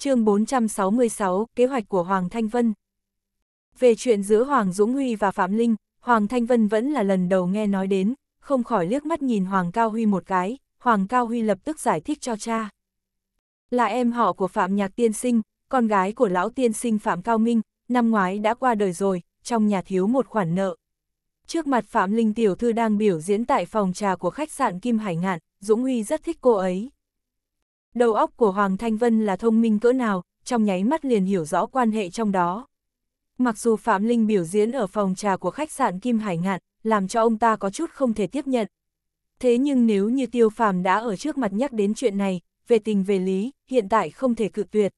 chương 466, kế hoạch của Hoàng Thanh Vân. Về chuyện giữa Hoàng Dũng Huy và Phạm Linh, Hoàng Thanh Vân vẫn là lần đầu nghe nói đến, không khỏi liếc mắt nhìn Hoàng Cao Huy một cái, Hoàng Cao Huy lập tức giải thích cho cha. Là em họ của Phạm Nhạc Tiên Sinh, con gái của lão tiên sinh Phạm Cao Minh, năm ngoái đã qua đời rồi, trong nhà thiếu một khoản nợ. Trước mặt Phạm Linh Tiểu Thư đang biểu diễn tại phòng trà của khách sạn Kim Hải Ngạn, Dũng Huy rất thích cô ấy. Đầu óc của Hoàng Thanh Vân là thông minh cỡ nào, trong nháy mắt liền hiểu rõ quan hệ trong đó. Mặc dù Phạm Linh biểu diễn ở phòng trà của khách sạn Kim Hải Ngạn, làm cho ông ta có chút không thể tiếp nhận. Thế nhưng nếu như Tiêu Phàm đã ở trước mặt nhắc đến chuyện này, về tình về lý, hiện tại không thể cự tuyệt.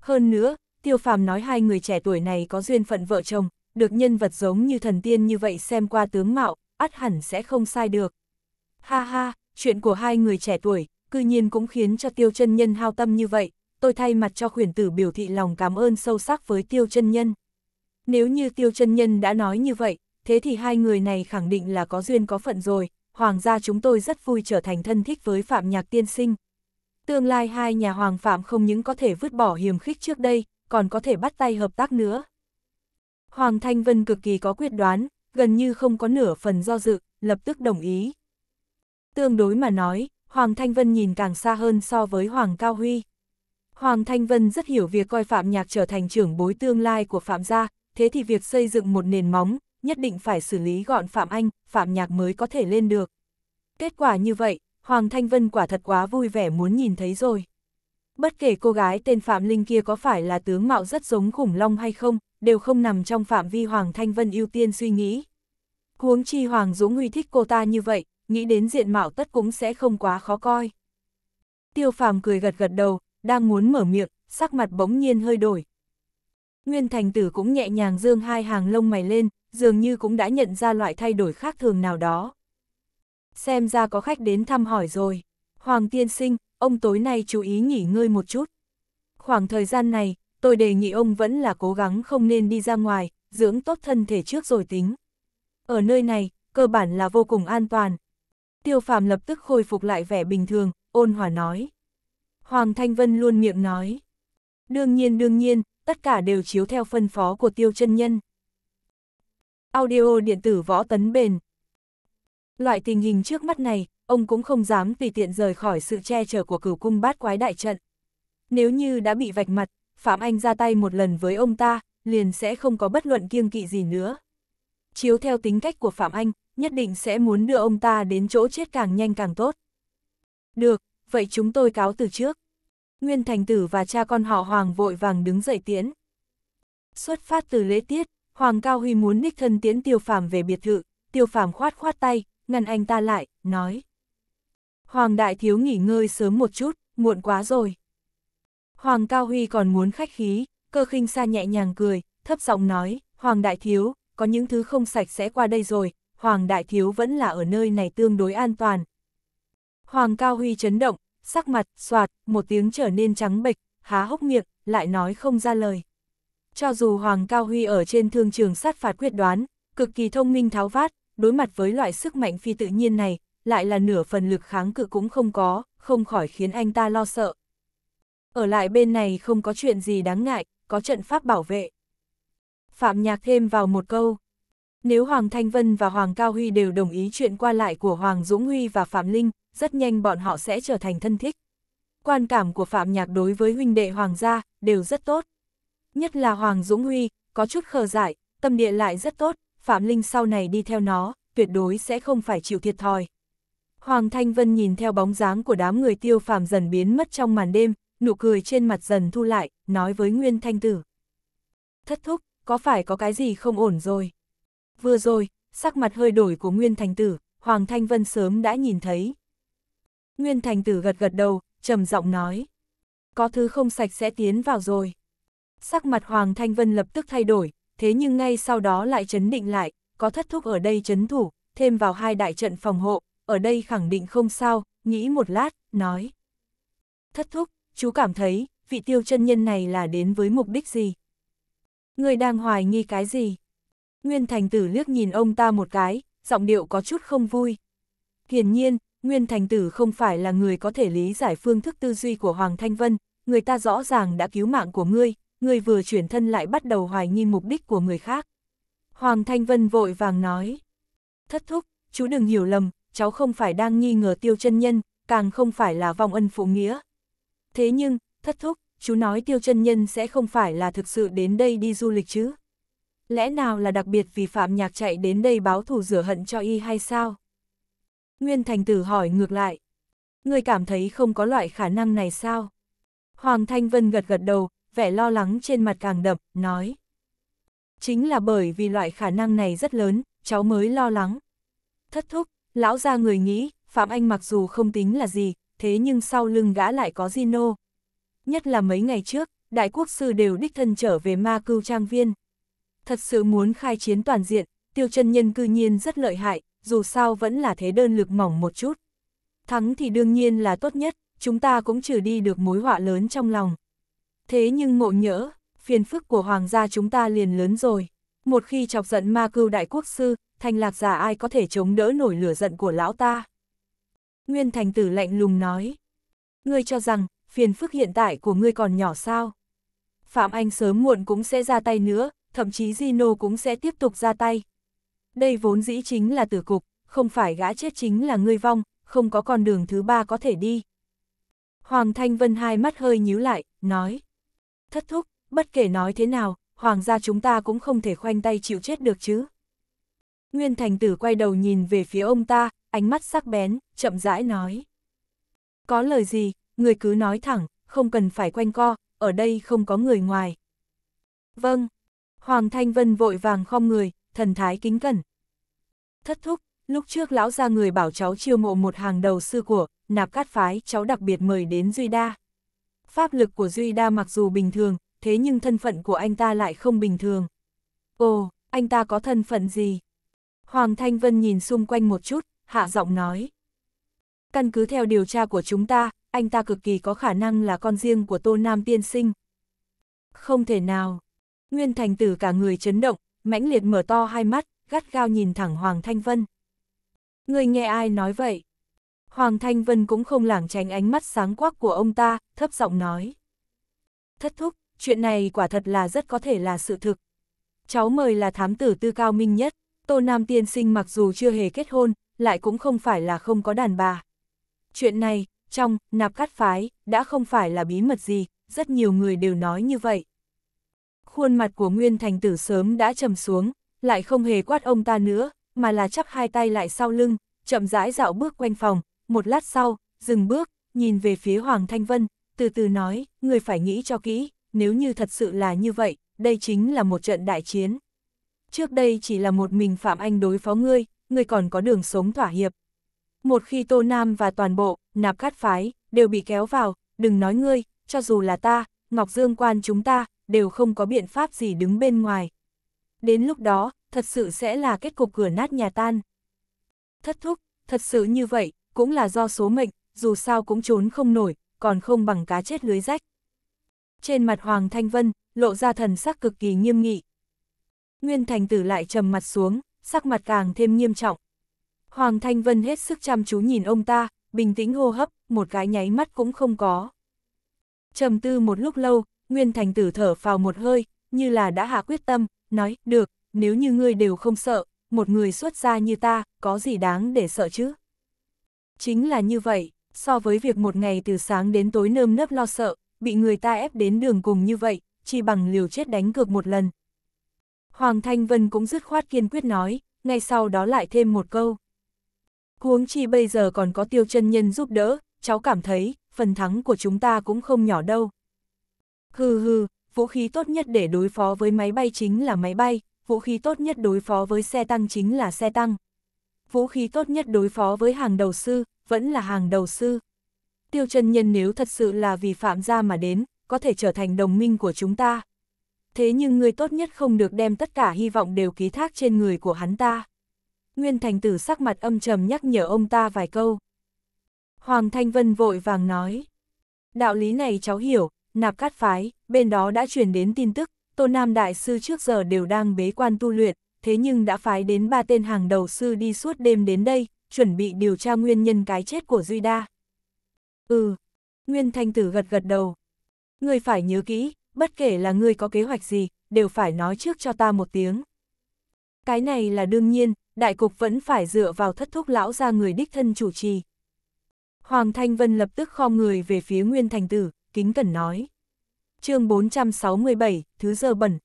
Hơn nữa, Tiêu Phàm nói hai người trẻ tuổi này có duyên phận vợ chồng, được nhân vật giống như thần tiên như vậy xem qua tướng mạo, ắt hẳn sẽ không sai được. Ha ha, chuyện của hai người trẻ tuổi, cư nhiên cũng khiến cho tiêu chân nhân hao tâm như vậy, tôi thay mặt cho khuyển tử biểu thị lòng cảm ơn sâu sắc với tiêu chân nhân. Nếu như tiêu chân nhân đã nói như vậy, thế thì hai người này khẳng định là có duyên có phận rồi, hoàng gia chúng tôi rất vui trở thành thân thích với Phạm Nhạc Tiên Sinh. Tương lai hai nhà hoàng Phạm không những có thể vứt bỏ hiềm khích trước đây, còn có thể bắt tay hợp tác nữa. Hoàng Thanh Vân cực kỳ có quyết đoán, gần như không có nửa phần do dự, lập tức đồng ý. Tương đối mà nói, Hoàng Thanh Vân nhìn càng xa hơn so với Hoàng Cao Huy. Hoàng Thanh Vân rất hiểu việc coi Phạm Nhạc trở thành trưởng bối tương lai của Phạm gia, thế thì việc xây dựng một nền móng, nhất định phải xử lý gọn Phạm Anh, Phạm Nhạc mới có thể lên được. Kết quả như vậy, Hoàng Thanh Vân quả thật quá vui vẻ muốn nhìn thấy rồi. Bất kể cô gái tên Phạm Linh kia có phải là tướng mạo rất giống khủng long hay không, đều không nằm trong phạm vi Hoàng Thanh Vân ưu tiên suy nghĩ. Huống chi Hoàng Dũng Huy thích cô ta như vậy, nghĩ đến diện mạo tất cũng sẽ không quá khó coi. Tiêu phàm cười gật gật đầu, đang muốn mở miệng, sắc mặt bỗng nhiên hơi đổi. Nguyên thành tử cũng nhẹ nhàng dương hai hàng lông mày lên, dường như cũng đã nhận ra loại thay đổi khác thường nào đó. Xem ra có khách đến thăm hỏi rồi. Hoàng tiên sinh, ông tối nay chú ý nghỉ ngơi một chút. Khoảng thời gian này, tôi đề nghị ông vẫn là cố gắng không nên đi ra ngoài, dưỡng tốt thân thể trước rồi tính. Ở nơi này, cơ bản là vô cùng an toàn, tiêu phàm lập tức khôi phục lại vẻ bình thường, ôn hòa nói. Hoàng Thanh Vân luôn miệng nói. Đương nhiên đương nhiên, tất cả đều chiếu theo phân phó của tiêu chân nhân. Audio điện tử võ tấn bền. Loại tình hình trước mắt này, ông cũng không dám tùy tiện rời khỏi sự che chở của cửu cung bát quái đại trận. Nếu như đã bị vạch mặt, Phạm Anh ra tay một lần với ông ta, liền sẽ không có bất luận kiêng kỵ gì nữa chiếu theo tính cách của Phạm Anh, nhất định sẽ muốn đưa ông ta đến chỗ chết càng nhanh càng tốt. Được, vậy chúng tôi cáo từ trước. Nguyên Thành Tử và cha con họ Hoàng vội vàng đứng dậy tiễn. Xuất phát từ lễ tiết, Hoàng Cao Huy muốn đích thân tiễn Tiêu Phàm về biệt thự, Tiêu Phàm khoát khoát tay, ngăn anh ta lại, nói. Hoàng Đại Thiếu nghỉ ngơi sớm một chút, muộn quá rồi. Hoàng Cao Huy còn muốn khách khí, cơ khinh xa nhẹ nhàng cười, thấp giọng nói, Hoàng Đại Thiếu, có những thứ không sạch sẽ qua đây rồi, Hoàng Đại Thiếu vẫn là ở nơi này tương đối an toàn. Hoàng Cao Huy chấn động, sắc mặt, soạt, một tiếng trở nên trắng bệch, há hốc miệng, lại nói không ra lời. Cho dù Hoàng Cao Huy ở trên thương trường sát phạt quyết đoán, cực kỳ thông minh tháo vát, đối mặt với loại sức mạnh phi tự nhiên này, lại là nửa phần lực kháng cự cũng không có, không khỏi khiến anh ta lo sợ. Ở lại bên này không có chuyện gì đáng ngại, có trận pháp bảo vệ. Phạm Nhạc thêm vào một câu. Nếu Hoàng Thanh Vân và Hoàng Cao Huy đều đồng ý chuyện qua lại của Hoàng Dũng Huy và Phạm Linh, rất nhanh bọn họ sẽ trở thành thân thích. Quan cảm của Phạm Nhạc đối với huynh đệ Hoàng gia đều rất tốt. Nhất là Hoàng Dũng Huy, có chút khờ dại, tâm địa lại rất tốt, Phạm Linh sau này đi theo nó, tuyệt đối sẽ không phải chịu thiệt thòi. Hoàng Thanh Vân nhìn theo bóng dáng của đám người tiêu phàm dần biến mất trong màn đêm, nụ cười trên mặt dần thu lại, nói với Nguyên Thanh Tử. Thất thúc, có phải có cái gì không ổn rồi? Vừa rồi, sắc mặt hơi đổi của Nguyên Thành Tử, Hoàng Thanh Vân sớm đã nhìn thấy. Nguyên Thành Tử gật gật đầu, trầm giọng nói. Có thứ không sạch sẽ tiến vào rồi. Sắc mặt Hoàng Thanh Vân lập tức thay đổi, thế nhưng ngay sau đó lại chấn định lại, có thất thúc ở đây chấn thủ, thêm vào hai đại trận phòng hộ, ở đây khẳng định không sao, nghĩ một lát, nói. Thất thúc, chú cảm thấy, vị tiêu chân nhân này là đến với mục đích gì? Ngươi đang hoài nghi cái gì? Nguyên Thành Tử liếc nhìn ông ta một cái, giọng điệu có chút không vui. Hiển nhiên, Nguyên Thành Tử không phải là người có thể lý giải phương thức tư duy của Hoàng Thanh Vân, người ta rõ ràng đã cứu mạng của ngươi, ngươi vừa chuyển thân lại bắt đầu hoài nghi mục đích của người khác. Hoàng Thanh Vân vội vàng nói. Thất thúc, chú đừng hiểu lầm, cháu không phải đang nghi ngờ tiêu chân nhân, càng không phải là vong ân phụ nghĩa. Thế nhưng, thất thúc, chú nói tiêu chân nhân sẽ không phải là thực sự đến đây đi du lịch chứ. Lẽ nào là đặc biệt vì Phạm Nhạc chạy đến đây báo thù rửa hận cho y hay sao? Nguyên Thành Tử hỏi ngược lại. Người cảm thấy không có loại khả năng này sao? Hoàng Thanh Vân gật gật đầu, vẻ lo lắng trên mặt càng đậm, nói. Chính là bởi vì loại khả năng này rất lớn, cháu mới lo lắng. Thất thúc, lão ra người nghĩ, Phạm Anh mặc dù không tính là gì, thế nhưng sau lưng gã lại có Gino, nhất là mấy ngày trước, đại quốc sư đều đích thân trở về ma cưu trang viên. Thật sự muốn khai chiến toàn diện, tiêu chân nhân cư nhiên rất lợi hại, dù sao vẫn là thế đơn lực mỏng một chút. Thắng thì đương nhiên là tốt nhất, chúng ta cũng trừ đi được mối họa lớn trong lòng. Thế nhưng ngộ nhỡ, phiền phức của hoàng gia chúng ta liền lớn rồi. Một khi chọc giận ma cưu đại quốc sư, thành lạc giả ai có thể chống đỡ nổi lửa giận của lão ta. Nguyên thành tử lạnh lùng nói. Ngươi cho rằng, phiền phức hiện tại của ngươi còn nhỏ sao. Phạm Anh sớm muộn cũng sẽ ra tay nữa, thậm chí Gino cũng sẽ tiếp tục ra tay. Đây vốn dĩ chính là tử cục, không phải gã chết chính là ngươi vong, không có con đường thứ ba có thể đi. Hoàng Thanh Vân hai mắt hơi nhíu lại, nói. Thất thúc, bất kể nói thế nào, hoàng gia chúng ta cũng không thể khoanh tay chịu chết được chứ. Nguyên Thành Tử quay đầu nhìn về phía ông ta, ánh mắt sắc bén, chậm rãi nói. Có lời gì, người cứ nói thẳng, không cần phải quanh co, ở đây không có người ngoài. Vâng, Hoàng Thanh Vân vội vàng khom người, thần thái kính cẩn. Thất thúc, lúc trước lão ra người bảo cháu chiêu mộ một hàng đầu sư của, nạp cát phái cháu đặc biệt mời đến Duy Đa. Pháp lực của Duy Đa mặc dù bình thường, thế nhưng thân phận của anh ta lại không bình thường. Ồ, anh ta có thân phận gì? Hoàng Thanh Vân nhìn xung quanh một chút, hạ giọng nói. Căn cứ theo điều tra của chúng ta, anh ta cực kỳ có khả năng là con riêng của Tô Nam tiên sinh. Không thể nào. Nguyên thành tử cả người chấn động, mãnh liệt mở to hai mắt, gắt gao nhìn thẳng Hoàng Thanh Vân. Người nghe ai nói vậy? Hoàng Thanh Vân cũng không lảng tránh ánh mắt sáng quắc của ông ta, thấp giọng nói. Thất thúc, chuyện này quả thật là rất có thể là sự thực. Cháu mời là thám tử tư cao minh nhất, Tô Nam tiên sinh mặc dù chưa hề kết hôn, lại cũng không phải là không có đàn bà. Chuyện này, trong nạp cát phái đã không phải là bí mật gì, rất nhiều người đều nói như vậy. Khuôn mặt của Nguyên Thành Tử sớm đã trầm xuống, lại không hề quát ông ta nữa, mà là chắp hai tay lại sau lưng, chậm rãi dạo bước quanh phòng, một lát sau, dừng bước, nhìn về phía Hoàng Thanh Vân, từ từ nói, người phải nghĩ cho kỹ, nếu như thật sự là như vậy, đây chính là một trận đại chiến. Trước đây chỉ là một mình Phạm Anh đối phó ngươi, ngươi còn có đường sống thỏa hiệp, một khi Tô Nam và toàn bộ, nạp cát phái, đều bị kéo vào, đừng nói ngươi, cho dù là ta, Ngọc Dương quan chúng ta, đều không có biện pháp gì đứng bên ngoài. Đến lúc đó, thật sự sẽ là kết cục cửa nát nhà tan. Thất thúc, thật sự như vậy, cũng là do số mệnh, dù sao cũng trốn không nổi, còn không bằng cá chết lưới rách. Trên mặt Hoàng Thanh Vân, lộ ra thần sắc cực kỳ nghiêm nghị. Nguyên Thành Tử lại trầm mặt xuống, sắc mặt càng thêm nghiêm trọng, Hoàng Thanh Vân hết sức chăm chú nhìn ông ta, bình tĩnh hô hấp, một cái nháy mắt cũng không có. trầm tư một lúc lâu, Nguyên Thành Tử thở phào một hơi, như là đã hạ quyết tâm, nói, được, nếu như ngươi đều không sợ, một người xuất gia như ta, có gì đáng để sợ chứ? Chính là như vậy, so với việc một ngày từ sáng đến tối nơm nớp lo sợ, bị người ta ép đến đường cùng như vậy, chỉ bằng liều chết đánh cược một lần. Hoàng Thanh Vân cũng dứt khoát kiên quyết nói, ngay sau đó lại thêm một câu. Huống chi bây giờ còn có tiêu chân nhân giúp đỡ, cháu cảm thấy, phần thắng của chúng ta cũng không nhỏ đâu. Hừ hừ, vũ khí tốt nhất để đối phó với máy bay chính là máy bay, vũ khí tốt nhất đối phó với xe tăng chính là xe tăng. Vũ khí tốt nhất đối phó với hàng đầu sư, vẫn là hàng đầu sư. Tiêu chân nhân nếu thật sự là vì phạm gia mà đến, có thể trở thành đồng minh của chúng ta. Thế nhưng người tốt nhất không được đem tất cả hy vọng đều ký thác trên người của hắn ta. Nguyên Thành Tử sắc mặt âm trầm nhắc nhở ông ta vài câu. Hoàng Thanh Vân vội vàng nói. Đạo lý này cháu hiểu, nạp cát phái, bên đó đã truyền đến tin tức, Tô Nam Đại Sư trước giờ đều đang bế quan tu luyện, thế nhưng đã phái đến ba tên hàng đầu sư đi suốt đêm đến đây, chuẩn bị điều tra nguyên nhân cái chết của Duy Đa. Ừ, Nguyên Thanh Tử gật gật đầu. Người phải nhớ kỹ, bất kể là người có kế hoạch gì, đều phải nói trước cho ta một tiếng. Cái này là đương nhiên, đại cục vẫn phải dựa vào thất thúc lão ra người đích thân chủ trì. Hoàng Thanh Vân lập tức kho người về phía Nguyên Thành Tử, kính cẩn nói. chương 467, Thứ Giờ Bẩn.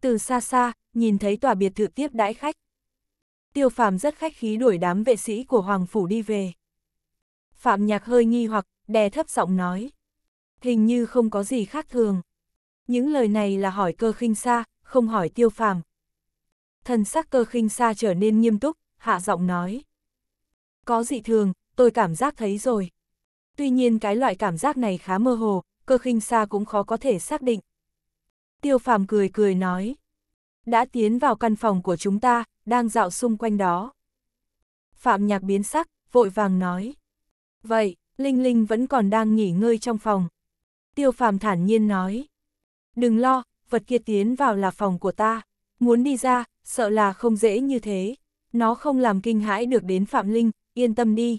Từ xa xa, nhìn thấy tòa biệt thự tiếp đãi khách. Tiêu Phạm rất khách khí đuổi đám vệ sĩ của Hoàng Phủ đi về. Phạm Nhạc hơi nghi hoặc, đè thấp giọng nói. Hình như không có gì khác thường. Những lời này là hỏi cơ khinh xa, không hỏi tiêu Phạm thân sắc cơ khinh xa trở nên nghiêm túc, hạ giọng nói. Có dị thường, tôi cảm giác thấy rồi. Tuy nhiên cái loại cảm giác này khá mơ hồ, cơ khinh xa cũng khó có thể xác định. Tiêu phàm cười cười nói. Đã tiến vào căn phòng của chúng ta, đang dạo xung quanh đó. Phạm nhạc biến sắc, vội vàng nói. Vậy, Linh Linh vẫn còn đang nghỉ ngơi trong phòng. Tiêu phàm thản nhiên nói. Đừng lo, vật kia tiến vào là phòng của ta. Muốn đi ra, sợ là không dễ như thế. Nó không làm kinh hãi được đến Phạm Linh, yên tâm đi.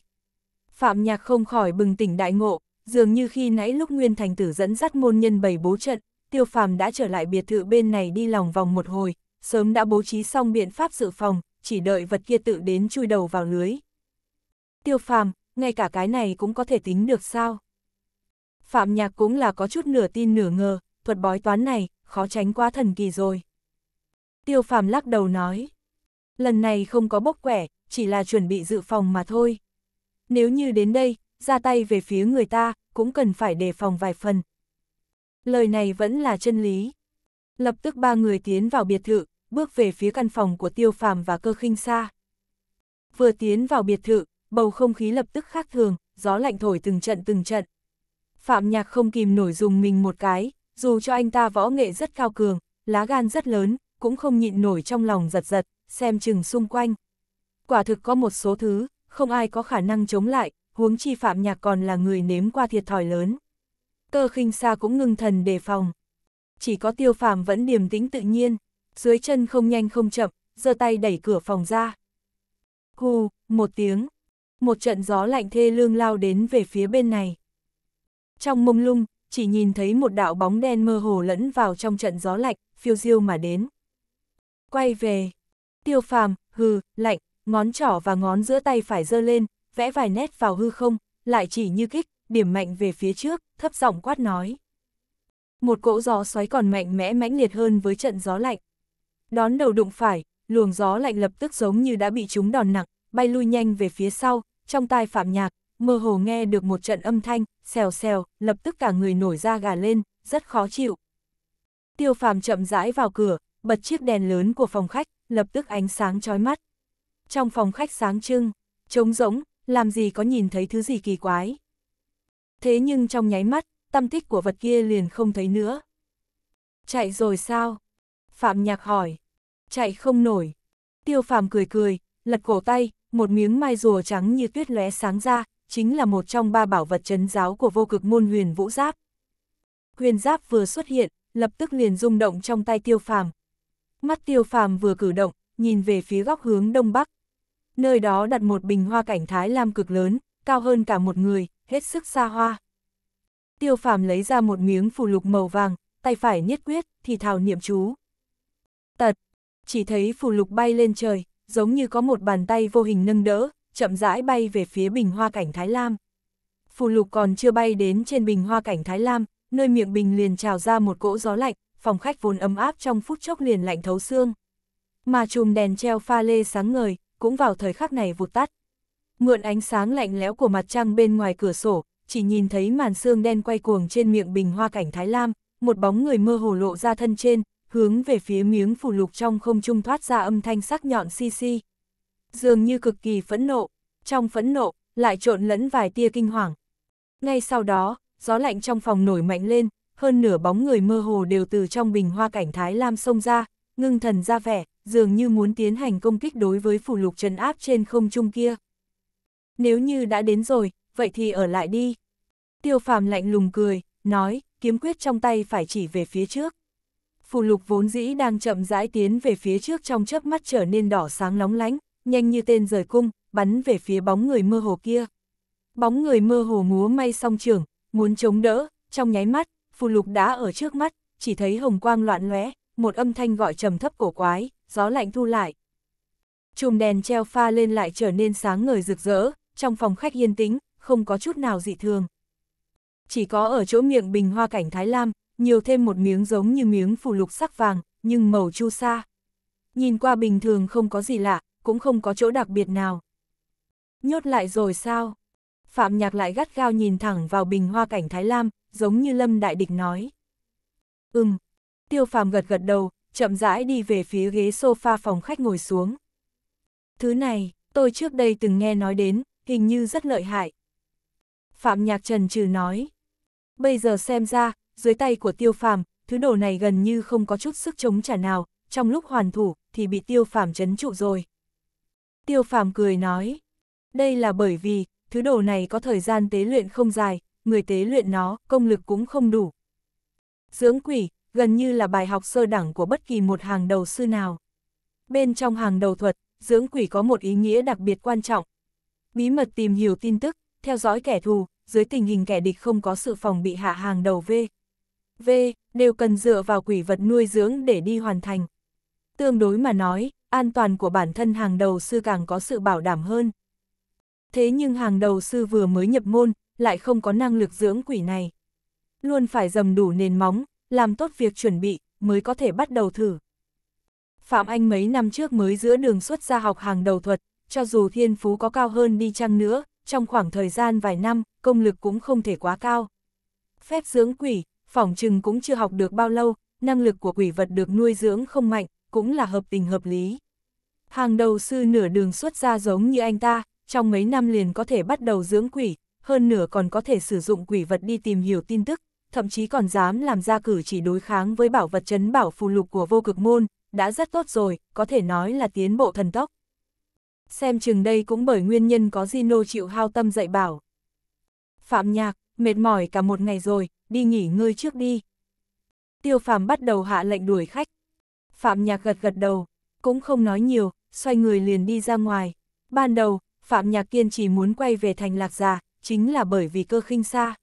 Phạm Nhạc không khỏi bừng tỉnh đại ngộ, dường như khi nãy lúc Nguyên Thành Tử dẫn dắt môn nhân bày bố trận, Tiêu Phàm đã trở lại biệt thự bên này đi lòng vòng một hồi, sớm đã bố trí xong biện pháp dự phòng, chỉ đợi vật kia tự đến chui đầu vào lưới. Tiêu Phàm, ngay cả cái này cũng có thể tính được sao? Phạm Nhạc cũng là có chút nửa tin nửa ngờ, thuật bói toán này, khó tránh quá thần kỳ rồi. Tiêu phàm lắc đầu nói. Lần này không có bốc quẻ, chỉ là chuẩn bị dự phòng mà thôi. Nếu như đến đây, ra tay về phía người ta, cũng cần phải đề phòng vài phần. Lời này vẫn là chân lý. Lập tức ba người tiến vào biệt thự, bước về phía căn phòng của tiêu phàm và cơ khinh xa. Vừa tiến vào biệt thự, bầu không khí lập tức khác thường, gió lạnh thổi từng trận từng trận. Phạm Nhạc không kìm nổi dùng mình một cái, dù cho anh ta võ nghệ rất cao cường, lá gan rất lớn, cũng không nhịn nổi trong lòng giật giật, xem chừng xung quanh. Quả thực có một số thứ, không ai có khả năng chống lại, huống chi Phạm Nhạc còn là người nếm qua thiệt thòi lớn. Cơ khinh xa cũng ngưng thần đề phòng. Chỉ có tiêu phàm vẫn điềm tĩnh tự nhiên, dưới chân không nhanh không chậm, giơ tay đẩy cửa phòng ra. Hù, một tiếng, một trận gió lạnh thê lương lao đến về phía bên này. Trong mông lung, chỉ nhìn thấy một đạo bóng đen mơ hồ lẫn vào trong trận gió lạnh, phiêu diêu mà đến quay về. Tiêu phàm, hừ, lạnh, ngón trỏ và ngón giữa tay phải giơ lên, vẽ vài nét vào hư không, lại chỉ như kích, điểm mạnh về phía trước, thấp giọng quát nói. Một cỗ gió xoáy còn mạnh mẽ mãnh liệt hơn với trận gió lạnh. Đón đầu đụng phải, luồng gió lạnh lập tức giống như đã bị trúng đòn nặng, bay lui nhanh về phía sau, trong tai phạm nhạc, mơ hồ nghe được một trận âm thanh, xèo xèo, lập tức cả người nổi da gà lên, rất khó chịu. Tiêu phàm chậm rãi vào cửa, bật chiếc đèn lớn của phòng khách, lập tức ánh sáng chói mắt. Trong phòng khách sáng trưng, trống rỗng, làm gì có nhìn thấy thứ gì kỳ quái. Thế nhưng trong nháy mắt, tâm tích của vật kia liền không thấy nữa. Chạy rồi sao? Phạm Nhạc hỏi. Chạy không nổi. Tiêu Phàm cười cười, lật cổ tay, một miếng mai rùa trắng như tuyết lóe sáng ra, chính là một trong ba bảo vật trấn giáo của vô cực môn huyền vũ giáp. Huyền giáp vừa xuất hiện, lập tức liền rung động trong tay tiêu phàm, Mắt tiêu phàm vừa cử động, nhìn về phía góc hướng đông bắc. Nơi đó đặt một bình hoa cảnh thái lam cực lớn, cao hơn cả một người, hết sức xa hoa. Tiêu phàm lấy ra một miếng phù lục màu vàng, tay phải niết quyết, thì thào niệm chú. Tật, chỉ thấy phù lục bay lên trời, giống như có một bàn tay vô hình nâng đỡ, chậm rãi bay về phía bình hoa cảnh Thái Lam. Phù lục còn chưa bay đến trên bình hoa cảnh Thái Lam, nơi miệng bình liền trào ra một cỗ gió lạnh, phòng khách vốn ấm áp trong phút chốc liền lạnh thấu xương. Mà chùm đèn treo pha lê sáng ngời, cũng vào thời khắc này vụt tắt. Mượn ánh sáng lạnh lẽo của mặt trăng bên ngoài cửa sổ, chỉ nhìn thấy màn xương đen quay cuồng trên miệng bình hoa cảnh Thái Lam, một bóng người mơ hồ lộ ra thân trên, hướng về phía miếng phủ lục trong không trung thoát ra âm thanh sắc nhọn xi xi. Dường như cực kỳ phẫn nộ, trong phẫn nộ, lại trộn lẫn vài tia kinh hoàng. Ngay sau đó, gió lạnh trong phòng nổi mạnh lên, hơn nửa bóng người mơ hồ đều từ trong bình hoa cảnh Thái Lam xông ra, ngưng thần ra vẻ, dường như muốn tiến hành công kích đối với phủ lục trấn áp trên không trung kia. Nếu như đã đến rồi, vậy thì ở lại đi. Tiêu phàm lạnh lùng cười, nói, kiếm quyết trong tay phải chỉ về phía trước. Phù lục vốn dĩ đang chậm rãi tiến về phía trước trong chớp mắt trở nên đỏ sáng nóng lánh, nhanh như tên rời cung, bắn về phía bóng người mơ hồ kia. Bóng người mơ hồ múa may song trường, muốn chống đỡ, trong nháy mắt, phù lục đã ở trước mắt, chỉ thấy hồng quang loạn lóe, một âm thanh gọi trầm thấp cổ quái, gió lạnh thu lại. Chùm đèn treo pha lên lại trở nên sáng ngời rực rỡ, trong phòng khách yên tĩnh, không có chút nào dị thường. Chỉ có ở chỗ miệng bình hoa cảnh Thái Lam, nhiều thêm một miếng giống như miếng phù lục sắc vàng, nhưng màu chu sa. Nhìn qua bình thường không có gì lạ, cũng không có chỗ đặc biệt nào. Nhốt lại rồi sao? Phạm Nhạc lại gắt gao nhìn thẳng vào bình hoa cảnh Thái Lam, giống như Lâm Đại Địch nói. Ừm, Tiêu Phạm gật gật đầu, chậm rãi đi về phía ghế sofa phòng khách ngồi xuống. Thứ này, tôi trước đây từng nghe nói đến, hình như rất lợi hại. Phạm Nhạc Trần trừ nói. Bây giờ xem ra, dưới tay của Tiêu Phạm, thứ đồ này gần như không có chút sức chống trả nào, trong lúc hoàn thủ thì bị Tiêu Phạm chấn trụ rồi. Tiêu Phạm cười nói, đây là bởi vì thứ đồ này có thời gian tế luyện không dài, người tế luyện nó, công lực cũng không đủ. Dưỡng quỷ, gần như là bài học sơ đẳng của bất kỳ một hàng đầu sư nào. Bên trong hàng đầu thuật, dưỡng quỷ có một ý nghĩa đặc biệt quan trọng. Bí mật tìm hiểu tin tức, theo dõi kẻ thù, dưới tình hình kẻ địch không có sự phòng bị hạ hàng đầu V. V, đều cần dựa vào quỷ vật nuôi dưỡng để đi hoàn thành. Tương đối mà nói, an toàn của bản thân hàng đầu sư càng có sự bảo đảm hơn thế nhưng hàng đầu sư vừa mới nhập môn, lại không có năng lực dưỡng quỷ này. Luôn phải dầm đủ nền móng, làm tốt việc chuẩn bị, mới có thể bắt đầu thử. Phạm Anh mấy năm trước mới giữa đường xuất ra học hàng đầu thuật, cho dù thiên phú có cao hơn đi chăng nữa, trong khoảng thời gian vài năm, công lực cũng không thể quá cao. Phép dưỡng quỷ, phỏng trừng cũng chưa học được bao lâu, năng lực của quỷ vật được nuôi dưỡng không mạnh, cũng là hợp tình hợp lý. Hàng đầu sư nửa đường xuất ra giống như anh ta, trong mấy năm liền có thể bắt đầu dưỡng quỷ, hơn nửa còn có thể sử dụng quỷ vật đi tìm hiểu tin tức, thậm chí còn dám làm ra cử chỉ đối kháng với bảo vật chấn bảo phù lục của vô cực môn, đã rất tốt rồi, có thể nói là tiến bộ thần tốc. Xem chừng đây cũng bởi nguyên nhân có Gino chịu hao tâm dạy bảo. Phạm Nhạc, mệt mỏi cả một ngày rồi, đi nghỉ ngơi trước đi. Tiêu Phàm bắt đầu hạ lệnh đuổi khách. Phạm Nhạc gật gật đầu, cũng không nói nhiều, xoay người liền đi ra ngoài. Ban đầu, Phạm Nhạc kiên chỉ muốn quay về thành lạc già, chính là bởi vì cơ khinh xa.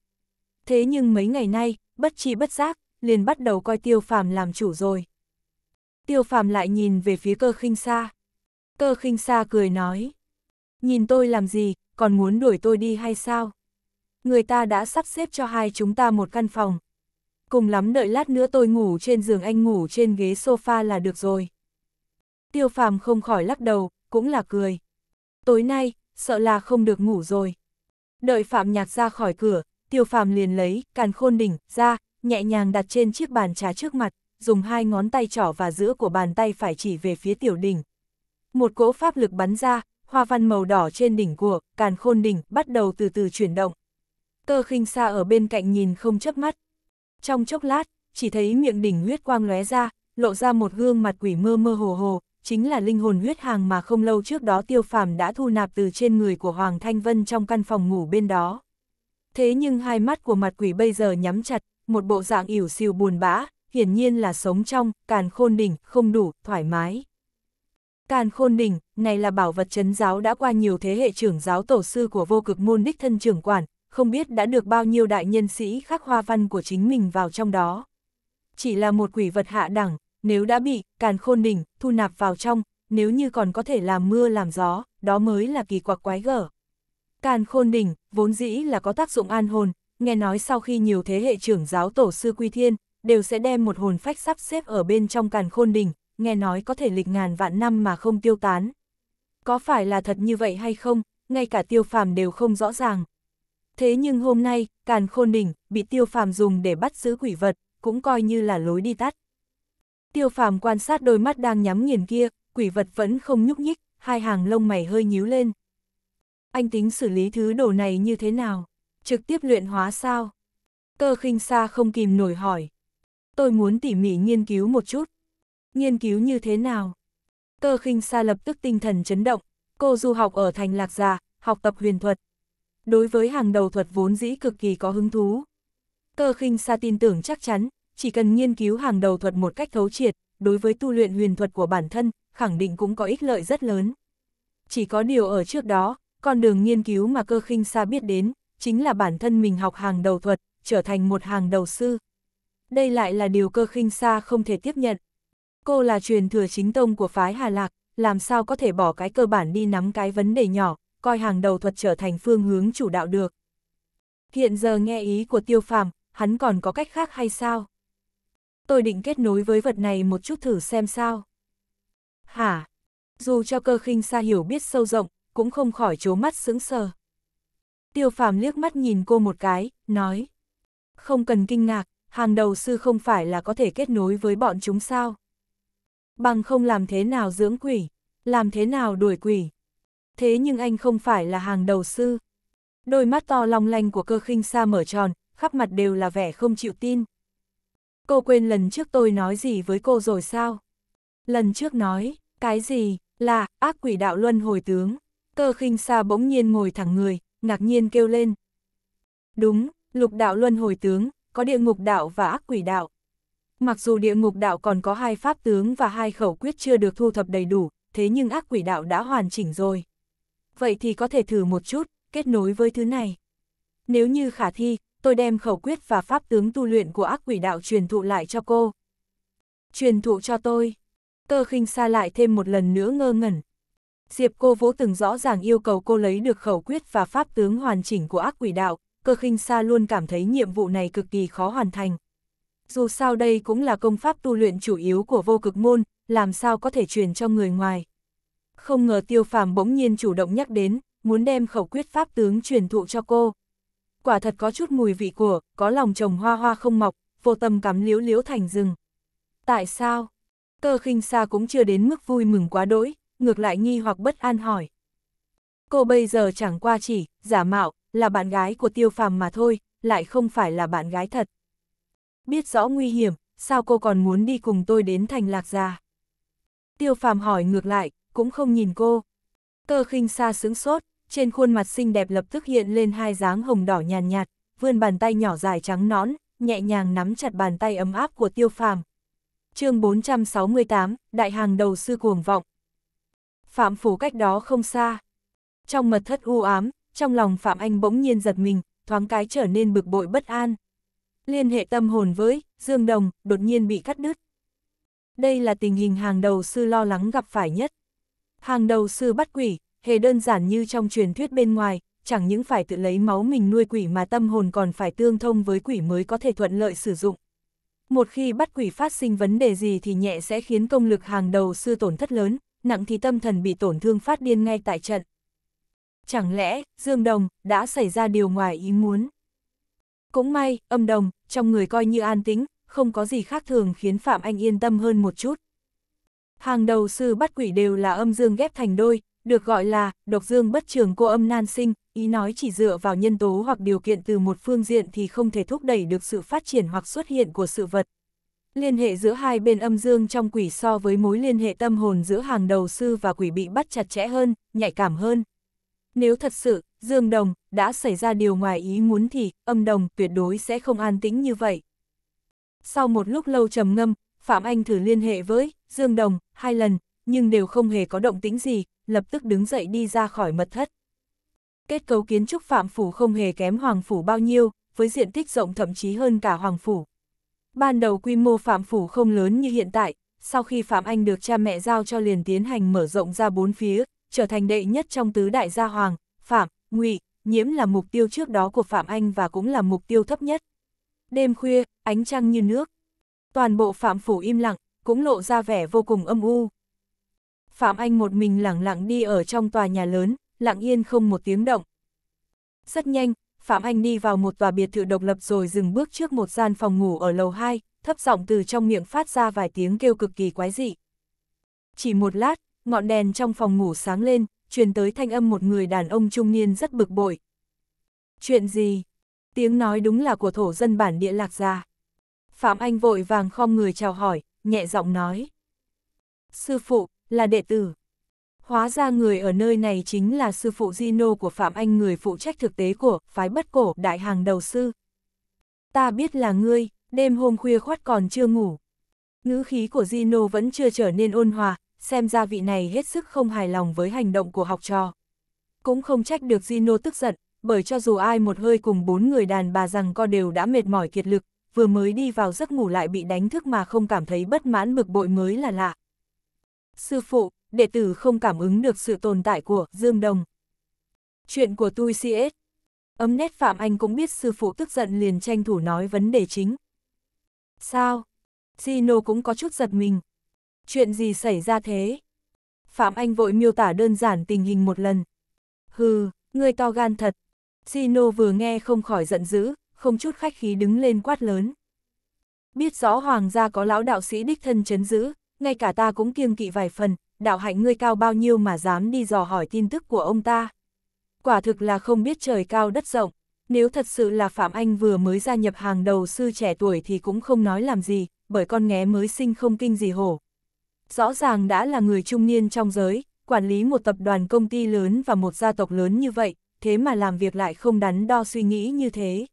Thế nhưng mấy ngày nay, bất chi bất giác, liền bắt đầu coi tiêu phàm làm chủ rồi. Tiêu phàm lại nhìn về phía cơ khinh xa. Cơ khinh xa cười nói. Nhìn tôi làm gì, còn muốn đuổi tôi đi hay sao? Người ta đã sắp xếp cho hai chúng ta một căn phòng. Cùng lắm đợi lát nữa tôi ngủ trên giường anh ngủ trên ghế sofa là được rồi. Tiêu phàm không khỏi lắc đầu, cũng là cười. Tối nay, sợ là không được ngủ rồi. Đợi Phạm Nhạc ra khỏi cửa, Tiêu Phạm liền lấy càn khôn đỉnh ra, nhẹ nhàng đặt trên chiếc bàn trà trước mặt, dùng hai ngón tay trỏ và giữa của bàn tay phải chỉ về phía tiểu đỉnh. Một cỗ pháp lực bắn ra, hoa văn màu đỏ trên đỉnh của càn khôn đỉnh bắt đầu từ từ chuyển động. Cơ khinh xa ở bên cạnh nhìn không chớp mắt. Trong chốc lát, chỉ thấy miệng đỉnh huyết quang lóe ra, lộ ra một gương mặt quỷ mơ mơ hồ hồ, chính là linh hồn huyết hàng mà không lâu trước đó tiêu phàm đã thu nạp từ trên người của Hoàng Thanh Vân trong căn phòng ngủ bên đó. Thế nhưng hai mắt của mặt quỷ bây giờ nhắm chặt, một bộ dạng ỉu xìu buồn bã, hiển nhiên là sống trong, càn khôn đỉnh, không đủ, thoải mái. Càn khôn đỉnh, này là bảo vật chấn giáo đã qua nhiều thế hệ trưởng giáo tổ sư của vô cực môn đích thân trưởng quản, không biết đã được bao nhiêu đại nhân sĩ khắc hoa văn của chính mình vào trong đó. Chỉ là một quỷ vật hạ đẳng, nếu đã bị càn khôn đỉnh thu nạp vào trong, nếu như còn có thể làm mưa làm gió, đó mới là kỳ quặc quái gở. Càn khôn đỉnh, vốn dĩ là có tác dụng an hồn, nghe nói sau khi nhiều thế hệ trưởng giáo tổ sư Quy Thiên, đều sẽ đem một hồn phách sắp xếp ở bên trong càn khôn đỉnh, nghe nói có thể lịch ngàn vạn năm mà không tiêu tán. Có phải là thật như vậy hay không, ngay cả tiêu phàm đều không rõ ràng. Thế nhưng hôm nay, càn khôn đỉnh, bị tiêu phàm dùng để bắt giữ quỷ vật, cũng coi như là lối đi tắt. Tiêu phàm quan sát đôi mắt đang nhắm nghiền kia, quỷ vật vẫn không nhúc nhích, hai hàng lông mày hơi nhíu lên. Anh tính xử lý thứ đồ này như thế nào? Trực tiếp luyện hóa sao? Cơ khinh xa không kìm nổi hỏi. Tôi muốn tỉ mỉ nghiên cứu một chút. Nghiên cứu như thế nào? Cơ khinh xa lập tức tinh thần chấn động. Cô du học ở thành lạc già, học tập huyền thuật. Đối với hàng đầu thuật vốn dĩ cực kỳ có hứng thú. Cơ khinh xa tin tưởng chắc chắn, chỉ cần nghiên cứu hàng đầu thuật một cách thấu triệt, đối với tu luyện huyền thuật của bản thân, khẳng định cũng có ích lợi rất lớn. Chỉ có điều ở trước đó, con đường nghiên cứu mà cơ khinh xa biết đến, chính là bản thân mình học hàng đầu thuật, trở thành một hàng đầu sư. Đây lại là điều cơ khinh xa không thể tiếp nhận. Cô là truyền thừa chính tông của phái Hà Lạc, làm sao có thể bỏ cái cơ bản đi nắm cái vấn đề nhỏ, coi hàng đầu thuật trở thành phương hướng chủ đạo được. Hiện giờ nghe ý của tiêu phàm, hắn còn có cách khác hay sao? tôi định kết nối với vật này một chút thử xem sao. Hả? Dù cho cơ khinh xa hiểu biết sâu rộng, cũng không khỏi chố mắt sững sờ. Tiêu phàm liếc mắt nhìn cô một cái, nói. Không cần kinh ngạc, hàng đầu sư không phải là có thể kết nối với bọn chúng sao. Bằng không làm thế nào dưỡng quỷ, làm thế nào đuổi quỷ. Thế nhưng anh không phải là hàng đầu sư. Đôi mắt to long lanh của cơ khinh xa mở tròn, khắp mặt đều là vẻ không chịu tin cô quên lần trước tôi nói gì với cô rồi sao? Lần trước nói, cái gì, là, ác quỷ đạo luân hồi tướng. Cơ khinh xa bỗng nhiên ngồi thẳng người, ngạc nhiên kêu lên. Đúng, lục đạo luân hồi tướng, có địa ngục đạo và ác quỷ đạo. Mặc dù địa ngục đạo còn có hai pháp tướng và hai khẩu quyết chưa được thu thập đầy đủ, thế nhưng ác quỷ đạo đã hoàn chỉnh rồi. Vậy thì có thể thử một chút, kết nối với thứ này. Nếu như khả thi, tôi đem khẩu quyết và pháp tướng tu luyện của ác quỷ đạo truyền thụ lại cho cô. Truyền thụ cho tôi. Cơ khinh xa lại thêm một lần nữa ngơ ngẩn. Diệp cô vỗ từng rõ ràng yêu cầu cô lấy được khẩu quyết và pháp tướng hoàn chỉnh của ác quỷ đạo, cơ khinh xa luôn cảm thấy nhiệm vụ này cực kỳ khó hoàn thành. Dù sao đây cũng là công pháp tu luyện chủ yếu của vô cực môn, làm sao có thể truyền cho người ngoài. Không ngờ tiêu phàm bỗng nhiên chủ động nhắc đến, muốn đem khẩu quyết pháp tướng truyền thụ cho cô quả thật có chút mùi vị của, có lòng trồng hoa hoa không mọc, vô tâm cắm liếu liếu thành rừng. Tại sao? Cơ khinh xa cũng chưa đến mức vui mừng quá đỗi, ngược lại nghi hoặc bất an hỏi. Cô bây giờ chẳng qua chỉ, giả mạo, là bạn gái của tiêu phàm mà thôi, lại không phải là bạn gái thật. Biết rõ nguy hiểm, sao cô còn muốn đi cùng tôi đến thành lạc gia Tiêu phàm hỏi ngược lại, cũng không nhìn cô. Cơ khinh xa sướng sốt, trên khuôn mặt xinh đẹp lập tức hiện lên hai dáng hồng đỏ nhàn nhạt, vươn bàn tay nhỏ dài trắng nõn, nhẹ nhàng nắm chặt bàn tay ấm áp của tiêu phàm. chương 468, Đại hàng đầu sư cuồng vọng. Phạm phủ cách đó không xa. Trong mật thất u ám, trong lòng Phạm Anh bỗng nhiên giật mình, thoáng cái trở nên bực bội bất an. Liên hệ tâm hồn với, Dương Đồng, đột nhiên bị cắt đứt. Đây là tình hình hàng đầu sư lo lắng gặp phải nhất. Hàng đầu sư bắt quỷ, hề đơn giản như trong truyền thuyết bên ngoài, chẳng những phải tự lấy máu mình nuôi quỷ mà tâm hồn còn phải tương thông với quỷ mới có thể thuận lợi sử dụng. Một khi bắt quỷ phát sinh vấn đề gì thì nhẹ sẽ khiến công lực hàng đầu sư tổn thất lớn, nặng thì tâm thần bị tổn thương phát điên ngay tại trận. Chẳng lẽ, Dương Đồng, đã xảy ra điều ngoài ý muốn? Cũng may, âm đồng, trong người coi như an tĩnh, không có gì khác thường khiến Phạm Anh yên tâm hơn một chút. Hàng đầu sư bắt quỷ đều là âm dương ghép thành đôi, được gọi là độc dương bất trường cô âm nan sinh, ý nói chỉ dựa vào nhân tố hoặc điều kiện từ một phương diện thì không thể thúc đẩy được sự phát triển hoặc xuất hiện của sự vật. Liên hệ giữa hai bên âm dương trong quỷ so với mối liên hệ tâm hồn giữa hàng đầu sư và quỷ bị bắt chặt chẽ hơn, nhạy cảm hơn. Nếu thật sự, dương đồng, đã xảy ra điều ngoài ý muốn thì, âm đồng tuyệt đối sẽ không an tĩnh như vậy. Sau một lúc lâu trầm ngâm, Phạm Anh thử liên hệ với Dương Đồng hai lần, nhưng đều không hề có động tĩnh gì, lập tức đứng dậy đi ra khỏi mật thất. Kết cấu kiến trúc phạm phủ không hề kém hoàng phủ bao nhiêu, với diện tích rộng thậm chí hơn cả hoàng phủ. Ban đầu quy mô phạm phủ không lớn như hiện tại, sau khi Phạm Anh được cha mẹ giao cho liền tiến hành mở rộng ra bốn phía, trở thành đệ nhất trong tứ đại gia hoàng, Phạm, Ngụy, Nhiễm là mục tiêu trước đó của Phạm Anh và cũng là mục tiêu thấp nhất. Đêm khuya, ánh trăng như nước. Toàn bộ Phạm phủ im lặng, cũng lộ ra vẻ vô cùng âm u. Phạm Anh một mình lẳng lặng đi ở trong tòa nhà lớn, lặng yên không một tiếng động. Rất nhanh, Phạm Anh đi vào một tòa biệt thự độc lập rồi dừng bước trước một gian phòng ngủ ở lầu 2, thấp giọng từ trong miệng phát ra vài tiếng kêu cực kỳ quái dị. Chỉ một lát, ngọn đèn trong phòng ngủ sáng lên, truyền tới thanh âm một người đàn ông trung niên rất bực bội. Chuyện gì? Tiếng nói đúng là của thổ dân bản địa lạc gia. Phạm Anh vội vàng khom người chào hỏi, nhẹ giọng nói. Sư phụ, là đệ tử. Hóa ra người ở nơi này chính là sư phụ Gino của Phạm Anh người phụ trách thực tế của phái bất cổ đại hàng đầu sư. Ta biết là ngươi, đêm hôm khuya khoát còn chưa ngủ. Ngữ khí của Gino vẫn chưa trở nên ôn hòa, xem ra vị này hết sức không hài lòng với hành động của học trò. Cũng không trách được Gino tức giận, bởi cho dù ai một hơi cùng bốn người đàn bà rằng co đều đã mệt mỏi kiệt lực, vừa mới đi vào giấc ngủ lại bị đánh thức mà không cảm thấy bất mãn bực bội mới là lạ. Sư phụ, đệ tử không cảm ứng được sự tồn tại của Dương Đồng. Chuyện của tôi CS. Ấm nét Phạm Anh cũng biết sư phụ tức giận liền tranh thủ nói vấn đề chính. Sao? Gino cũng có chút giật mình. Chuyện gì xảy ra thế? Phạm Anh vội miêu tả đơn giản tình hình một lần. Hừ, người to gan thật. Gino vừa nghe không khỏi giận dữ, không chút khách khí đứng lên quát lớn. Biết rõ hoàng gia có lão đạo sĩ đích thân chấn giữ, ngay cả ta cũng kiêng kỵ vài phần, đạo hạnh ngươi cao bao nhiêu mà dám đi dò hỏi tin tức của ông ta. Quả thực là không biết trời cao đất rộng, nếu thật sự là Phạm Anh vừa mới gia nhập hàng đầu sư trẻ tuổi thì cũng không nói làm gì, bởi con nghé mới sinh không kinh gì hổ. Rõ ràng đã là người trung niên trong giới, quản lý một tập đoàn công ty lớn và một gia tộc lớn như vậy, thế mà làm việc lại không đắn đo suy nghĩ như thế.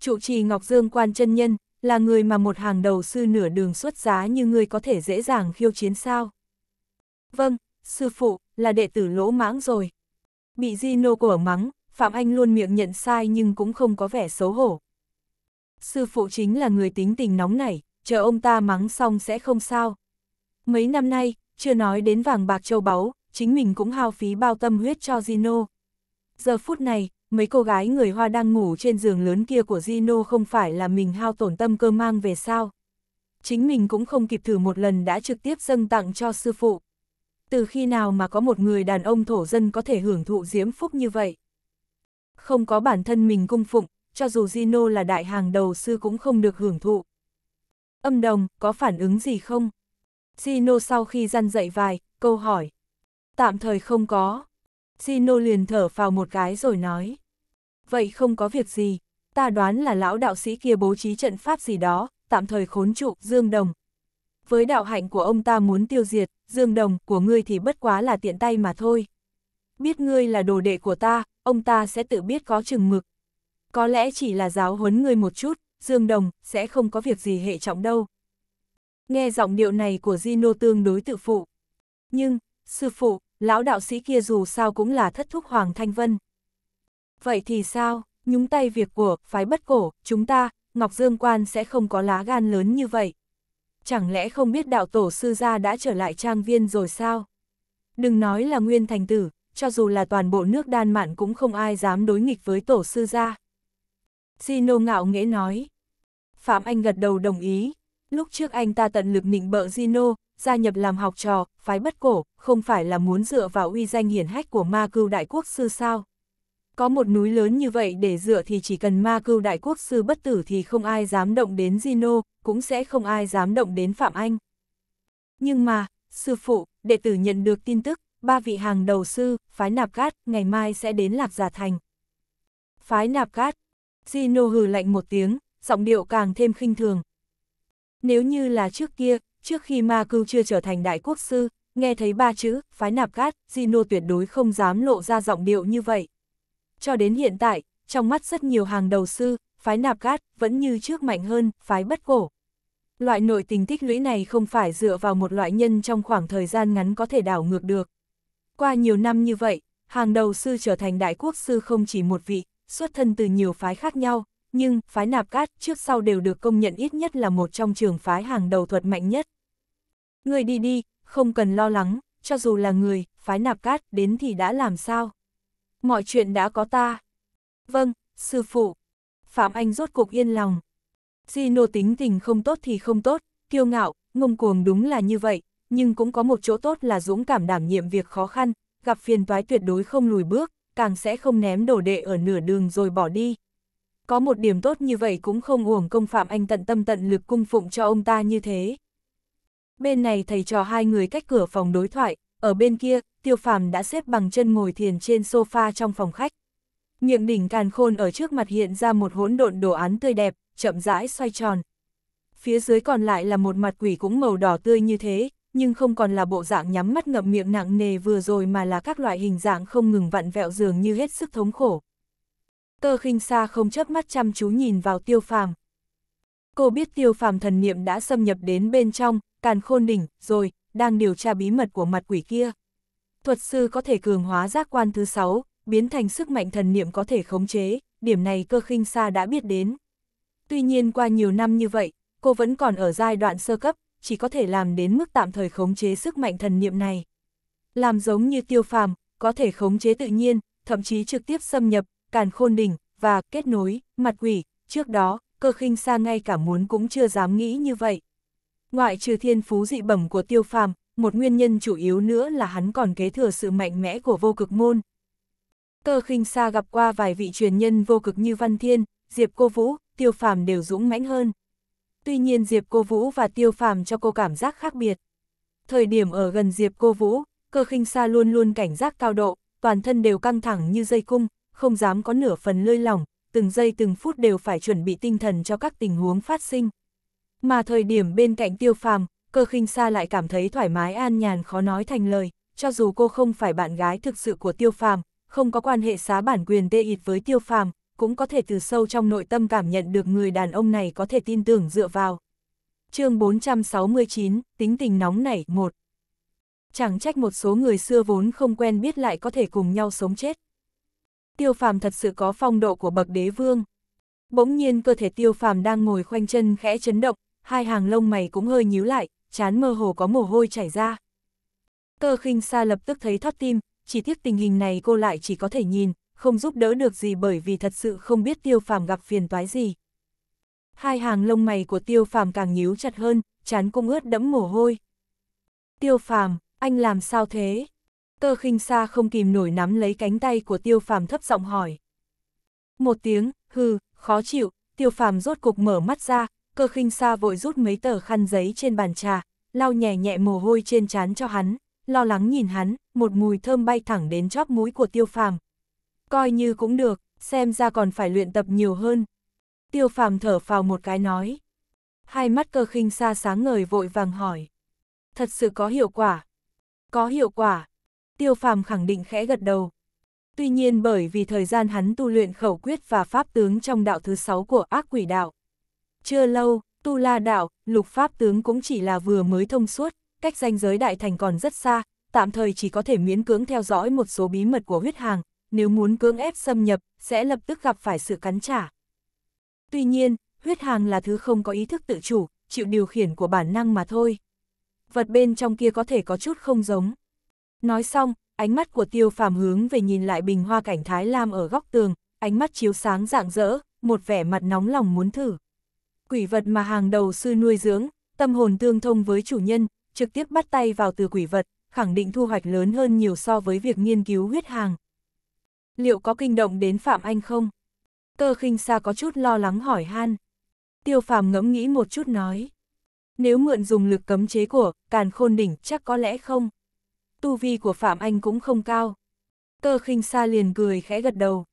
Trụ trì Ngọc Dương quan chân nhân, là người mà một hàng đầu sư nửa đường xuất giá như ngươi có thể dễ dàng khiêu chiến sao? Vâng, sư phụ, là đệ tử lỗ mãng rồi. Bị di nô mắng, Phạm Anh luôn miệng nhận sai nhưng cũng không có vẻ xấu hổ. Sư phụ chính là người tính tình nóng nảy, chờ ông ta mắng xong sẽ không sao. Mấy năm nay, chưa nói đến vàng bạc châu báu, chính mình cũng hao phí bao tâm huyết cho Gino. Giờ phút này, mấy cô gái người Hoa đang ngủ trên giường lớn kia của Gino không phải là mình hao tổn tâm cơ mang về sao. Chính mình cũng không kịp thử một lần đã trực tiếp dâng tặng cho sư phụ. Từ khi nào mà có một người đàn ông thổ dân có thể hưởng thụ diễm phúc như vậy? Không có bản thân mình cung phụng, cho dù Gino là đại hàng đầu sư cũng không được hưởng thụ. Âm đồng, có phản ứng gì không? Gino sau khi răn dậy vài, câu hỏi. Tạm thời không có. Gino liền thở vào một cái rồi nói vậy không có việc gì. Ta đoán là lão đạo sĩ kia bố trí trận pháp gì đó, tạm thời khốn trụ, Dương Đồng. Với đạo hạnh của ông ta muốn tiêu diệt, Dương Đồng của ngươi thì bất quá là tiện tay mà thôi. Biết ngươi là đồ đệ của ta, ông ta sẽ tự biết có chừng mực. Có lẽ chỉ là giáo huấn ngươi một chút, Dương Đồng sẽ không có việc gì hệ trọng đâu. Nghe giọng điệu này của Gino tương đối tự phụ. Nhưng, sư phụ, lão đạo sĩ kia dù sao cũng là thất thúc Hoàng Thanh Vân. Vậy thì sao, nhúng tay việc của phái bất cổ, chúng ta, Ngọc Dương Quan sẽ không có lá gan lớn như vậy. Chẳng lẽ không biết đạo tổ sư gia đã trở lại trang viên rồi sao? Đừng nói là nguyên thành tử, cho dù là toàn bộ nước đan mạn cũng không ai dám đối nghịch với tổ sư gia. zino ngạo nghễ nói. Phạm Anh gật đầu đồng ý. Lúc trước anh ta tận lực nịnh bợ zino gia nhập làm học trò, phái bất cổ, không phải là muốn dựa vào uy danh hiển hách của ma cưu đại quốc sư sao. Có một núi lớn như vậy để dựa thì chỉ cần ma cưu đại quốc sư bất tử thì không ai dám động đến Zino cũng sẽ không ai dám động đến Phạm Anh. Nhưng mà, sư phụ, đệ tử nhận được tin tức, ba vị hàng đầu sư, phái nạp cát, ngày mai sẽ đến Lạc Giả Thành. Phái nạp cát, Zino hừ lạnh một tiếng, giọng điệu càng thêm khinh thường. Nếu như là trước kia, trước khi ma cưu chưa trở thành đại quốc sư, nghe thấy ba chữ, phái nạp cát, Zino tuyệt đối không dám lộ ra giọng điệu như vậy. Cho đến hiện tại, trong mắt rất nhiều hàng đầu sư, phái nạp gát vẫn như trước mạnh hơn phái bất cổ. Loại nội tình tích lũy này không phải dựa vào một loại nhân trong khoảng thời gian ngắn có thể đảo ngược được. Qua nhiều năm như vậy, hàng đầu sư trở thành đại quốc sư không chỉ một vị, xuất thân từ nhiều phái khác nhau, nhưng phái nạp cát trước sau đều được công nhận ít nhất là một trong trường phái hàng đầu thuật mạnh nhất. Người đi đi, không cần lo lắng, cho dù là người, phái nạp cát đến thì đã làm sao mọi chuyện đã có ta. Vâng, sư phụ. Phạm Anh rốt cuộc yên lòng. Gino tính tình không tốt thì không tốt, kiêu ngạo, ngông cuồng đúng là như vậy, nhưng cũng có một chỗ tốt là dũng cảm đảm nhiệm việc khó khăn, gặp phiền toái tuyệt đối không lùi bước, càng sẽ không ném đổ đệ ở nửa đường rồi bỏ đi. Có một điểm tốt như vậy cũng không uổng công Phạm Anh tận tâm tận lực cung phụng cho ông ta như thế. Bên này thầy trò hai người cách cửa phòng đối thoại, ở bên kia, tiêu phàm đã xếp bằng chân ngồi thiền trên sofa trong phòng khách. Miệng đỉnh càn khôn ở trước mặt hiện ra một hỗn độn đồ án tươi đẹp, chậm rãi xoay tròn. Phía dưới còn lại là một mặt quỷ cũng màu đỏ tươi như thế, nhưng không còn là bộ dạng nhắm mắt ngậm miệng nặng nề vừa rồi mà là các loại hình dạng không ngừng vặn vẹo dường như hết sức thống khổ. Tơ khinh xa không chớp mắt chăm chú nhìn vào tiêu phàm. Cô biết tiêu phàm thần niệm đã xâm nhập đến bên trong, càn khôn đỉnh, rồi, đang điều tra bí mật của mặt quỷ kia. Thuật sư có thể cường hóa giác quan thứ sáu, biến thành sức mạnh thần niệm có thể khống chế, điểm này cơ khinh xa đã biết đến. Tuy nhiên qua nhiều năm như vậy, cô vẫn còn ở giai đoạn sơ cấp, chỉ có thể làm đến mức tạm thời khống chế sức mạnh thần niệm này. Làm giống như tiêu phàm, có thể khống chế tự nhiên, thậm chí trực tiếp xâm nhập, càn khôn đỉnh, và kết nối, mặt quỷ, trước đó, cơ khinh xa ngay cả muốn cũng chưa dám nghĩ như vậy. Ngoại trừ thiên phú dị bẩm của tiêu phàm, một nguyên nhân chủ yếu nữa là hắn còn kế thừa sự mạnh mẽ của vô cực môn. Cơ khinh xa gặp qua vài vị truyền nhân vô cực như Văn Thiên, Diệp Cô Vũ, Tiêu Phàm đều dũng mãnh hơn. Tuy nhiên Diệp Cô Vũ và Tiêu Phàm cho cô cảm giác khác biệt. Thời điểm ở gần Diệp Cô Vũ, cơ khinh xa luôn luôn cảnh giác cao độ, toàn thân đều căng thẳng như dây cung, không dám có nửa phần lơi lỏng, từng giây từng phút đều phải chuẩn bị tinh thần cho các tình huống phát sinh. Mà thời điểm bên cạnh tiêu phàm, cơ khinh xa lại cảm thấy thoải mái an nhàn khó nói thành lời, cho dù cô không phải bạn gái thực sự của tiêu phàm, không có quan hệ xá bản quyền tê ịt với tiêu phàm, cũng có thể từ sâu trong nội tâm cảm nhận được người đàn ông này có thể tin tưởng dựa vào. chương 469, tính tình nóng nảy, 1. Chẳng trách một số người xưa vốn không quen biết lại có thể cùng nhau sống chết. Tiêu phàm thật sự có phong độ của bậc đế vương. Bỗng nhiên cơ thể tiêu phàm đang ngồi khoanh chân khẽ chấn động, hai hàng lông mày cũng hơi nhíu lại, chán mơ hồ có mồ hôi chảy ra. Cơ khinh xa lập tức thấy thoát tim, chỉ tiếc tình hình này cô lại chỉ có thể nhìn, không giúp đỡ được gì bởi vì thật sự không biết tiêu phàm gặp phiền toái gì. Hai hàng lông mày của tiêu phàm càng nhíu chặt hơn, chán cũng ướt đẫm mồ hôi. Tiêu phàm, anh làm sao thế? Cơ khinh xa không kìm nổi nắm lấy cánh tay của tiêu phàm thấp giọng hỏi. Một tiếng, hừ, khó chịu, tiêu phàm rốt cục mở mắt ra, cơ khinh xa vội rút mấy tờ khăn giấy trên bàn trà, lau nhẹ nhẹ mồ hôi trên trán cho hắn, lo lắng nhìn hắn, một mùi thơm bay thẳng đến chóp mũi của tiêu phàm. Coi như cũng được, xem ra còn phải luyện tập nhiều hơn. Tiêu phàm thở phào một cái nói. Hai mắt cơ khinh xa sáng ngời vội vàng hỏi. Thật sự có hiệu quả. Có hiệu quả. Tiêu phàm khẳng định khẽ gật đầu. Tuy nhiên bởi vì thời gian hắn tu luyện khẩu quyết và pháp tướng trong đạo thứ sáu của ác quỷ đạo, chưa lâu, Tu La Đạo, lục pháp tướng cũng chỉ là vừa mới thông suốt, cách danh giới đại thành còn rất xa, tạm thời chỉ có thể miễn cưỡng theo dõi một số bí mật của huyết hàng, nếu muốn cưỡng ép xâm nhập, sẽ lập tức gặp phải sự cắn trả. Tuy nhiên, huyết hàng là thứ không có ý thức tự chủ, chịu điều khiển của bản năng mà thôi. Vật bên trong kia có thể có chút không giống. Nói xong, ánh mắt của tiêu phàm hướng về nhìn lại bình hoa cảnh Thái Lam ở góc tường, ánh mắt chiếu sáng rạng rỡ, một vẻ mặt nóng lòng muốn thử quỷ vật mà hàng đầu sư nuôi dưỡng, tâm hồn tương thông với chủ nhân, trực tiếp bắt tay vào từ quỷ vật, khẳng định thu hoạch lớn hơn nhiều so với việc nghiên cứu huyết hàng. Liệu có kinh động đến Phạm Anh không? Cơ khinh xa có chút lo lắng hỏi han. Tiêu phạm ngẫm nghĩ một chút nói. Nếu mượn dùng lực cấm chế của, càn khôn đỉnh chắc có lẽ không. Tu vi của Phạm Anh cũng không cao. Cơ khinh xa liền cười khẽ gật đầu.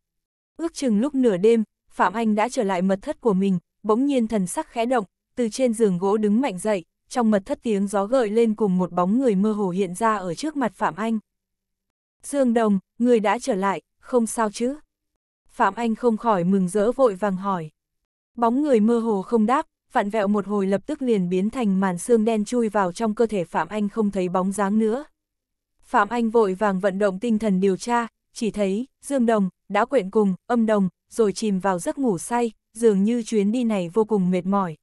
Ước chừng lúc nửa đêm, Phạm Anh đã trở lại mật thất của mình, bỗng nhiên thần sắc khẽ động, từ trên giường gỗ đứng mạnh dậy, trong mật thất tiếng gió gợi lên cùng một bóng người mơ hồ hiện ra ở trước mặt Phạm Anh. Dương Đồng, người đã trở lại, không sao chứ? Phạm Anh không khỏi mừng rỡ vội vàng hỏi. Bóng người mơ hồ không đáp, vặn vẹo một hồi lập tức liền biến thành màn xương đen chui vào trong cơ thể Phạm Anh không thấy bóng dáng nữa. Phạm Anh vội vàng vận động tinh thần điều tra, chỉ thấy Dương Đồng đã quyện cùng âm đồng, rồi chìm vào giấc ngủ say, dường như chuyến đi này vô cùng mệt mỏi.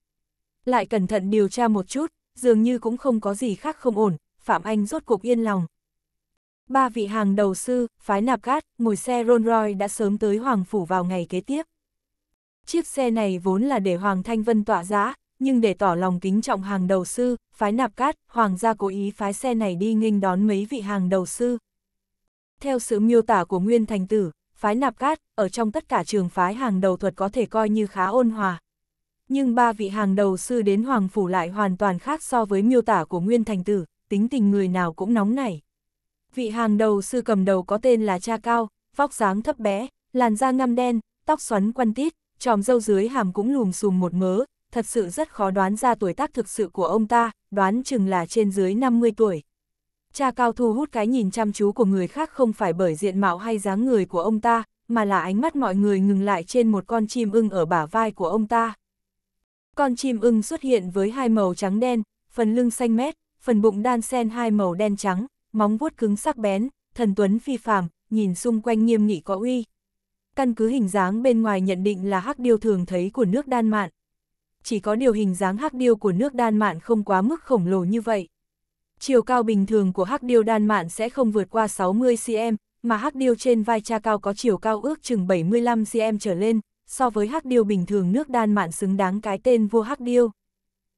Lại cẩn thận điều tra một chút, dường như cũng không có gì khác không ổn, Phạm Anh rốt cuộc yên lòng. Ba vị hàng đầu sư, phái nạp cát ngồi xe Rolls Royce đã sớm tới Hoàng Phủ vào ngày kế tiếp. Chiếc xe này vốn là để Hoàng Thanh Vân tỏa giá, nhưng để tỏ lòng kính trọng hàng đầu sư, phái nạp cát, Hoàng gia cố ý phái xe này đi nghênh đón mấy vị hàng đầu sư. Theo sự miêu tả của Nguyên Thành Tử, phái nạp cát, ở trong tất cả trường phái hàng đầu thuật có thể coi như khá ôn hòa. Nhưng ba vị hàng đầu sư đến Hoàng Phủ lại hoàn toàn khác so với miêu tả của Nguyên Thành Tử, tính tình người nào cũng nóng nảy. Vị hàng đầu sư cầm đầu có tên là Cha Cao, vóc dáng thấp bé, làn da ngăm đen, tóc xoắn quăn tít, tròm dâu dưới hàm cũng lùm xùm một mớ, thật sự rất khó đoán ra tuổi tác thực sự của ông ta, đoán chừng là trên dưới 50 tuổi cha cao thu hút cái nhìn chăm chú của người khác không phải bởi diện mạo hay dáng người của ông ta, mà là ánh mắt mọi người ngừng lại trên một con chim ưng ở bả vai của ông ta. Con chim ưng xuất hiện với hai màu trắng đen, phần lưng xanh mét, phần bụng đan sen hai màu đen trắng, móng vuốt cứng sắc bén, thần tuấn phi phàm, nhìn xung quanh nghiêm nghị có uy. Căn cứ hình dáng bên ngoài nhận định là hắc điêu thường thấy của nước đan mạn. Chỉ có điều hình dáng hắc điêu của nước đan mạn không quá mức khổng lồ như vậy chiều cao bình thường của hắc điêu đan mạn sẽ không vượt qua 60 cm, mà hắc điêu trên vai cha cao có chiều cao ước chừng 75 cm trở lên, so với hắc điêu bình thường nước đan mạn xứng đáng cái tên vua hắc điêu.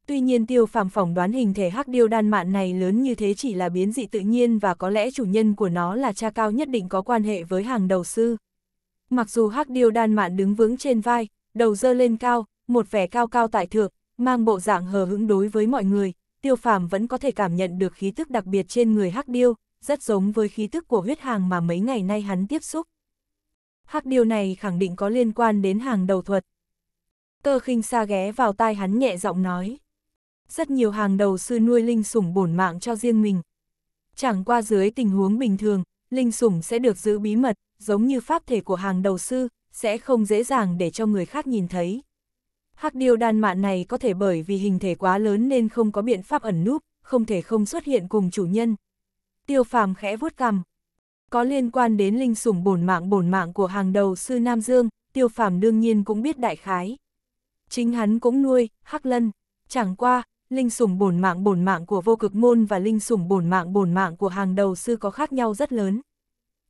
Tuy nhiên tiêu phàm phỏng đoán hình thể hắc điêu đan mạn này lớn như thế chỉ là biến dị tự nhiên và có lẽ chủ nhân của nó là cha cao nhất định có quan hệ với hàng đầu sư. Mặc dù hắc điêu đan mạn đứng vững trên vai, đầu dơ lên cao, một vẻ cao cao tại thượng, mang bộ dạng hờ hững đối với mọi người, tiêu phàm vẫn có thể cảm nhận được khí tức đặc biệt trên người hắc điêu, rất giống với khí tức của huyết hàng mà mấy ngày nay hắn tiếp xúc. Hắc điêu này khẳng định có liên quan đến hàng đầu thuật. Cơ khinh xa ghé vào tai hắn nhẹ giọng nói. Rất nhiều hàng đầu sư nuôi linh sủng bổn mạng cho riêng mình. Chẳng qua dưới tình huống bình thường, linh sủng sẽ được giữ bí mật, giống như pháp thể của hàng đầu sư, sẽ không dễ dàng để cho người khác nhìn thấy. Hắc điêu đan mạn này có thể bởi vì hình thể quá lớn nên không có biện pháp ẩn núp, không thể không xuất hiện cùng chủ nhân. Tiêu phàm khẽ vuốt cằm. Có liên quan đến linh sủng bổn mạng bổn mạng của hàng đầu sư Nam Dương, tiêu phàm đương nhiên cũng biết đại khái. Chính hắn cũng nuôi, hắc lân. Chẳng qua, linh sủng bổn mạng bổn mạng của vô cực môn và linh sủng bổn mạng bổn mạng của hàng đầu sư có khác nhau rất lớn.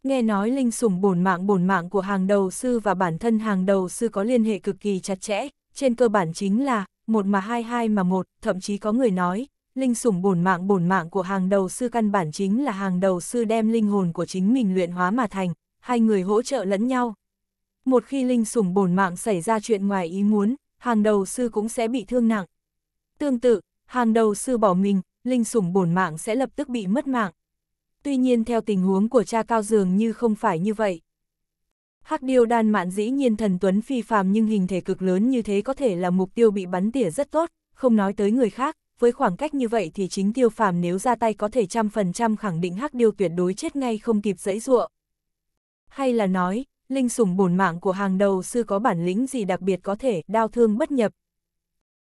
Nghe nói linh sủng bổn mạng bổn mạng của hàng đầu sư và bản thân hàng đầu sư có liên hệ cực kỳ chặt chẽ, trên cơ bản chính là một mà hai hai mà một, thậm chí có người nói, linh sủng bổn mạng bổn mạng của hàng đầu sư căn bản chính là hàng đầu sư đem linh hồn của chính mình luyện hóa mà thành, hai người hỗ trợ lẫn nhau. Một khi linh sủng bổn mạng xảy ra chuyện ngoài ý muốn, hàng đầu sư cũng sẽ bị thương nặng. Tương tự, hàng đầu sư bỏ mình, linh sủng bổn mạng sẽ lập tức bị mất mạng. Tuy nhiên theo tình huống của cha cao dường như không phải như vậy, Hắc điêu đan mạn dĩ nhiên thần tuấn phi phàm nhưng hình thể cực lớn như thế có thể là mục tiêu bị bắn tỉa rất tốt, không nói tới người khác, với khoảng cách như vậy thì chính tiêu phàm nếu ra tay có thể trăm phần trăm khẳng định hắc điêu tuyệt đối chết ngay không kịp dãy ruộng. Hay là nói, linh sủng bổn mạng của hàng đầu sư có bản lĩnh gì đặc biệt có thể đau thương bất nhập.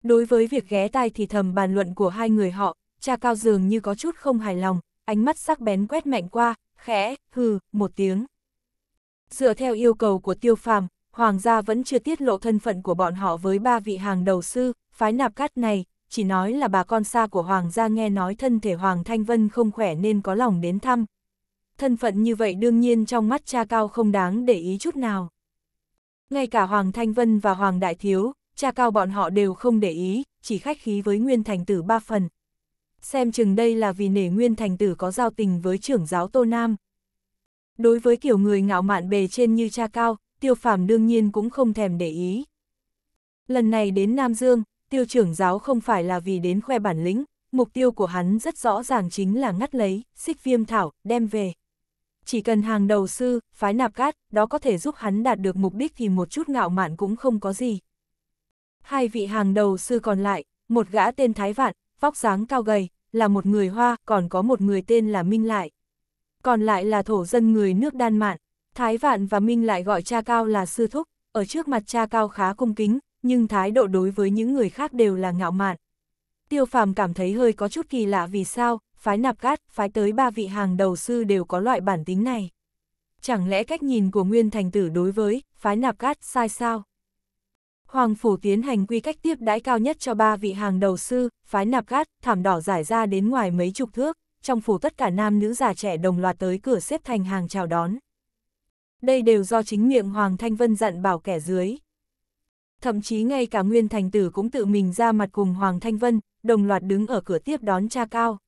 Đối với việc ghé tai thì thầm bàn luận của hai người họ, cha cao dường như có chút không hài lòng, ánh mắt sắc bén quét mạnh qua, khẽ, hừ, một tiếng. Dựa theo yêu cầu của tiêu phàm, hoàng gia vẫn chưa tiết lộ thân phận của bọn họ với ba vị hàng đầu sư, phái nạp cát này, chỉ nói là bà con xa của hoàng gia nghe nói thân thể hoàng thanh vân không khỏe nên có lòng đến thăm. Thân phận như vậy đương nhiên trong mắt cha cao không đáng để ý chút nào. Ngay cả hoàng thanh vân và hoàng đại thiếu, cha cao bọn họ đều không để ý, chỉ khách khí với nguyên thành tử ba phần. Xem chừng đây là vì nể nguyên thành tử có giao tình với trưởng giáo Tô Nam. Đối với kiểu người ngạo mạn bề trên như cha cao, tiêu phàm đương nhiên cũng không thèm để ý. Lần này đến Nam Dương, tiêu trưởng giáo không phải là vì đến khoe bản lĩnh, mục tiêu của hắn rất rõ ràng chính là ngắt lấy, xích viêm thảo, đem về. Chỉ cần hàng đầu sư, phái nạp cát, đó có thể giúp hắn đạt được mục đích thì một chút ngạo mạn cũng không có gì. Hai vị hàng đầu sư còn lại, một gã tên Thái Vạn, vóc dáng cao gầy, là một người Hoa, còn có một người tên là Minh Lại còn lại là thổ dân người nước đan mạn. Thái Vạn và Minh lại gọi cha Cao là sư thúc, ở trước mặt cha Cao khá cung kính, nhưng thái độ đối với những người khác đều là ngạo mạn. Tiêu phàm cảm thấy hơi có chút kỳ lạ vì sao, phái nạp gát, phái tới ba vị hàng đầu sư đều có loại bản tính này. Chẳng lẽ cách nhìn của Nguyên Thành Tử đối với, phái nạp gát sai sao? Hoàng Phủ tiến hành quy cách tiếp đãi cao nhất cho ba vị hàng đầu sư, phái nạp gát, thảm đỏ giải ra đến ngoài mấy chục thước, trong phủ tất cả nam nữ già trẻ đồng loạt tới cửa xếp thành hàng chào đón. Đây đều do chính miệng Hoàng Thanh Vân dặn bảo kẻ dưới. Thậm chí ngay cả Nguyên Thành Tử cũng tự mình ra mặt cùng Hoàng Thanh Vân, đồng loạt đứng ở cửa tiếp đón cha cao.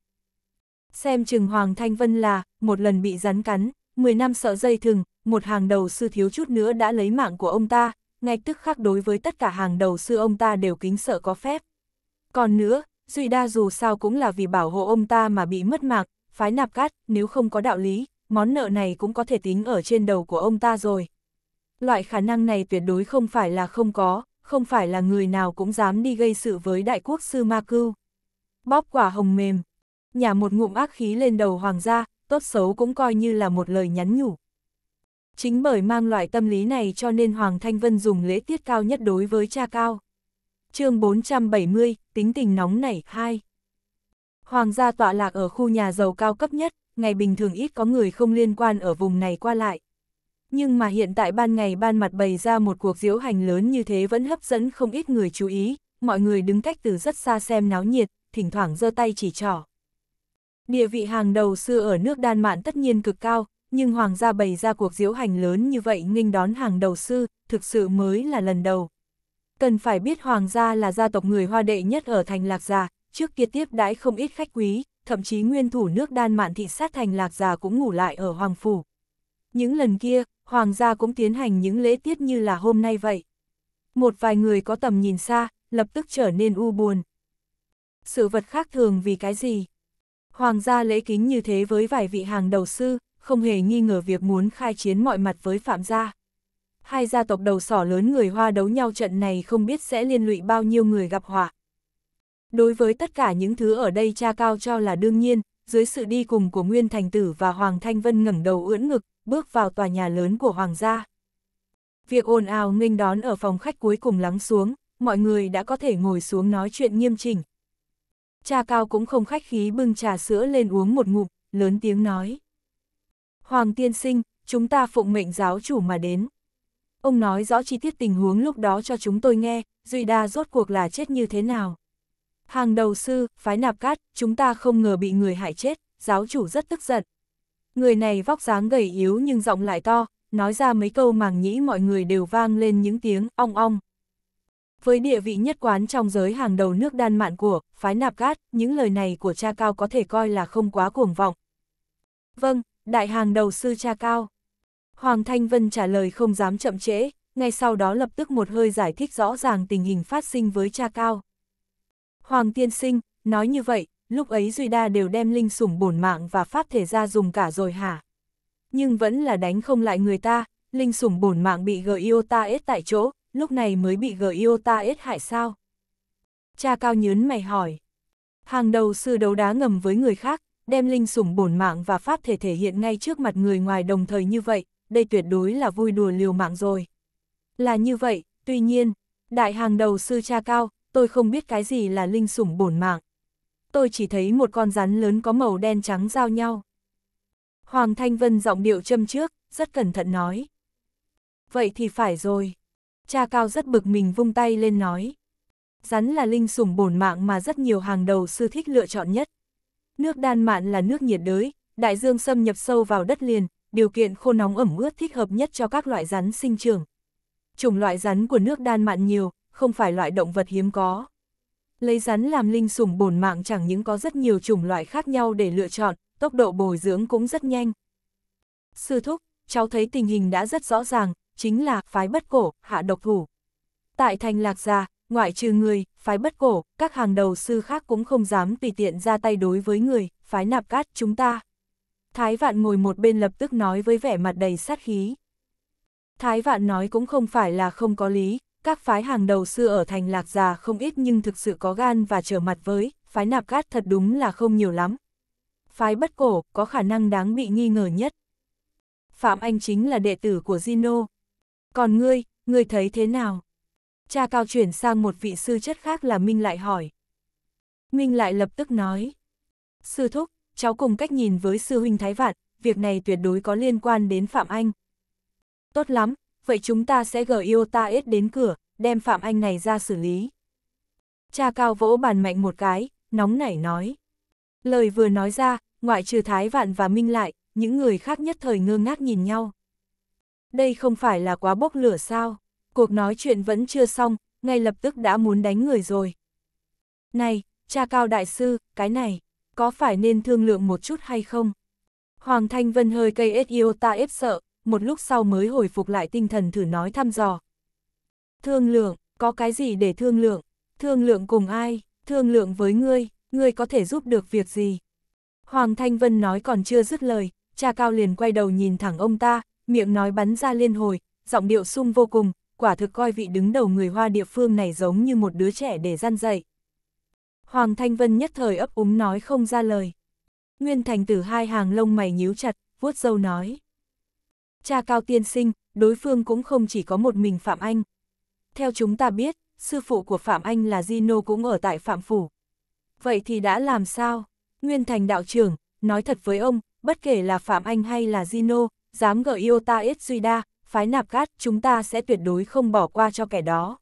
Xem chừng Hoàng Thanh Vân là, một lần bị rắn cắn, 10 năm sợ dây thừng, một hàng đầu sư thiếu chút nữa đã lấy mạng của ông ta, ngay tức khắc đối với tất cả hàng đầu sư ông ta đều kính sợ có phép. Còn nữa, Duy Đa dù sao cũng là vì bảo hộ ông ta mà bị mất mạc, phái nạp cát, nếu không có đạo lý, món nợ này cũng có thể tính ở trên đầu của ông ta rồi. Loại khả năng này tuyệt đối không phải là không có, không phải là người nào cũng dám đi gây sự với đại quốc sư Ma Cưu. Bóp quả hồng mềm, nhả một ngụm ác khí lên đầu hoàng gia, tốt xấu cũng coi như là một lời nhắn nhủ. Chính bởi mang loại tâm lý này cho nên Hoàng Thanh Vân dùng lễ tiết cao nhất đối với cha cao chương 470, tính tình nóng nảy, 2. Hoàng gia tọa lạc ở khu nhà giàu cao cấp nhất, ngày bình thường ít có người không liên quan ở vùng này qua lại. Nhưng mà hiện tại ban ngày ban mặt bày ra một cuộc diễu hành lớn như thế vẫn hấp dẫn không ít người chú ý, mọi người đứng cách từ rất xa xem náo nhiệt, thỉnh thoảng giơ tay chỉ trỏ. Địa vị hàng đầu xưa ở nước Đan Mạn tất nhiên cực cao, nhưng hoàng gia bày ra cuộc diễu hành lớn như vậy nghênh đón hàng đầu sư, thực sự mới là lần đầu. Cần phải biết Hoàng gia là gia tộc người Hoa đệ nhất ở thành Lạc Già, trước kia tiếp đãi không ít khách quý, thậm chí nguyên thủ nước đan mạn thị sát thành Lạc Già cũng ngủ lại ở Hoàng Phủ. Những lần kia, Hoàng gia cũng tiến hành những lễ tiết như là hôm nay vậy. Một vài người có tầm nhìn xa, lập tức trở nên u buồn. Sự vật khác thường vì cái gì? Hoàng gia lễ kính như thế với vài vị hàng đầu sư, không hề nghi ngờ việc muốn khai chiến mọi mặt với Phạm gia hai gia tộc đầu sỏ lớn người Hoa đấu nhau trận này không biết sẽ liên lụy bao nhiêu người gặp họa. Đối với tất cả những thứ ở đây cha cao cho là đương nhiên, dưới sự đi cùng của Nguyên Thành Tử và Hoàng Thanh Vân ngẩng đầu ưỡn ngực, bước vào tòa nhà lớn của Hoàng gia. Việc ồn ào nghênh đón ở phòng khách cuối cùng lắng xuống, mọi người đã có thể ngồi xuống nói chuyện nghiêm chỉnh. Cha cao cũng không khách khí bưng trà sữa lên uống một ngụm, lớn tiếng nói. Hoàng tiên sinh, chúng ta phụng mệnh giáo chủ mà đến. Ông nói rõ chi tiết tình huống lúc đó cho chúng tôi nghe, Duy Đa rốt cuộc là chết như thế nào. Hàng đầu sư, phái nạp cát, chúng ta không ngờ bị người hại chết, giáo chủ rất tức giận. Người này vóc dáng gầy yếu nhưng giọng lại to, nói ra mấy câu màng nhĩ mọi người đều vang lên những tiếng ong ong. Với địa vị nhất quán trong giới hàng đầu nước đan mạn của, phái nạp cát, những lời này của cha cao có thể coi là không quá cuồng vọng. Vâng, đại hàng đầu sư cha cao. Hoàng Thanh Vân trả lời không dám chậm trễ, ngay sau đó lập tức một hơi giải thích rõ ràng tình hình phát sinh với cha cao. Hoàng Tiên Sinh, nói như vậy, lúc ấy Duy Đa đều đem linh sủng bổn mạng và pháp thể ra dùng cả rồi hả? Nhưng vẫn là đánh không lại người ta, linh sủng bổn mạng bị G.I.O.T.A.S tại chỗ, lúc này mới bị G.I.O.T.A.S hại sao? Cha cao nhớn mày hỏi. Hàng đầu sư đấu đá ngầm với người khác, đem linh sủng bổn mạng và pháp thể thể hiện ngay trước mặt người ngoài đồng thời như vậy, đây tuyệt đối là vui đùa liều mạng rồi. Là như vậy, tuy nhiên, đại hàng đầu sư cha cao, tôi không biết cái gì là linh sủng bổn mạng. Tôi chỉ thấy một con rắn lớn có màu đen trắng giao nhau. Hoàng Thanh Vân giọng điệu châm trước, rất cẩn thận nói. Vậy thì phải rồi. Cha cao rất bực mình vung tay lên nói. Rắn là linh sủng bổn mạng mà rất nhiều hàng đầu sư thích lựa chọn nhất. Nước đan mạn là nước nhiệt đới, đại dương xâm nhập sâu vào đất liền, điều kiện khô nóng ẩm ướt thích hợp nhất cho các loại rắn sinh trưởng. Chủng loại rắn của nước đan mạn nhiều, không phải loại động vật hiếm có. Lấy rắn làm linh sủng bổn mạng chẳng những có rất nhiều chủng loại khác nhau để lựa chọn, tốc độ bồi dưỡng cũng rất nhanh. Sư thúc, cháu thấy tình hình đã rất rõ ràng, chính là phái bất cổ, hạ độc thủ. Tại thành lạc gia, ngoại trừ người, phái bất cổ, các hàng đầu sư khác cũng không dám tùy tiện ra tay đối với người, phái nạp cát chúng ta. Thái Vạn ngồi một bên lập tức nói với vẻ mặt đầy sát khí. Thái Vạn nói cũng không phải là không có lý, các phái hàng đầu xưa ở thành lạc già không ít nhưng thực sự có gan và trở mặt với, phái nạp cát thật đúng là không nhiều lắm. Phái bất cổ có khả năng đáng bị nghi ngờ nhất. Phạm Anh chính là đệ tử của Zino. Còn ngươi, ngươi thấy thế nào? Cha cao chuyển sang một vị sư chất khác là Minh lại hỏi. Minh lại lập tức nói. Sư thúc, cháu cùng cách nhìn với sư huynh Thái Vạn, việc này tuyệt đối có liên quan đến Phạm Anh. Tốt lắm, vậy chúng ta sẽ gờ Iota S đến cửa, đem Phạm Anh này ra xử lý. Cha Cao vỗ bàn mạnh một cái, nóng nảy nói. Lời vừa nói ra, ngoại trừ Thái Vạn và Minh lại, những người khác nhất thời ngơ ngác nhìn nhau. Đây không phải là quá bốc lửa sao, cuộc nói chuyện vẫn chưa xong, ngay lập tức đã muốn đánh người rồi. Này, cha Cao Đại Sư, cái này có phải nên thương lượng một chút hay không? Hoàng Thanh Vân hơi cây yêu ta ép sợ, một lúc sau mới hồi phục lại tinh thần thử nói thăm dò. Thương lượng, có cái gì để thương lượng? Thương lượng cùng ai? Thương lượng với ngươi, ngươi có thể giúp được việc gì? Hoàng Thanh Vân nói còn chưa dứt lời, cha cao liền quay đầu nhìn thẳng ông ta, miệng nói bắn ra liên hồi, giọng điệu sung vô cùng, quả thực coi vị đứng đầu người hoa địa phương này giống như một đứa trẻ để gian dạy. Hoàng Thanh Vân nhất thời ấp úng nói không ra lời. Nguyên thành tử hai hàng lông mày nhíu chặt, vuốt dâu nói. Cha cao tiên sinh, đối phương cũng không chỉ có một mình Phạm Anh. Theo chúng ta biết, sư phụ của Phạm Anh là Gino cũng ở tại Phạm Phủ. Vậy thì đã làm sao? Nguyên thành đạo trưởng, nói thật với ông, bất kể là Phạm Anh hay là Gino, dám gợi Iota Itsuida, phái nạp cát, chúng ta sẽ tuyệt đối không bỏ qua cho kẻ đó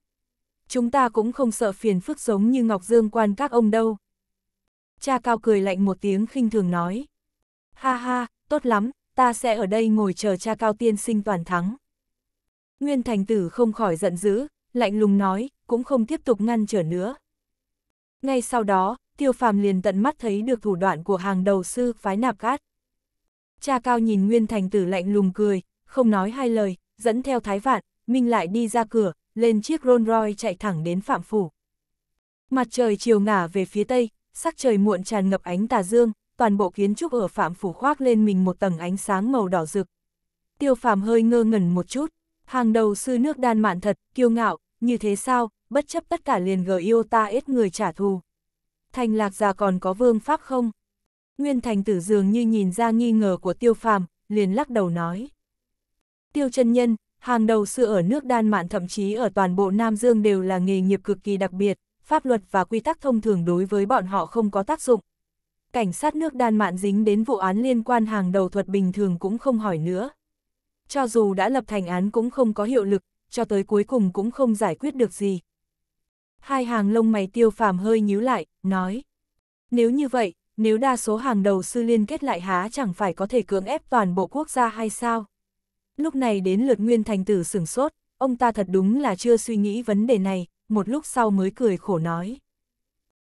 chúng ta cũng không sợ phiền phức giống như Ngọc Dương quan các ông đâu. Cha cao cười lạnh một tiếng khinh thường nói. Ha ha, tốt lắm, ta sẽ ở đây ngồi chờ cha cao tiên sinh toàn thắng. Nguyên thành tử không khỏi giận dữ, lạnh lùng nói, cũng không tiếp tục ngăn trở nữa. Ngay sau đó, tiêu phàm liền tận mắt thấy được thủ đoạn của hàng đầu sư phái nạp cát. Cha cao nhìn Nguyên thành tử lạnh lùng cười, không nói hai lời, dẫn theo thái vạn, minh lại đi ra cửa, lên chiếc Rolls Royce chạy thẳng đến Phạm Phủ. Mặt trời chiều ngả về phía tây, sắc trời muộn tràn ngập ánh tà dương, toàn bộ kiến trúc ở Phạm Phủ khoác lên mình một tầng ánh sáng màu đỏ rực. Tiêu Phạm hơi ngơ ngẩn một chút, hàng đầu sư nước đan mạn thật, kiêu ngạo, như thế sao, bất chấp tất cả liền gờ yêu ta ít người trả thù. Thành lạc già còn có vương pháp không? Nguyên thành tử dường như nhìn ra nghi ngờ của tiêu phàm, liền lắc đầu nói. Tiêu chân nhân, hàng đầu sư ở nước Đan Mạn thậm chí ở toàn bộ Nam Dương đều là nghề nghiệp cực kỳ đặc biệt, pháp luật và quy tắc thông thường đối với bọn họ không có tác dụng. Cảnh sát nước Đan Mạn dính đến vụ án liên quan hàng đầu thuật bình thường cũng không hỏi nữa. Cho dù đã lập thành án cũng không có hiệu lực, cho tới cuối cùng cũng không giải quyết được gì. Hai hàng lông mày tiêu phàm hơi nhíu lại, nói. Nếu như vậy, nếu đa số hàng đầu sư liên kết lại há chẳng phải có thể cưỡng ép toàn bộ quốc gia hay sao? Lúc này đến lượt Nguyên Thành Tử sửng sốt, ông ta thật đúng là chưa suy nghĩ vấn đề này, một lúc sau mới cười khổ nói.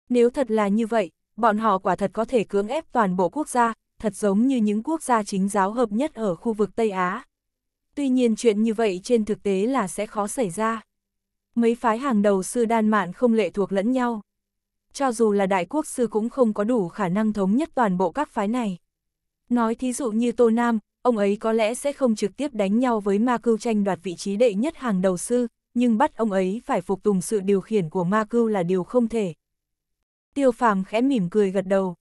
Nếu thật là như vậy, bọn họ quả thật có thể cưỡng ép toàn bộ quốc gia, thật giống như những quốc gia chính giáo hợp nhất ở khu vực Tây Á. Tuy nhiên chuyện như vậy trên thực tế là sẽ khó xảy ra. Mấy phái hàng đầu sư đan mạn không lệ thuộc lẫn nhau. Cho dù là đại quốc sư cũng không có đủ khả năng thống nhất toàn bộ các phái này. Nói thí dụ như Tô Nam, ông ấy có lẽ sẽ không trực tiếp đánh nhau với ma cưu tranh đoạt vị trí đệ nhất hàng đầu sư, nhưng bắt ông ấy phải phục tùng sự điều khiển của ma cưu là điều không thể. Tiêu phàm khẽ mỉm cười gật đầu.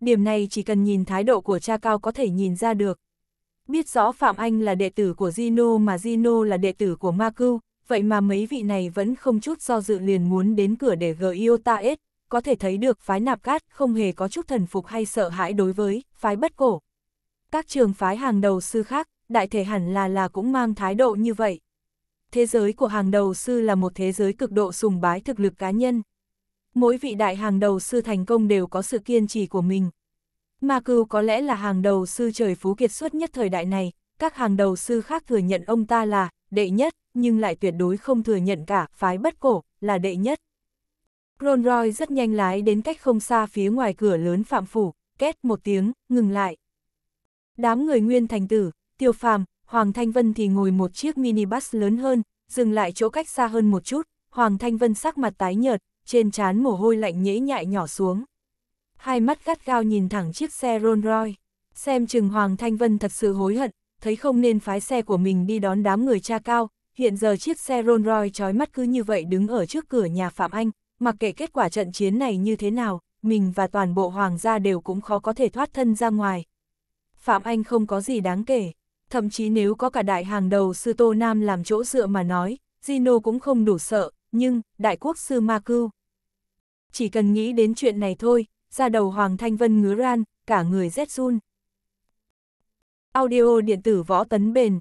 Điểm này chỉ cần nhìn thái độ của cha cao có thể nhìn ra được. Biết rõ Phạm Anh là đệ tử của Gino mà Gino là đệ tử của Ma Cưu, vậy mà mấy vị này vẫn không chút do dự liền muốn đến cửa để gờ Iota S, có thể thấy được phái nạp cát không hề có chút thần phục hay sợ hãi đối với phái bất cổ các trường phái hàng đầu sư khác, đại thể hẳn là là cũng mang thái độ như vậy. Thế giới của hàng đầu sư là một thế giới cực độ sùng bái thực lực cá nhân. Mỗi vị đại hàng đầu sư thành công đều có sự kiên trì của mình. Ma Cưu có lẽ là hàng đầu sư trời phú kiệt xuất nhất thời đại này, các hàng đầu sư khác thừa nhận ông ta là đệ nhất, nhưng lại tuyệt đối không thừa nhận cả phái bất cổ là đệ nhất. Rolls Royce rất nhanh lái đến cách không xa phía ngoài cửa lớn Phạm Phủ, két một tiếng, ngừng lại. Đám người Nguyên Thành Tử, Tiêu Phàm, Hoàng Thanh Vân thì ngồi một chiếc minibus lớn hơn, dừng lại chỗ cách xa hơn một chút, Hoàng Thanh Vân sắc mặt tái nhợt, trên trán mồ hôi lạnh nhễ nhại nhỏ xuống. Hai mắt gắt gao nhìn thẳng chiếc xe Rolls Royce, xem chừng Hoàng Thanh Vân thật sự hối hận, thấy không nên phái xe của mình đi đón đám người cha cao, hiện giờ chiếc xe Rolls Royce chói mắt cứ như vậy đứng ở trước cửa nhà Phạm Anh, mặc kệ kết quả trận chiến này như thế nào, mình và toàn bộ Hoàng gia đều cũng khó có thể thoát thân ra ngoài, Phạm Anh không có gì đáng kể. Thậm chí nếu có cả đại hàng đầu sư Tô Nam làm chỗ dựa mà nói, Gino cũng không đủ sợ, nhưng, đại quốc sư Ma Cưu. Chỉ cần nghĩ đến chuyện này thôi, ra đầu Hoàng Thanh Vân ngứa ran, cả người rét run. Audio điện tử võ tấn bền.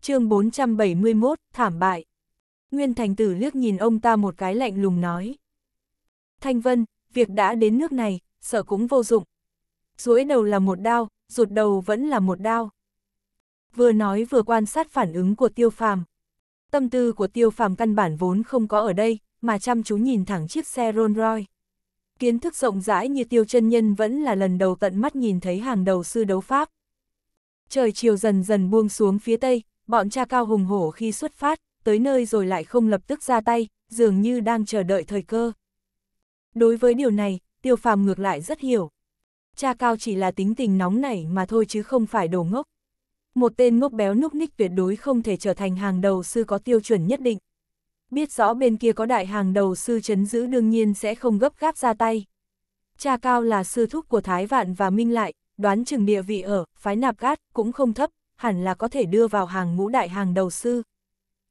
chương 471, thảm bại. Nguyên Thành Tử liếc nhìn ông ta một cái lạnh lùng nói. Thanh Vân, việc đã đến nước này, sợ cũng vô dụng, duỗi đầu là một đao, rụt đầu vẫn là một đao. Vừa nói vừa quan sát phản ứng của tiêu phàm. Tâm tư của tiêu phàm căn bản vốn không có ở đây, mà chăm chú nhìn thẳng chiếc xe Rolls Royce. Kiến thức rộng rãi như tiêu chân nhân vẫn là lần đầu tận mắt nhìn thấy hàng đầu sư đấu Pháp. Trời chiều dần dần buông xuống phía tây, bọn cha cao hùng hổ khi xuất phát, tới nơi rồi lại không lập tức ra tay, dường như đang chờ đợi thời cơ. Đối với điều này, tiêu phàm ngược lại rất hiểu cha cao chỉ là tính tình nóng nảy mà thôi chứ không phải đồ ngốc. Một tên ngốc béo núp ních tuyệt đối không thể trở thành hàng đầu sư có tiêu chuẩn nhất định. Biết rõ bên kia có đại hàng đầu sư chấn giữ đương nhiên sẽ không gấp gáp ra tay. Cha cao là sư thúc của Thái Vạn và Minh Lại, đoán chừng địa vị ở, phái nạp gát, cũng không thấp, hẳn là có thể đưa vào hàng ngũ đại hàng đầu sư.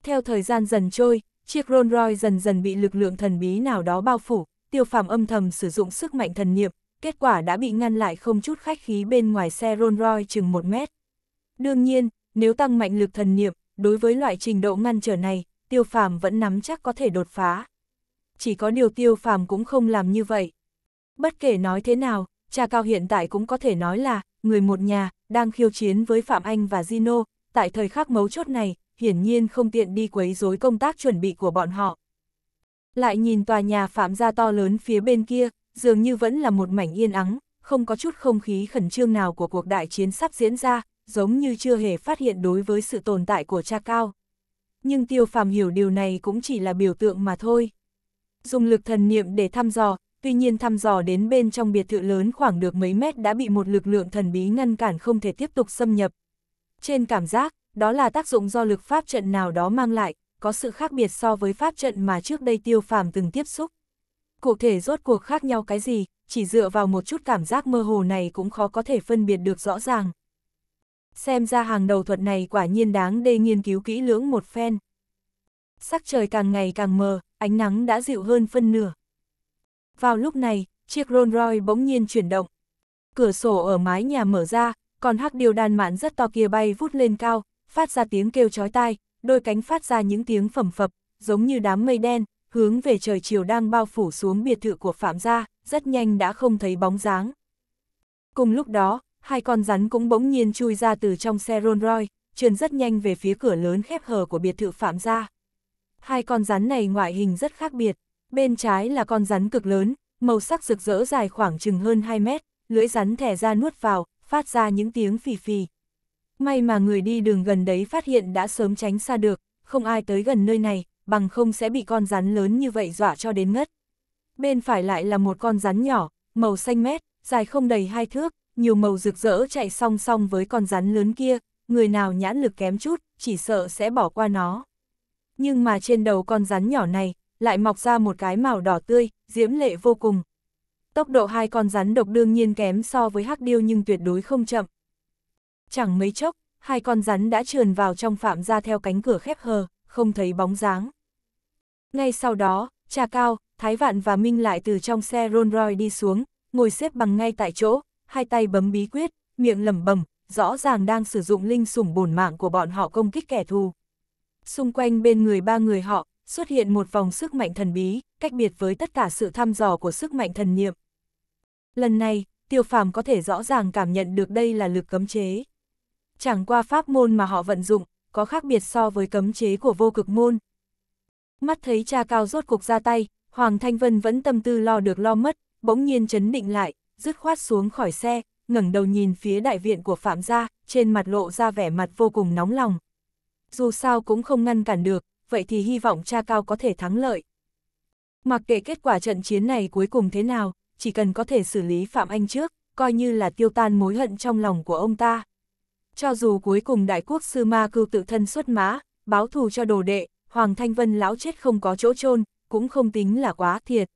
Theo thời gian dần trôi, chiếc Rolls Royce dần dần bị lực lượng thần bí nào đó bao phủ, tiêu phàm âm thầm sử dụng sức mạnh thần niệm, kết quả đã bị ngăn lại không chút khách khí bên ngoài xe Rolls Royce chừng 1 mét. Đương nhiên, nếu tăng mạnh lực thần niệm, đối với loại trình độ ngăn trở này, tiêu phàm vẫn nắm chắc có thể đột phá. Chỉ có điều tiêu phàm cũng không làm như vậy. Bất kể nói thế nào, cha cao hiện tại cũng có thể nói là, người một nhà, đang khiêu chiến với Phạm Anh và Gino, tại thời khắc mấu chốt này, hiển nhiên không tiện đi quấy rối công tác chuẩn bị của bọn họ. Lại nhìn tòa nhà Phạm gia to lớn phía bên kia, dường như vẫn là một mảnh yên ắng, không có chút không khí khẩn trương nào của cuộc đại chiến sắp diễn ra, giống như chưa hề phát hiện đối với sự tồn tại của cha cao. Nhưng tiêu phàm hiểu điều này cũng chỉ là biểu tượng mà thôi. Dùng lực thần niệm để thăm dò, tuy nhiên thăm dò đến bên trong biệt thự lớn khoảng được mấy mét đã bị một lực lượng thần bí ngăn cản không thể tiếp tục xâm nhập. Trên cảm giác, đó là tác dụng do lực pháp trận nào đó mang lại, có sự khác biệt so với pháp trận mà trước đây tiêu phàm từng tiếp xúc. Cụ thể rốt cuộc khác nhau cái gì, chỉ dựa vào một chút cảm giác mơ hồ này cũng khó có thể phân biệt được rõ ràng. Xem ra hàng đầu thuật này quả nhiên đáng để nghiên cứu kỹ lưỡng một phen. Sắc trời càng ngày càng mờ, ánh nắng đã dịu hơn phân nửa. Vào lúc này, chiếc Rolls Royce bỗng nhiên chuyển động. Cửa sổ ở mái nhà mở ra, con hắc điều đàn mạn rất to kia bay vút lên cao, phát ra tiếng kêu chói tai, đôi cánh phát ra những tiếng phẩm phập, giống như đám mây đen, hướng về trời chiều đang bao phủ xuống biệt thự của Phạm gia, rất nhanh đã không thấy bóng dáng. Cùng lúc đó, hai con rắn cũng bỗng nhiên chui ra từ trong xe Rolls Royce, trườn rất nhanh về phía cửa lớn khép hờ của biệt thự Phạm gia. Hai con rắn này ngoại hình rất khác biệt, bên trái là con rắn cực lớn, màu sắc rực rỡ dài khoảng chừng hơn 2 mét, lưỡi rắn thẻ ra nuốt vào, phát ra những tiếng phì phì. May mà người đi đường gần đấy phát hiện đã sớm tránh xa được, không ai tới gần nơi này, bằng không sẽ bị con rắn lớn như vậy dọa cho đến ngất. Bên phải lại là một con rắn nhỏ, màu xanh mét, dài không đầy hai thước, nhiều màu rực rỡ chạy song song với con rắn lớn kia, người nào nhãn lực kém chút, chỉ sợ sẽ bỏ qua nó. Nhưng mà trên đầu con rắn nhỏ này, lại mọc ra một cái màu đỏ tươi, diễm lệ vô cùng. Tốc độ hai con rắn độc đương nhiên kém so với hắc điêu nhưng tuyệt đối không chậm. Chẳng mấy chốc, hai con rắn đã trườn vào trong phạm ra theo cánh cửa khép hờ, không thấy bóng dáng. Ngay sau đó, cha Cao, Thái Vạn và Minh lại từ trong xe Rolls Royce đi xuống, ngồi xếp bằng ngay tại chỗ, hai tay bấm bí quyết, miệng lẩm bẩm, rõ ràng đang sử dụng linh sủng bổn mạng của bọn họ công kích kẻ thù. Xung quanh bên người ba người họ, xuất hiện một vòng sức mạnh thần bí, cách biệt với tất cả sự thăm dò của sức mạnh thần niệm. Lần này, Tiêu Phàm có thể rõ ràng cảm nhận được đây là lực cấm chế. Chẳng qua pháp môn mà họ vận dụng, có khác biệt so với cấm chế của vô cực môn, Mắt thấy cha cao rốt cuộc ra tay, Hoàng Thanh Vân vẫn tâm tư lo được lo mất, bỗng nhiên chấn định lại, dứt khoát xuống khỏi xe, ngẩng đầu nhìn phía đại viện của Phạm gia, trên mặt lộ ra vẻ mặt vô cùng nóng lòng. Dù sao cũng không ngăn cản được, vậy thì hy vọng cha cao có thể thắng lợi. Mặc kệ kết quả trận chiến này cuối cùng thế nào, chỉ cần có thể xử lý Phạm Anh trước, coi như là tiêu tan mối hận trong lòng của ông ta. Cho dù cuối cùng đại quốc sư ma cưu tự thân xuất mã, báo thù cho đồ đệ, Hoàng Thanh Vân lão chết không có chỗ chôn cũng không tính là quá thiệt.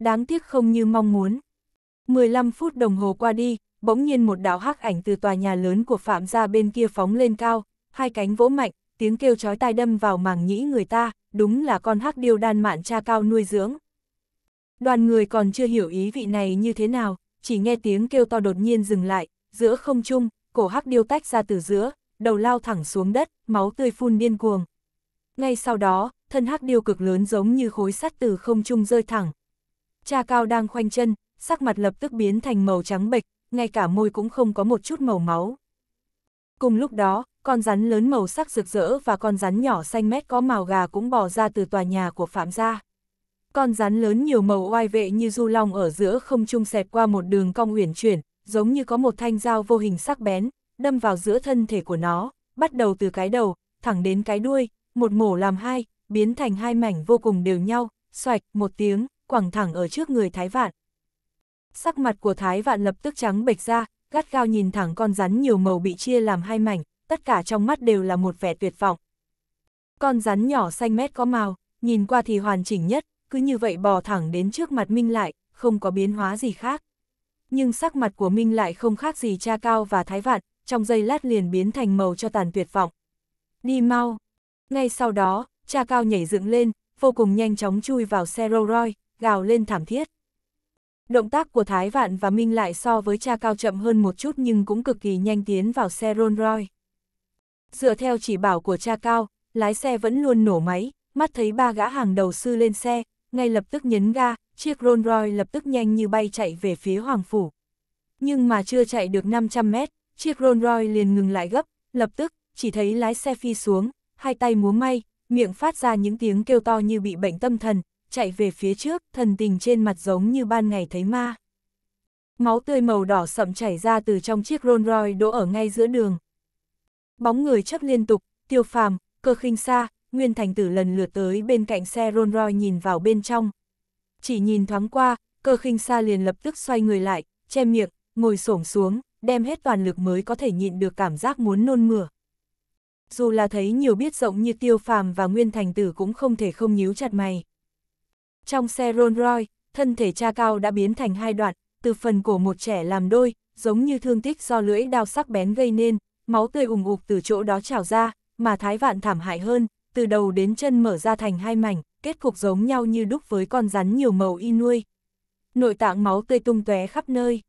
Đáng tiếc không như mong muốn. 15 phút đồng hồ qua đi, bỗng nhiên một đạo hắc ảnh từ tòa nhà lớn của Phạm gia bên kia phóng lên cao, hai cánh vỗ mạnh, tiếng kêu chói tai đâm vào màng nhĩ người ta, đúng là con hắc điêu đan mạn cha cao nuôi dưỡng. Đoàn người còn chưa hiểu ý vị này như thế nào, chỉ nghe tiếng kêu to đột nhiên dừng lại, giữa không trung, cổ hắc điêu tách ra từ giữa, đầu lao thẳng xuống đất, máu tươi phun điên cuồng, ngay sau đó, thân hắc điêu cực lớn giống như khối sắt từ không trung rơi thẳng. Cha cao đang khoanh chân, sắc mặt lập tức biến thành màu trắng bệch, ngay cả môi cũng không có một chút màu máu. Cùng lúc đó, con rắn lớn màu sắc rực rỡ và con rắn nhỏ xanh mét có màu gà cũng bò ra từ tòa nhà của Phạm gia. Con rắn lớn nhiều màu oai vệ như du long ở giữa không trung xẹt qua một đường cong uyển chuyển, giống như có một thanh dao vô hình sắc bén, đâm vào giữa thân thể của nó, bắt đầu từ cái đầu, thẳng đến cái đuôi, một mổ làm hai, biến thành hai mảnh vô cùng đều nhau, xoạch một tiếng, quẳng thẳng ở trước người Thái Vạn. Sắc mặt của Thái Vạn lập tức trắng bệch ra, gắt gao nhìn thẳng con rắn nhiều màu bị chia làm hai mảnh, tất cả trong mắt đều là một vẻ tuyệt vọng. Con rắn nhỏ xanh mét có màu, nhìn qua thì hoàn chỉnh nhất, cứ như vậy bò thẳng đến trước mặt Minh lại, không có biến hóa gì khác. Nhưng sắc mặt của Minh lại không khác gì cha cao và thái vạn, trong giây lát liền biến thành màu cho tàn tuyệt vọng. Đi mau, ngay sau đó, cha cao nhảy dựng lên, vô cùng nhanh chóng chui vào xe Rolls Royce, gào lên thảm thiết. Động tác của Thái Vạn và Minh lại so với cha cao chậm hơn một chút nhưng cũng cực kỳ nhanh tiến vào xe Rolls Royce. Dựa theo chỉ bảo của cha cao, lái xe vẫn luôn nổ máy, mắt thấy ba gã hàng đầu sư lên xe, ngay lập tức nhấn ga, chiếc Rolls Royce lập tức nhanh như bay chạy về phía Hoàng Phủ. Nhưng mà chưa chạy được 500 mét, chiếc Rolls Royce liền ngừng lại gấp, lập tức, chỉ thấy lái xe phi xuống, hai tay múa may, miệng phát ra những tiếng kêu to như bị bệnh tâm thần, chạy về phía trước, thần tình trên mặt giống như ban ngày thấy ma. Máu tươi màu đỏ sậm chảy ra từ trong chiếc Rolls Royce đỗ ở ngay giữa đường. Bóng người chấp liên tục, tiêu phàm, cơ khinh xa, Nguyên Thành Tử lần lượt tới bên cạnh xe Rolls Royce nhìn vào bên trong. Chỉ nhìn thoáng qua, cơ khinh xa liền lập tức xoay người lại, che miệng, ngồi xổm xuống, đem hết toàn lực mới có thể nhịn được cảm giác muốn nôn mửa dù là thấy nhiều biết rộng như tiêu phàm và nguyên thành tử cũng không thể không nhíu chặt mày. Trong xe Rolls Royce, thân thể cha cao đã biến thành hai đoạn, từ phần cổ một trẻ làm đôi, giống như thương tích do lưỡi đao sắc bén gây nên, máu tươi ủng ục từ chỗ đó trào ra, mà thái vạn thảm hại hơn, từ đầu đến chân mở ra thành hai mảnh, kết cục giống nhau như đúc với con rắn nhiều màu y nuôi. Nội tạng máu tươi tung tóe khắp nơi.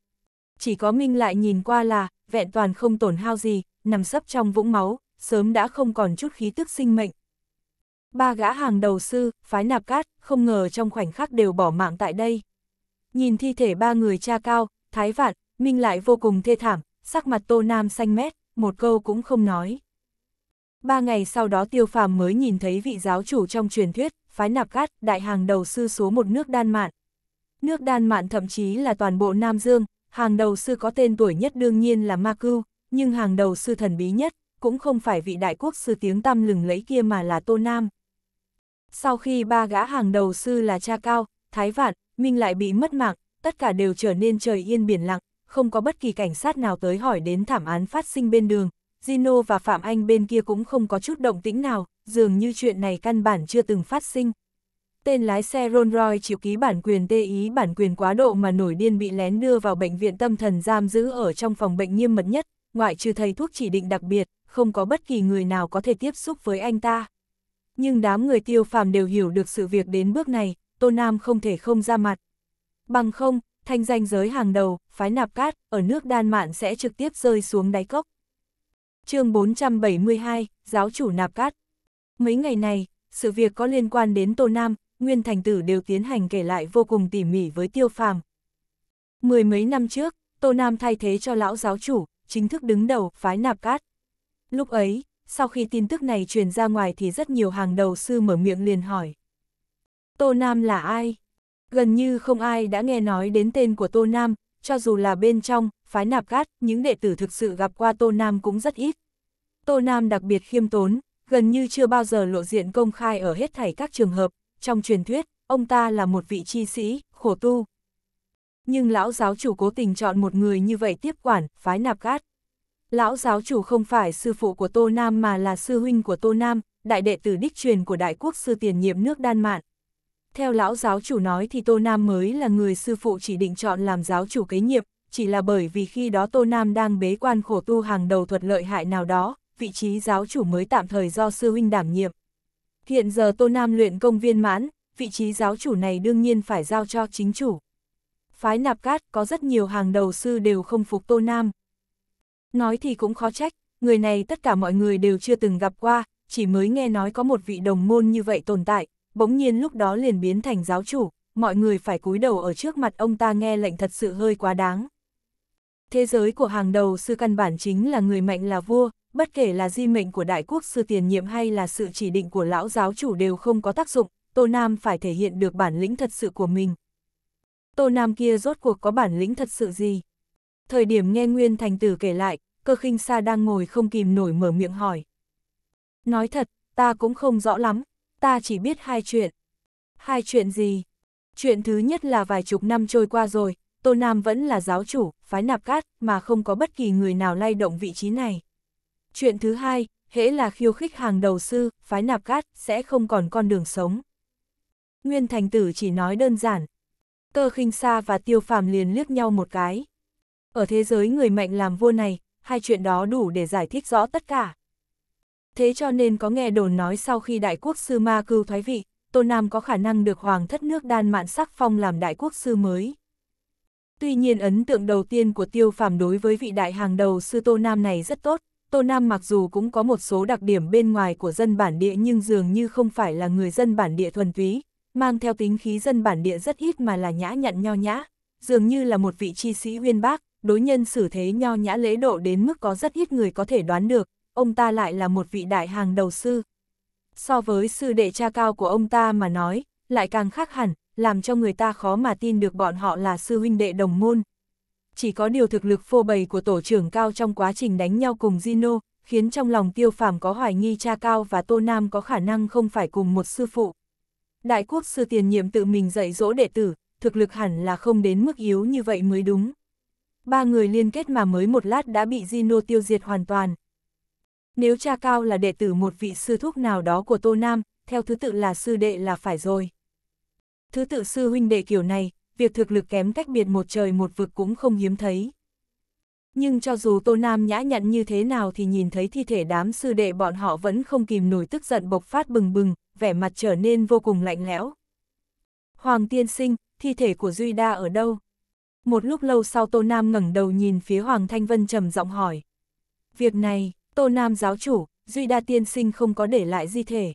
Chỉ có Minh lại nhìn qua là, vẹn toàn không tổn hao gì, nằm sấp trong vũng máu, sớm đã không còn chút khí tức sinh mệnh. Ba gã hàng đầu sư, phái nạp cát, không ngờ trong khoảnh khắc đều bỏ mạng tại đây. Nhìn thi thể ba người cha cao, thái vạn, minh lại vô cùng thê thảm, sắc mặt tô nam xanh mét, một câu cũng không nói. Ba ngày sau đó tiêu phàm mới nhìn thấy vị giáo chủ trong truyền thuyết, phái nạp cát, đại hàng đầu sư số một nước đan mạn. Nước đan mạn thậm chí là toàn bộ Nam Dương, hàng đầu sư có tên tuổi nhất đương nhiên là Ma Cưu, nhưng hàng đầu sư thần bí nhất, cũng không phải vị đại quốc sư tiếng tăm lừng lẫy kia mà là Tô Nam. Sau khi ba gã hàng đầu sư là Cha Cao, Thái Vạn, Minh lại bị mất mạng, tất cả đều trở nên trời yên biển lặng, không có bất kỳ cảnh sát nào tới hỏi đến thảm án phát sinh bên đường. Gino và Phạm Anh bên kia cũng không có chút động tĩnh nào, dường như chuyện này căn bản chưa từng phát sinh. Tên lái xe Rolls Royce chịu ký bản quyền tê ý bản quyền quá độ mà nổi điên bị lén đưa vào bệnh viện tâm thần giam giữ ở trong phòng bệnh nghiêm mật nhất, ngoại trừ thầy thuốc chỉ định đặc biệt, không có bất kỳ người nào có thể tiếp xúc với anh ta. Nhưng đám người tiêu phàm đều hiểu được sự việc đến bước này, Tô Nam không thể không ra mặt. Bằng không, thanh danh giới hàng đầu, phái nạp cát, ở nước đan mạn sẽ trực tiếp rơi xuống đáy cốc. chương 472, Giáo chủ nạp cát. Mấy ngày này, sự việc có liên quan đến Tô Nam, Nguyên Thành Tử đều tiến hành kể lại vô cùng tỉ mỉ với tiêu phàm. Mười mấy năm trước, Tô Nam thay thế cho lão giáo chủ, chính thức đứng đầu phái nạp cát. Lúc ấy, sau khi tin tức này truyền ra ngoài thì rất nhiều hàng đầu sư mở miệng liền hỏi. Tô Nam là ai? Gần như không ai đã nghe nói đến tên của Tô Nam, cho dù là bên trong, phái nạp gát, những đệ tử thực sự gặp qua Tô Nam cũng rất ít. Tô Nam đặc biệt khiêm tốn, gần như chưa bao giờ lộ diện công khai ở hết thảy các trường hợp, trong truyền thuyết, ông ta là một vị chi sĩ, khổ tu. Nhưng lão giáo chủ cố tình chọn một người như vậy tiếp quản, phái nạp gát. Lão giáo chủ không phải sư phụ của Tô Nam mà là sư huynh của Tô Nam, đại đệ tử đích truyền của đại quốc sư tiền nhiệm nước Đan Mạn. Theo lão giáo chủ nói thì Tô Nam mới là người sư phụ chỉ định chọn làm giáo chủ kế nhiệm, chỉ là bởi vì khi đó Tô Nam đang bế quan khổ tu hàng đầu thuật lợi hại nào đó, vị trí giáo chủ mới tạm thời do sư huynh đảm nhiệm. Hiện giờ Tô Nam luyện công viên mãn, vị trí giáo chủ này đương nhiên phải giao cho chính chủ. Phái Nạp Cát có rất nhiều hàng đầu sư đều không phục Tô Nam. Nói thì cũng khó trách, người này tất cả mọi người đều chưa từng gặp qua, chỉ mới nghe nói có một vị đồng môn như vậy tồn tại, bỗng nhiên lúc đó liền biến thành giáo chủ, mọi người phải cúi đầu ở trước mặt ông ta nghe lệnh thật sự hơi quá đáng. Thế giới của hàng đầu sư căn bản chính là người mạnh là vua, bất kể là di mệnh của đại quốc sư tiền nhiệm hay là sự chỉ định của lão giáo chủ đều không có tác dụng, Tô Nam phải thể hiện được bản lĩnh thật sự của mình. Tô Nam kia rốt cuộc có bản lĩnh thật sự gì? thời điểm nghe Nguyên Thành Tử kể lại, cơ khinh xa đang ngồi không kìm nổi mở miệng hỏi. Nói thật, ta cũng không rõ lắm, ta chỉ biết hai chuyện. Hai chuyện gì? Chuyện thứ nhất là vài chục năm trôi qua rồi, Tô Nam vẫn là giáo chủ, phái nạp cát, mà không có bất kỳ người nào lay động vị trí này. Chuyện thứ hai, hễ là khiêu khích hàng đầu sư, phái nạp cát, sẽ không còn con đường sống. Nguyên Thành Tử chỉ nói đơn giản. Cơ khinh xa và tiêu phàm liền liếc nhau một cái. Ở thế giới người mạnh làm vua này, hai chuyện đó đủ để giải thích rõ tất cả. Thế cho nên có nghe đồn nói sau khi đại quốc sư Ma Cưu thoái vị, Tô Nam có khả năng được hoàng thất nước đan mạn sắc phong làm đại quốc sư mới. Tuy nhiên ấn tượng đầu tiên của tiêu phàm đối với vị đại hàng đầu sư Tô Nam này rất tốt, Tô Nam mặc dù cũng có một số đặc điểm bên ngoài của dân bản địa nhưng dường như không phải là người dân bản địa thuần túy, mang theo tính khí dân bản địa rất ít mà là nhã nhặn nho nhã, dường như là một vị chi sĩ uyên bác, đối nhân xử thế nho nhã lễ độ đến mức có rất ít người có thể đoán được, ông ta lại là một vị đại hàng đầu sư. So với sư đệ cha cao của ông ta mà nói, lại càng khác hẳn, làm cho người ta khó mà tin được bọn họ là sư huynh đệ đồng môn. Chỉ có điều thực lực phô bày của tổ trưởng cao trong quá trình đánh nhau cùng zino khiến trong lòng tiêu phàm có hoài nghi cha cao và tô nam có khả năng không phải cùng một sư phụ. Đại quốc sư tiền nhiệm tự mình dạy dỗ đệ tử, thực lực hẳn là không đến mức yếu như vậy mới đúng ba người liên kết mà mới một lát đã bị Gino tiêu diệt hoàn toàn. Nếu cha cao là đệ tử một vị sư thúc nào đó của Tô Nam, theo thứ tự là sư đệ là phải rồi. Thứ tự sư huynh đệ kiểu này, việc thực lực kém cách biệt một trời một vực cũng không hiếm thấy. Nhưng cho dù Tô Nam nhã nhặn như thế nào thì nhìn thấy thi thể đám sư đệ bọn họ vẫn không kìm nổi tức giận bộc phát bừng bừng, vẻ mặt trở nên vô cùng lạnh lẽo. Hoàng tiên sinh, thi thể của Duy Đa ở đâu? Một lúc lâu sau Tô Nam ngẩng đầu nhìn phía Hoàng Thanh Vân trầm giọng hỏi. Việc này, Tô Nam giáo chủ, Duy Đa Tiên Sinh không có để lại di thể.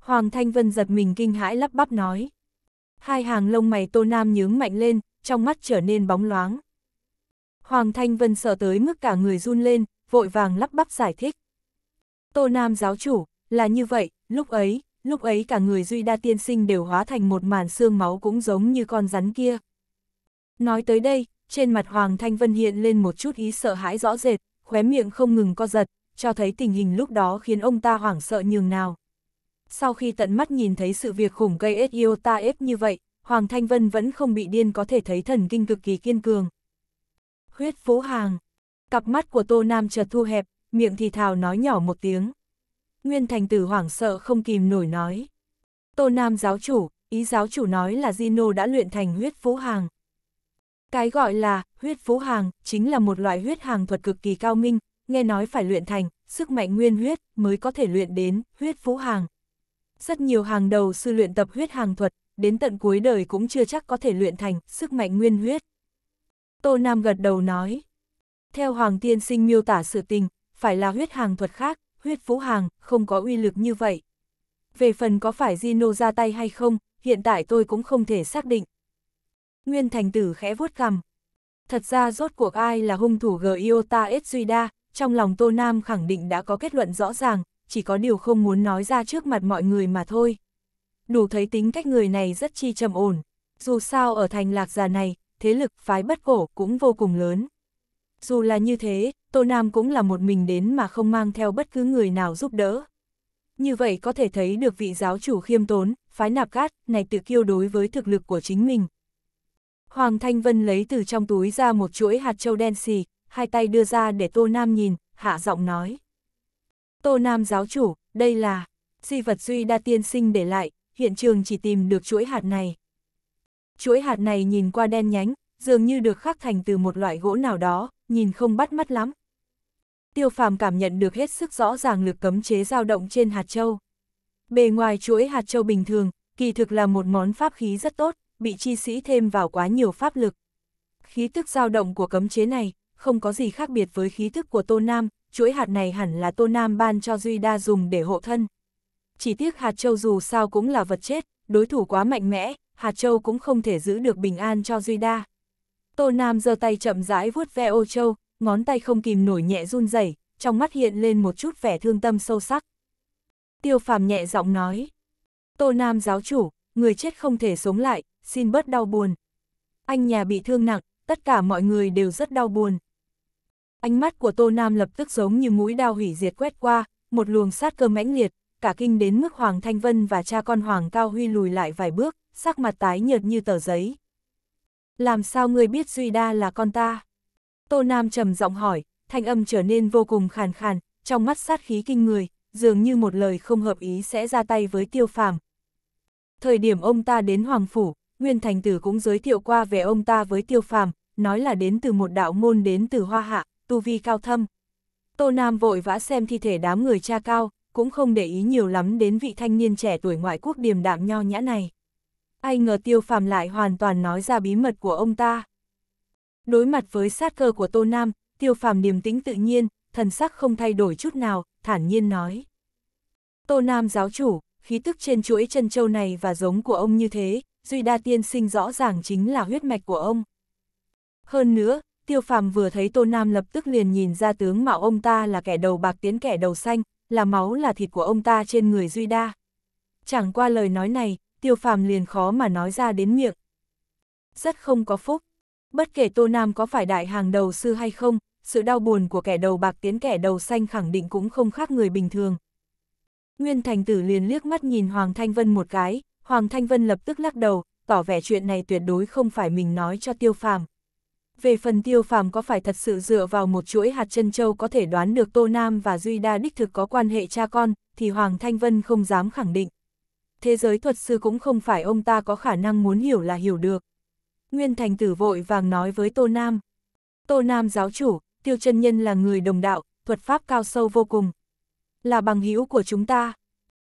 Hoàng Thanh Vân giật mình kinh hãi lắp bắp nói. Hai hàng lông mày Tô Nam nhướng mạnh lên, trong mắt trở nên bóng loáng. Hoàng Thanh Vân sợ tới mức cả người run lên, vội vàng lắp bắp giải thích. Tô Nam giáo chủ, là như vậy, lúc ấy, lúc ấy cả người Duy Đa Tiên Sinh đều hóa thành một màn xương máu cũng giống như con rắn kia. Nói tới đây, trên mặt Hoàng Thanh Vân hiện lên một chút ý sợ hãi rõ rệt, khóe miệng không ngừng co giật, cho thấy tình hình lúc đó khiến ông ta hoảng sợ nhường nào. Sau khi tận mắt nhìn thấy sự việc khủng gây ết yêu ta ép như vậy, Hoàng Thanh Vân vẫn không bị điên có thể thấy thần kinh cực kỳ kiên cường. Huyết phố hàng. Cặp mắt của Tô Nam chợt thu hẹp, miệng thì thào nói nhỏ một tiếng. Nguyên thành tử hoảng sợ không kìm nổi nói. Tô Nam giáo chủ, ý giáo chủ nói là Zino đã luyện thành huyết phố hàng. Cái gọi là huyết phú hàng chính là một loại huyết hàng thuật cực kỳ cao minh, nghe nói phải luyện thành, sức mạnh nguyên huyết mới có thể luyện đến huyết phú hàng. Rất nhiều hàng đầu sư luyện tập huyết hàng thuật, đến tận cuối đời cũng chưa chắc có thể luyện thành sức mạnh nguyên huyết. Tô Nam gật đầu nói, theo Hoàng Tiên Sinh miêu tả sự tình, phải là huyết hàng thuật khác, huyết phú hàng không có uy lực như vậy. Về phần có phải Gino ra tay hay không, hiện tại tôi cũng không thể xác định. Nguyên Thành Tử khẽ vuốt cằm. Thật ra rốt cuộc ai là hung thủ Giota Etsuida, trong lòng Tô Nam khẳng định đã có kết luận rõ ràng, chỉ có điều không muốn nói ra trước mặt mọi người mà thôi. Đủ thấy tính cách người này rất chi trầm ổn, dù sao ở thành lạc già này, thế lực phái bất cổ cũng vô cùng lớn. Dù là như thế, Tô Nam cũng là một mình đến mà không mang theo bất cứ người nào giúp đỡ. Như vậy có thể thấy được vị giáo chủ khiêm tốn, phái nạp gát này tự kiêu đối với thực lực của chính mình. Hoàng Thanh Vân lấy từ trong túi ra một chuỗi hạt châu đen xì, hai tay đưa ra để Tô Nam nhìn, hạ giọng nói. Tô Nam giáo chủ, đây là di vật duy đa tiên sinh để lại, hiện trường chỉ tìm được chuỗi hạt này. Chuỗi hạt này nhìn qua đen nhánh, dường như được khắc thành từ một loại gỗ nào đó, nhìn không bắt mắt lắm. Tiêu phàm cảm nhận được hết sức rõ ràng lực cấm chế dao động trên hạt châu. Bề ngoài chuỗi hạt châu bình thường, kỳ thực là một món pháp khí rất tốt bị chi sĩ thêm vào quá nhiều pháp lực. Khí tức dao động của cấm chế này, không có gì khác biệt với khí tức của Tô Nam, chuỗi hạt này hẳn là Tô Nam ban cho Duy Đa dùng để hộ thân. Chỉ tiếc hạt châu dù sao cũng là vật chết, đối thủ quá mạnh mẽ, hạt châu cũng không thể giữ được bình an cho Duy Đa. Tô Nam giơ tay chậm rãi vuốt ve ô châu, ngón tay không kìm nổi nhẹ run rẩy, trong mắt hiện lên một chút vẻ thương tâm sâu sắc. Tiêu phàm nhẹ giọng nói, Tô Nam giáo chủ, người chết không thể sống lại, xin bớt đau buồn. Anh nhà bị thương nặng, tất cả mọi người đều rất đau buồn. Ánh mắt của Tô Nam lập tức giống như mũi đao hủy diệt quét qua, một luồng sát cơ mãnh liệt, cả kinh đến mức Hoàng Thanh Vân và cha con Hoàng Cao Huy lùi lại vài bước, sắc mặt tái nhợt như tờ giấy. Làm sao ngươi biết Duy Đa là con ta? Tô Nam trầm giọng hỏi, thanh âm trở nên vô cùng khàn khàn, trong mắt sát khí kinh người, dường như một lời không hợp ý sẽ ra tay với tiêu phàm. Thời điểm ông ta đến Hoàng Phủ, Nguyên Thành Tử cũng giới thiệu qua về ông ta với Tiêu Phàm, nói là đến từ một đạo môn đến từ Hoa Hạ, tu vi cao thâm. Tô Nam vội vã xem thi thể đám người cha cao, cũng không để ý nhiều lắm đến vị thanh niên trẻ tuổi ngoại quốc điềm đạm nho nhã này. Ai ngờ Tiêu Phàm lại hoàn toàn nói ra bí mật của ông ta. Đối mặt với sát cơ của Tô Nam, Tiêu Phàm điềm tĩnh tự nhiên, thần sắc không thay đổi chút nào, thản nhiên nói. Tô Nam giáo chủ, khí tức trên chuỗi chân châu này và giống của ông như thế, Duy Đa Tiên Sinh rõ ràng chính là huyết mạch của ông. Hơn nữa, Tiêu Phàm vừa thấy Tô Nam lập tức liền nhìn ra tướng mạo ông ta là kẻ đầu bạc tiến kẻ đầu xanh, là máu là thịt của ông ta trên người Duy Đa. Chẳng qua lời nói này, Tiêu Phàm liền khó mà nói ra đến miệng. Rất không có phúc. Bất kể Tô Nam có phải đại hàng đầu sư hay không, sự đau buồn của kẻ đầu bạc tiến kẻ đầu xanh khẳng định cũng không khác người bình thường. Nguyên Thành Tử liền liếc mắt nhìn Hoàng Thanh Vân một cái, Hoàng Thanh Vân lập tức lắc đầu, tỏ vẻ chuyện này tuyệt đối không phải mình nói cho tiêu phàm. Về phần tiêu phàm có phải thật sự dựa vào một chuỗi hạt chân châu có thể đoán được Tô Nam và Duy Đa đích thực có quan hệ cha con, thì Hoàng Thanh Vân không dám khẳng định. Thế giới thuật sư cũng không phải ông ta có khả năng muốn hiểu là hiểu được. Nguyên Thành Tử vội vàng nói với Tô Nam. Tô Nam giáo chủ, Tiêu chân Nhân là người đồng đạo, thuật pháp cao sâu vô cùng. Là bằng hữu của chúng ta.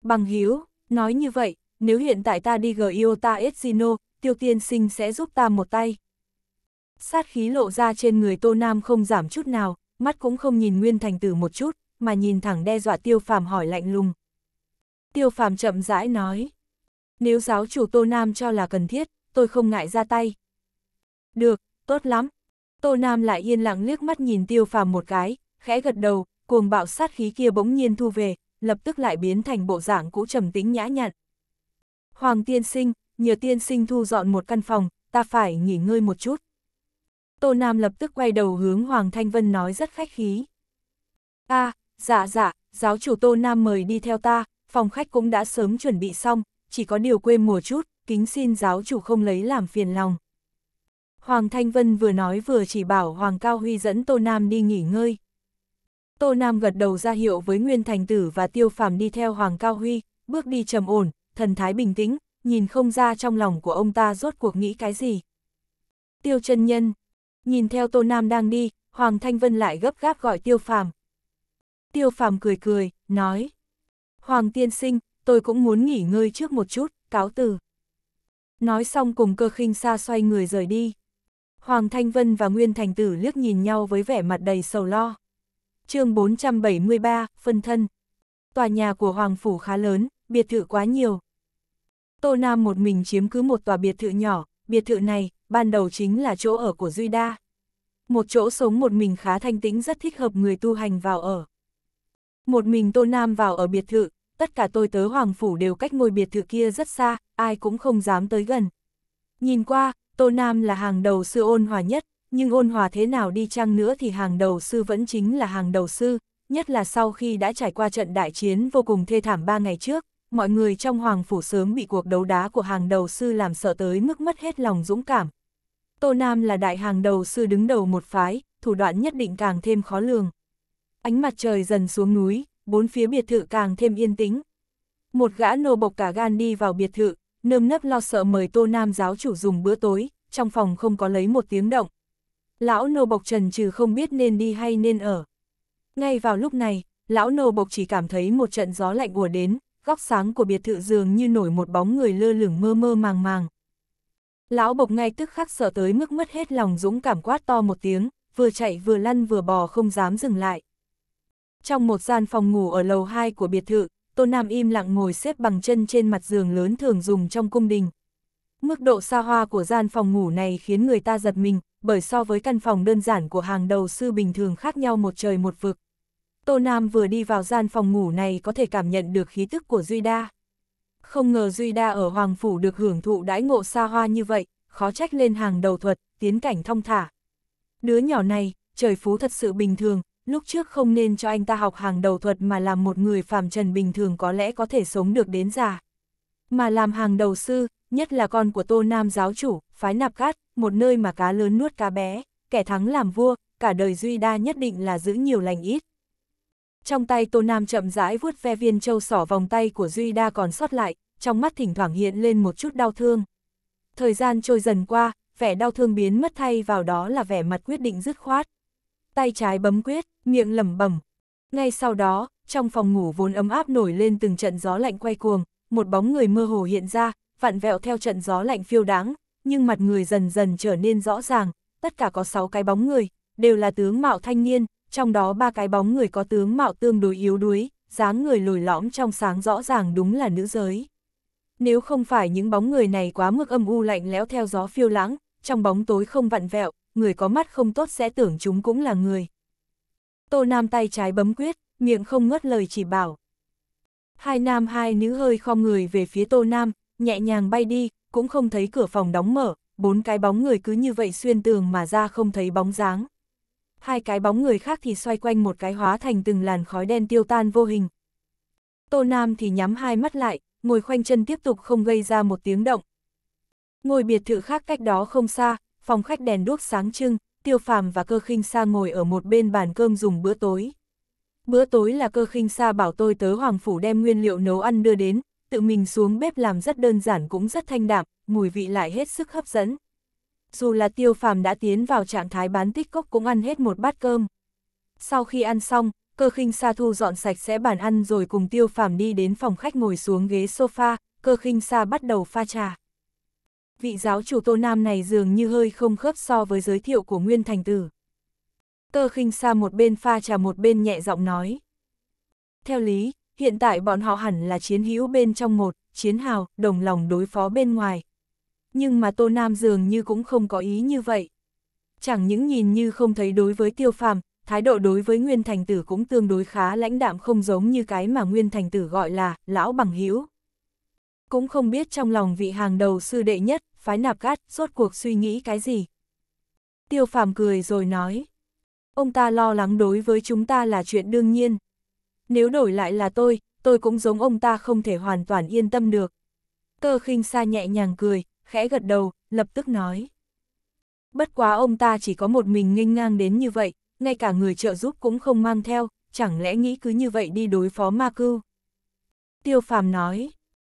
Bằng hữu nói như vậy, nếu hiện tại ta đi Giota Etsino, tiêu tiên sinh sẽ giúp ta một tay. Sát khí lộ ra trên người Tô Nam không giảm chút nào, mắt cũng không nhìn Nguyên Thành Tử một chút, mà nhìn thẳng đe dọa tiêu phàm hỏi lạnh lùng. Tiêu phàm chậm rãi nói, nếu giáo chủ Tô Nam cho là cần thiết, tôi không ngại ra tay. Được, tốt lắm. Tô Nam lại yên lặng liếc mắt nhìn tiêu phàm một cái, khẽ gật đầu, cuồng bạo sát khí kia bỗng nhiên thu về, lập tức lại biến thành bộ dạng cũ trầm tĩnh nhã nhặn. Hoàng tiên sinh, nhờ tiên sinh thu dọn một căn phòng, ta phải nghỉ ngơi một chút. Tô Nam lập tức quay đầu hướng Hoàng Thanh Vân nói rất khách khí. a à, dạ dạ, giáo chủ Tô Nam mời đi theo ta, phòng khách cũng đã sớm chuẩn bị xong, chỉ có điều quê mùa chút, kính xin giáo chủ không lấy làm phiền lòng. Hoàng Thanh Vân vừa nói vừa chỉ bảo Hoàng Cao Huy dẫn Tô Nam đi nghỉ ngơi. Tô Nam gật đầu ra hiệu với Nguyên Thành Tử và Tiêu Phàm đi theo Hoàng Cao Huy, bước đi trầm ổn, thần thái bình tĩnh, nhìn không ra trong lòng của ông ta rốt cuộc nghĩ cái gì. Tiêu chân nhân, nhìn theo Tô Nam đang đi, Hoàng Thanh Vân lại gấp gáp gọi Tiêu Phàm. Tiêu Phàm cười cười, nói, Hoàng tiên sinh, tôi cũng muốn nghỉ ngơi trước một chút, cáo từ. Nói xong cùng cơ khinh xa xoay người rời đi. Hoàng Thanh Vân và Nguyên Thành Tử liếc nhìn nhau với vẻ mặt đầy sầu lo. chương 473, phân thân. Tòa nhà của Hoàng Phủ khá lớn, biệt thự quá nhiều, Tô Nam một mình chiếm cứ một tòa biệt thự nhỏ, biệt thự này, ban đầu chính là chỗ ở của Duy Đa. Một chỗ sống một mình khá thanh tĩnh rất thích hợp người tu hành vào ở. Một mình Tô Nam vào ở biệt thự, tất cả tôi tớ Hoàng Phủ đều cách ngôi biệt thự kia rất xa, ai cũng không dám tới gần. Nhìn qua, Tô Nam là hàng đầu sư ôn hòa nhất, nhưng ôn hòa thế nào đi chăng nữa thì hàng đầu sư vẫn chính là hàng đầu sư, nhất là sau khi đã trải qua trận đại chiến vô cùng thê thảm ba ngày trước, mọi người trong hoàng phủ sớm bị cuộc đấu đá của hàng đầu sư làm sợ tới mức mất hết lòng dũng cảm. Tô Nam là đại hàng đầu sư đứng đầu một phái, thủ đoạn nhất định càng thêm khó lường. Ánh mặt trời dần xuống núi, bốn phía biệt thự càng thêm yên tĩnh. Một gã nô bộc cả gan đi vào biệt thự, nơm nấp lo sợ mời Tô Nam giáo chủ dùng bữa tối, trong phòng không có lấy một tiếng động. Lão nô bộc trần trừ không biết nên đi hay nên ở. Ngay vào lúc này, lão nô bộc chỉ cảm thấy một trận gió lạnh ùa đến, góc sáng của biệt thự dường như nổi một bóng người lơ lửng mơ mơ màng màng. Lão bộc ngay tức khắc sợ tới mức mất hết lòng dũng cảm quát to một tiếng, vừa chạy vừa lăn vừa bò không dám dừng lại. Trong một gian phòng ngủ ở lầu 2 của biệt thự, Tô Nam im lặng ngồi xếp bằng chân trên mặt giường lớn thường dùng trong cung đình. Mức độ xa hoa của gian phòng ngủ này khiến người ta giật mình, bởi so với căn phòng đơn giản của hàng đầu sư bình thường khác nhau một trời một vực. Tô Nam vừa đi vào gian phòng ngủ này có thể cảm nhận được khí tức của Duy Đa. Không ngờ Duy Đa ở Hoàng Phủ được hưởng thụ đãi ngộ xa hoa như vậy, khó trách lên hàng đầu thuật, tiến cảnh thông thả. Đứa nhỏ này, trời phú thật sự bình thường, lúc trước không nên cho anh ta học hàng đầu thuật mà làm một người phàm trần bình thường có lẽ có thể sống được đến già. Mà làm hàng đầu sư, nhất là con của Tô Nam giáo chủ, phái nạp cát, một nơi mà cá lớn nuốt cá bé, kẻ thắng làm vua, cả đời Duy Đa nhất định là giữ nhiều lành ít. Trong tay Tô Nam chậm rãi vuốt ve viên châu sỏ vòng tay của Duy Đa còn sót lại, trong mắt thỉnh thoảng hiện lên một chút đau thương. Thời gian trôi dần qua, vẻ đau thương biến mất thay vào đó là vẻ mặt quyết định dứt khoát. Tay trái bấm quyết, miệng lẩm bẩm. Ngay sau đó, trong phòng ngủ vốn ấm áp nổi lên từng trận gió lạnh quay cuồng, một bóng người mơ hồ hiện ra, vặn vẹo theo trận gió lạnh phiêu đáng, nhưng mặt người dần dần trở nên rõ ràng, tất cả có 6 cái bóng người, đều là tướng mạo thanh niên, trong đó ba cái bóng người có tướng mạo tương đối yếu đuối, dáng người lồi lõm trong sáng rõ ràng đúng là nữ giới. Nếu không phải những bóng người này quá mức âm u lạnh lẽo theo gió phiêu lãng, trong bóng tối không vặn vẹo, người có mắt không tốt sẽ tưởng chúng cũng là người. Tô Nam tay trái bấm quyết, miệng không ngớt lời chỉ bảo. Hai nam hai nữ hơi khom người về phía Tô Nam, nhẹ nhàng bay đi, cũng không thấy cửa phòng đóng mở, bốn cái bóng người cứ như vậy xuyên tường mà ra không thấy bóng dáng hai cái bóng người khác thì xoay quanh một cái hóa thành từng làn khói đen tiêu tan vô hình. Tô Nam thì nhắm hai mắt lại, ngồi khoanh chân tiếp tục không gây ra một tiếng động. Ngôi biệt thự khác cách đó không xa, phòng khách đèn đuốc sáng trưng, Tiêu Phàm và Cơ Khinh Sa ngồi ở một bên bàn cơm dùng bữa tối. Bữa tối là Cơ Khinh Sa bảo tôi tớ hoàng phủ đem nguyên liệu nấu ăn đưa đến, tự mình xuống bếp làm rất đơn giản cũng rất thanh đạm, mùi vị lại hết sức hấp dẫn dù là tiêu phàm đã tiến vào trạng thái bán tích cốc cũng ăn hết một bát cơm. Sau khi ăn xong, cơ khinh sa thu dọn sạch sẽ bàn ăn rồi cùng tiêu phàm đi đến phòng khách ngồi xuống ghế sofa, cơ khinh sa bắt đầu pha trà. Vị giáo chủ tô nam này dường như hơi không khớp so với giới thiệu của Nguyên Thành Tử. Cơ khinh sa một bên pha trà một bên nhẹ giọng nói. Theo lý, hiện tại bọn họ hẳn là chiến hữu bên trong một, chiến hào, đồng lòng đối phó bên ngoài, nhưng mà Tô Nam dường như cũng không có ý như vậy. Chẳng những nhìn như không thấy đối với tiêu phàm, thái độ đối với Nguyên Thành Tử cũng tương đối khá lãnh đạm không giống như cái mà Nguyên Thành Tử gọi là lão bằng hữu Cũng không biết trong lòng vị hàng đầu sư đệ nhất, phái nạp cát suốt cuộc suy nghĩ cái gì. Tiêu phàm cười rồi nói, ông ta lo lắng đối với chúng ta là chuyện đương nhiên. Nếu đổi lại là tôi, tôi cũng giống ông ta không thể hoàn toàn yên tâm được. Cơ khinh xa nhẹ nhàng cười, khẽ gật đầu, lập tức nói. Bất quá ông ta chỉ có một mình nghênh ngang đến như vậy, ngay cả người trợ giúp cũng không mang theo, chẳng lẽ nghĩ cứ như vậy đi đối phó ma cưu. Tiêu phàm nói,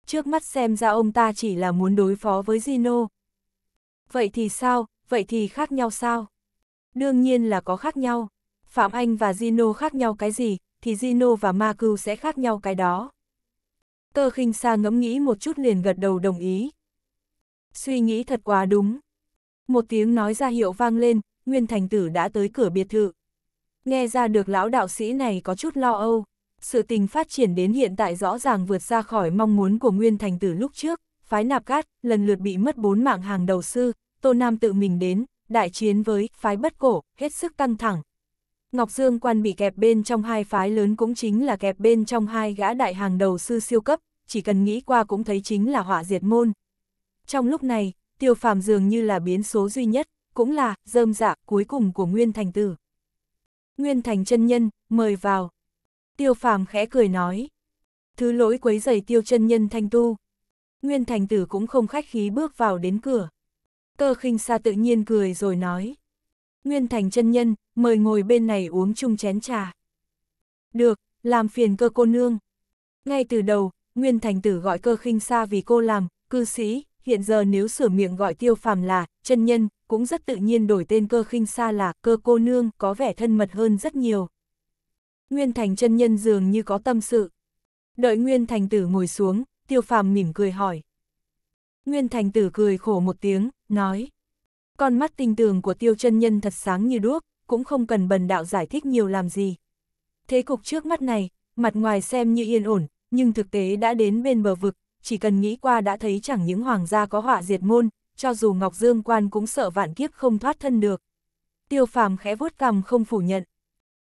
trước mắt xem ra ông ta chỉ là muốn đối phó với zino Vậy thì sao, vậy thì khác nhau sao? Đương nhiên là có khác nhau. Phạm Anh và zino khác nhau cái gì, thì zino và Ma Cưu sẽ khác nhau cái đó. Tơ khinh xa ngẫm nghĩ một chút liền gật đầu đồng ý, Suy nghĩ thật quá đúng. Một tiếng nói ra hiệu vang lên, Nguyên Thành Tử đã tới cửa biệt thự. Nghe ra được lão đạo sĩ này có chút lo âu. Sự tình phát triển đến hiện tại rõ ràng vượt ra khỏi mong muốn của Nguyên Thành Tử lúc trước. Phái nạp cát, lần lượt bị mất bốn mạng hàng đầu sư, Tô Nam tự mình đến, đại chiến với phái bất cổ, hết sức căng thẳng. Ngọc Dương quan bị kẹp bên trong hai phái lớn cũng chính là kẹp bên trong hai gã đại hàng đầu sư siêu cấp, chỉ cần nghĩ qua cũng thấy chính là họa diệt môn, trong lúc này, tiêu phàm dường như là biến số duy nhất, cũng là dơm dạ cuối cùng của Nguyên Thành Tử. Nguyên Thành chân nhân, mời vào. Tiêu phàm khẽ cười nói. Thứ lỗi quấy giày tiêu chân nhân thanh tu. Nguyên Thành Tử cũng không khách khí bước vào đến cửa. Cơ khinh xa tự nhiên cười rồi nói. Nguyên Thành chân nhân, mời ngồi bên này uống chung chén trà. Được, làm phiền cơ cô nương. Ngay từ đầu, Nguyên Thành Tử gọi cơ khinh xa vì cô làm, cư sĩ, hiện giờ nếu sửa miệng gọi tiêu phàm là chân nhân, cũng rất tự nhiên đổi tên cơ khinh xa là cơ cô nương có vẻ thân mật hơn rất nhiều. Nguyên Thành chân nhân dường như có tâm sự. Đợi Nguyên Thành tử ngồi xuống, tiêu phàm mỉm cười hỏi. Nguyên Thành tử cười khổ một tiếng, nói. Con mắt tinh tường của tiêu chân nhân thật sáng như đuốc, cũng không cần bần đạo giải thích nhiều làm gì. Thế cục trước mắt này, mặt ngoài xem như yên ổn, nhưng thực tế đã đến bên bờ vực, chỉ cần nghĩ qua đã thấy chẳng những hoàng gia có họa diệt môn, cho dù Ngọc Dương Quan cũng sợ vạn kiếp không thoát thân được. Tiêu phàm khẽ vuốt cằm không phủ nhận.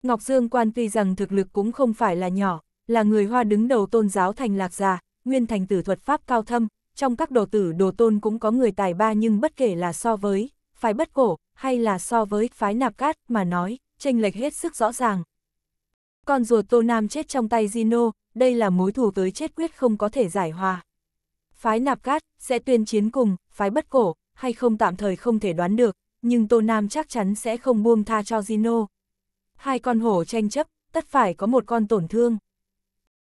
Ngọc Dương Quan tuy rằng thực lực cũng không phải là nhỏ, là người hoa đứng đầu tôn giáo thành lạc già, nguyên thành tử thuật pháp cao thâm, trong các đồ tử đồ tôn cũng có người tài ba nhưng bất kể là so với, phái bất cổ, hay là so với phái nạp cát mà nói, tranh lệch hết sức rõ ràng. Con ruột Tô Nam chết trong tay Gino, đây là mối thù tới chết quyết không có thể giải hòa. Phái nạp cát sẽ tuyên chiến cùng, phái bất cổ, hay không tạm thời không thể đoán được, nhưng Tô Nam chắc chắn sẽ không buông tha cho Zino. Hai con hổ tranh chấp, tất phải có một con tổn thương.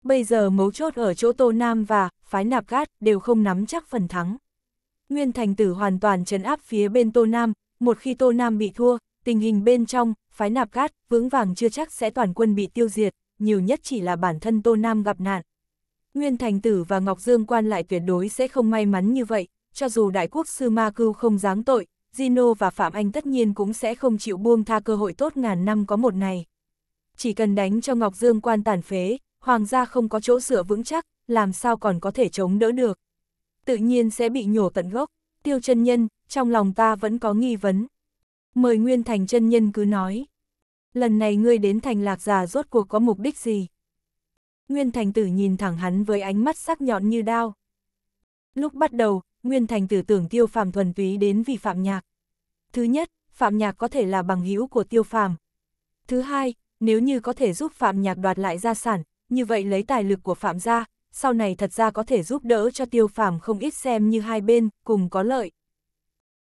Bây giờ mấu chốt ở chỗ Tô Nam và phái nạp cát đều không nắm chắc phần thắng. Nguyên thành tử hoàn toàn trấn áp phía bên Tô Nam, một khi Tô Nam bị thua, tình hình bên trong, phái nạp cát, vững vàng chưa chắc sẽ toàn quân bị tiêu diệt, nhiều nhất chỉ là bản thân Tô Nam gặp nạn. Nguyên Thành Tử và Ngọc Dương Quan lại tuyệt đối sẽ không may mắn như vậy, cho dù Đại Quốc Sư Ma Cưu không giáng tội, Gino và Phạm Anh tất nhiên cũng sẽ không chịu buông tha cơ hội tốt ngàn năm có một ngày. Chỉ cần đánh cho Ngọc Dương Quan tàn phế, Hoàng gia không có chỗ sửa vững chắc, làm sao còn có thể chống đỡ được. Tự nhiên sẽ bị nhổ tận gốc, tiêu chân nhân, trong lòng ta vẫn có nghi vấn. Mời Nguyên Thành chân nhân cứ nói. Lần này ngươi đến thành lạc già rốt cuộc có mục đích gì? Nguyên Thành Tử nhìn thẳng hắn với ánh mắt sắc nhọn như đao. Lúc bắt đầu, Nguyên Thành Tử tưởng Tiêu Phàm thuần túy đến vì Phạm Nhạc. Thứ nhất, Phạm Nhạc có thể là bằng hữu của Tiêu Phàm. Thứ hai, nếu như có thể giúp Phạm Nhạc đoạt lại gia sản, như vậy lấy tài lực của Phạm gia, sau này thật ra có thể giúp đỡ cho Tiêu Phàm không ít xem như hai bên cùng có lợi.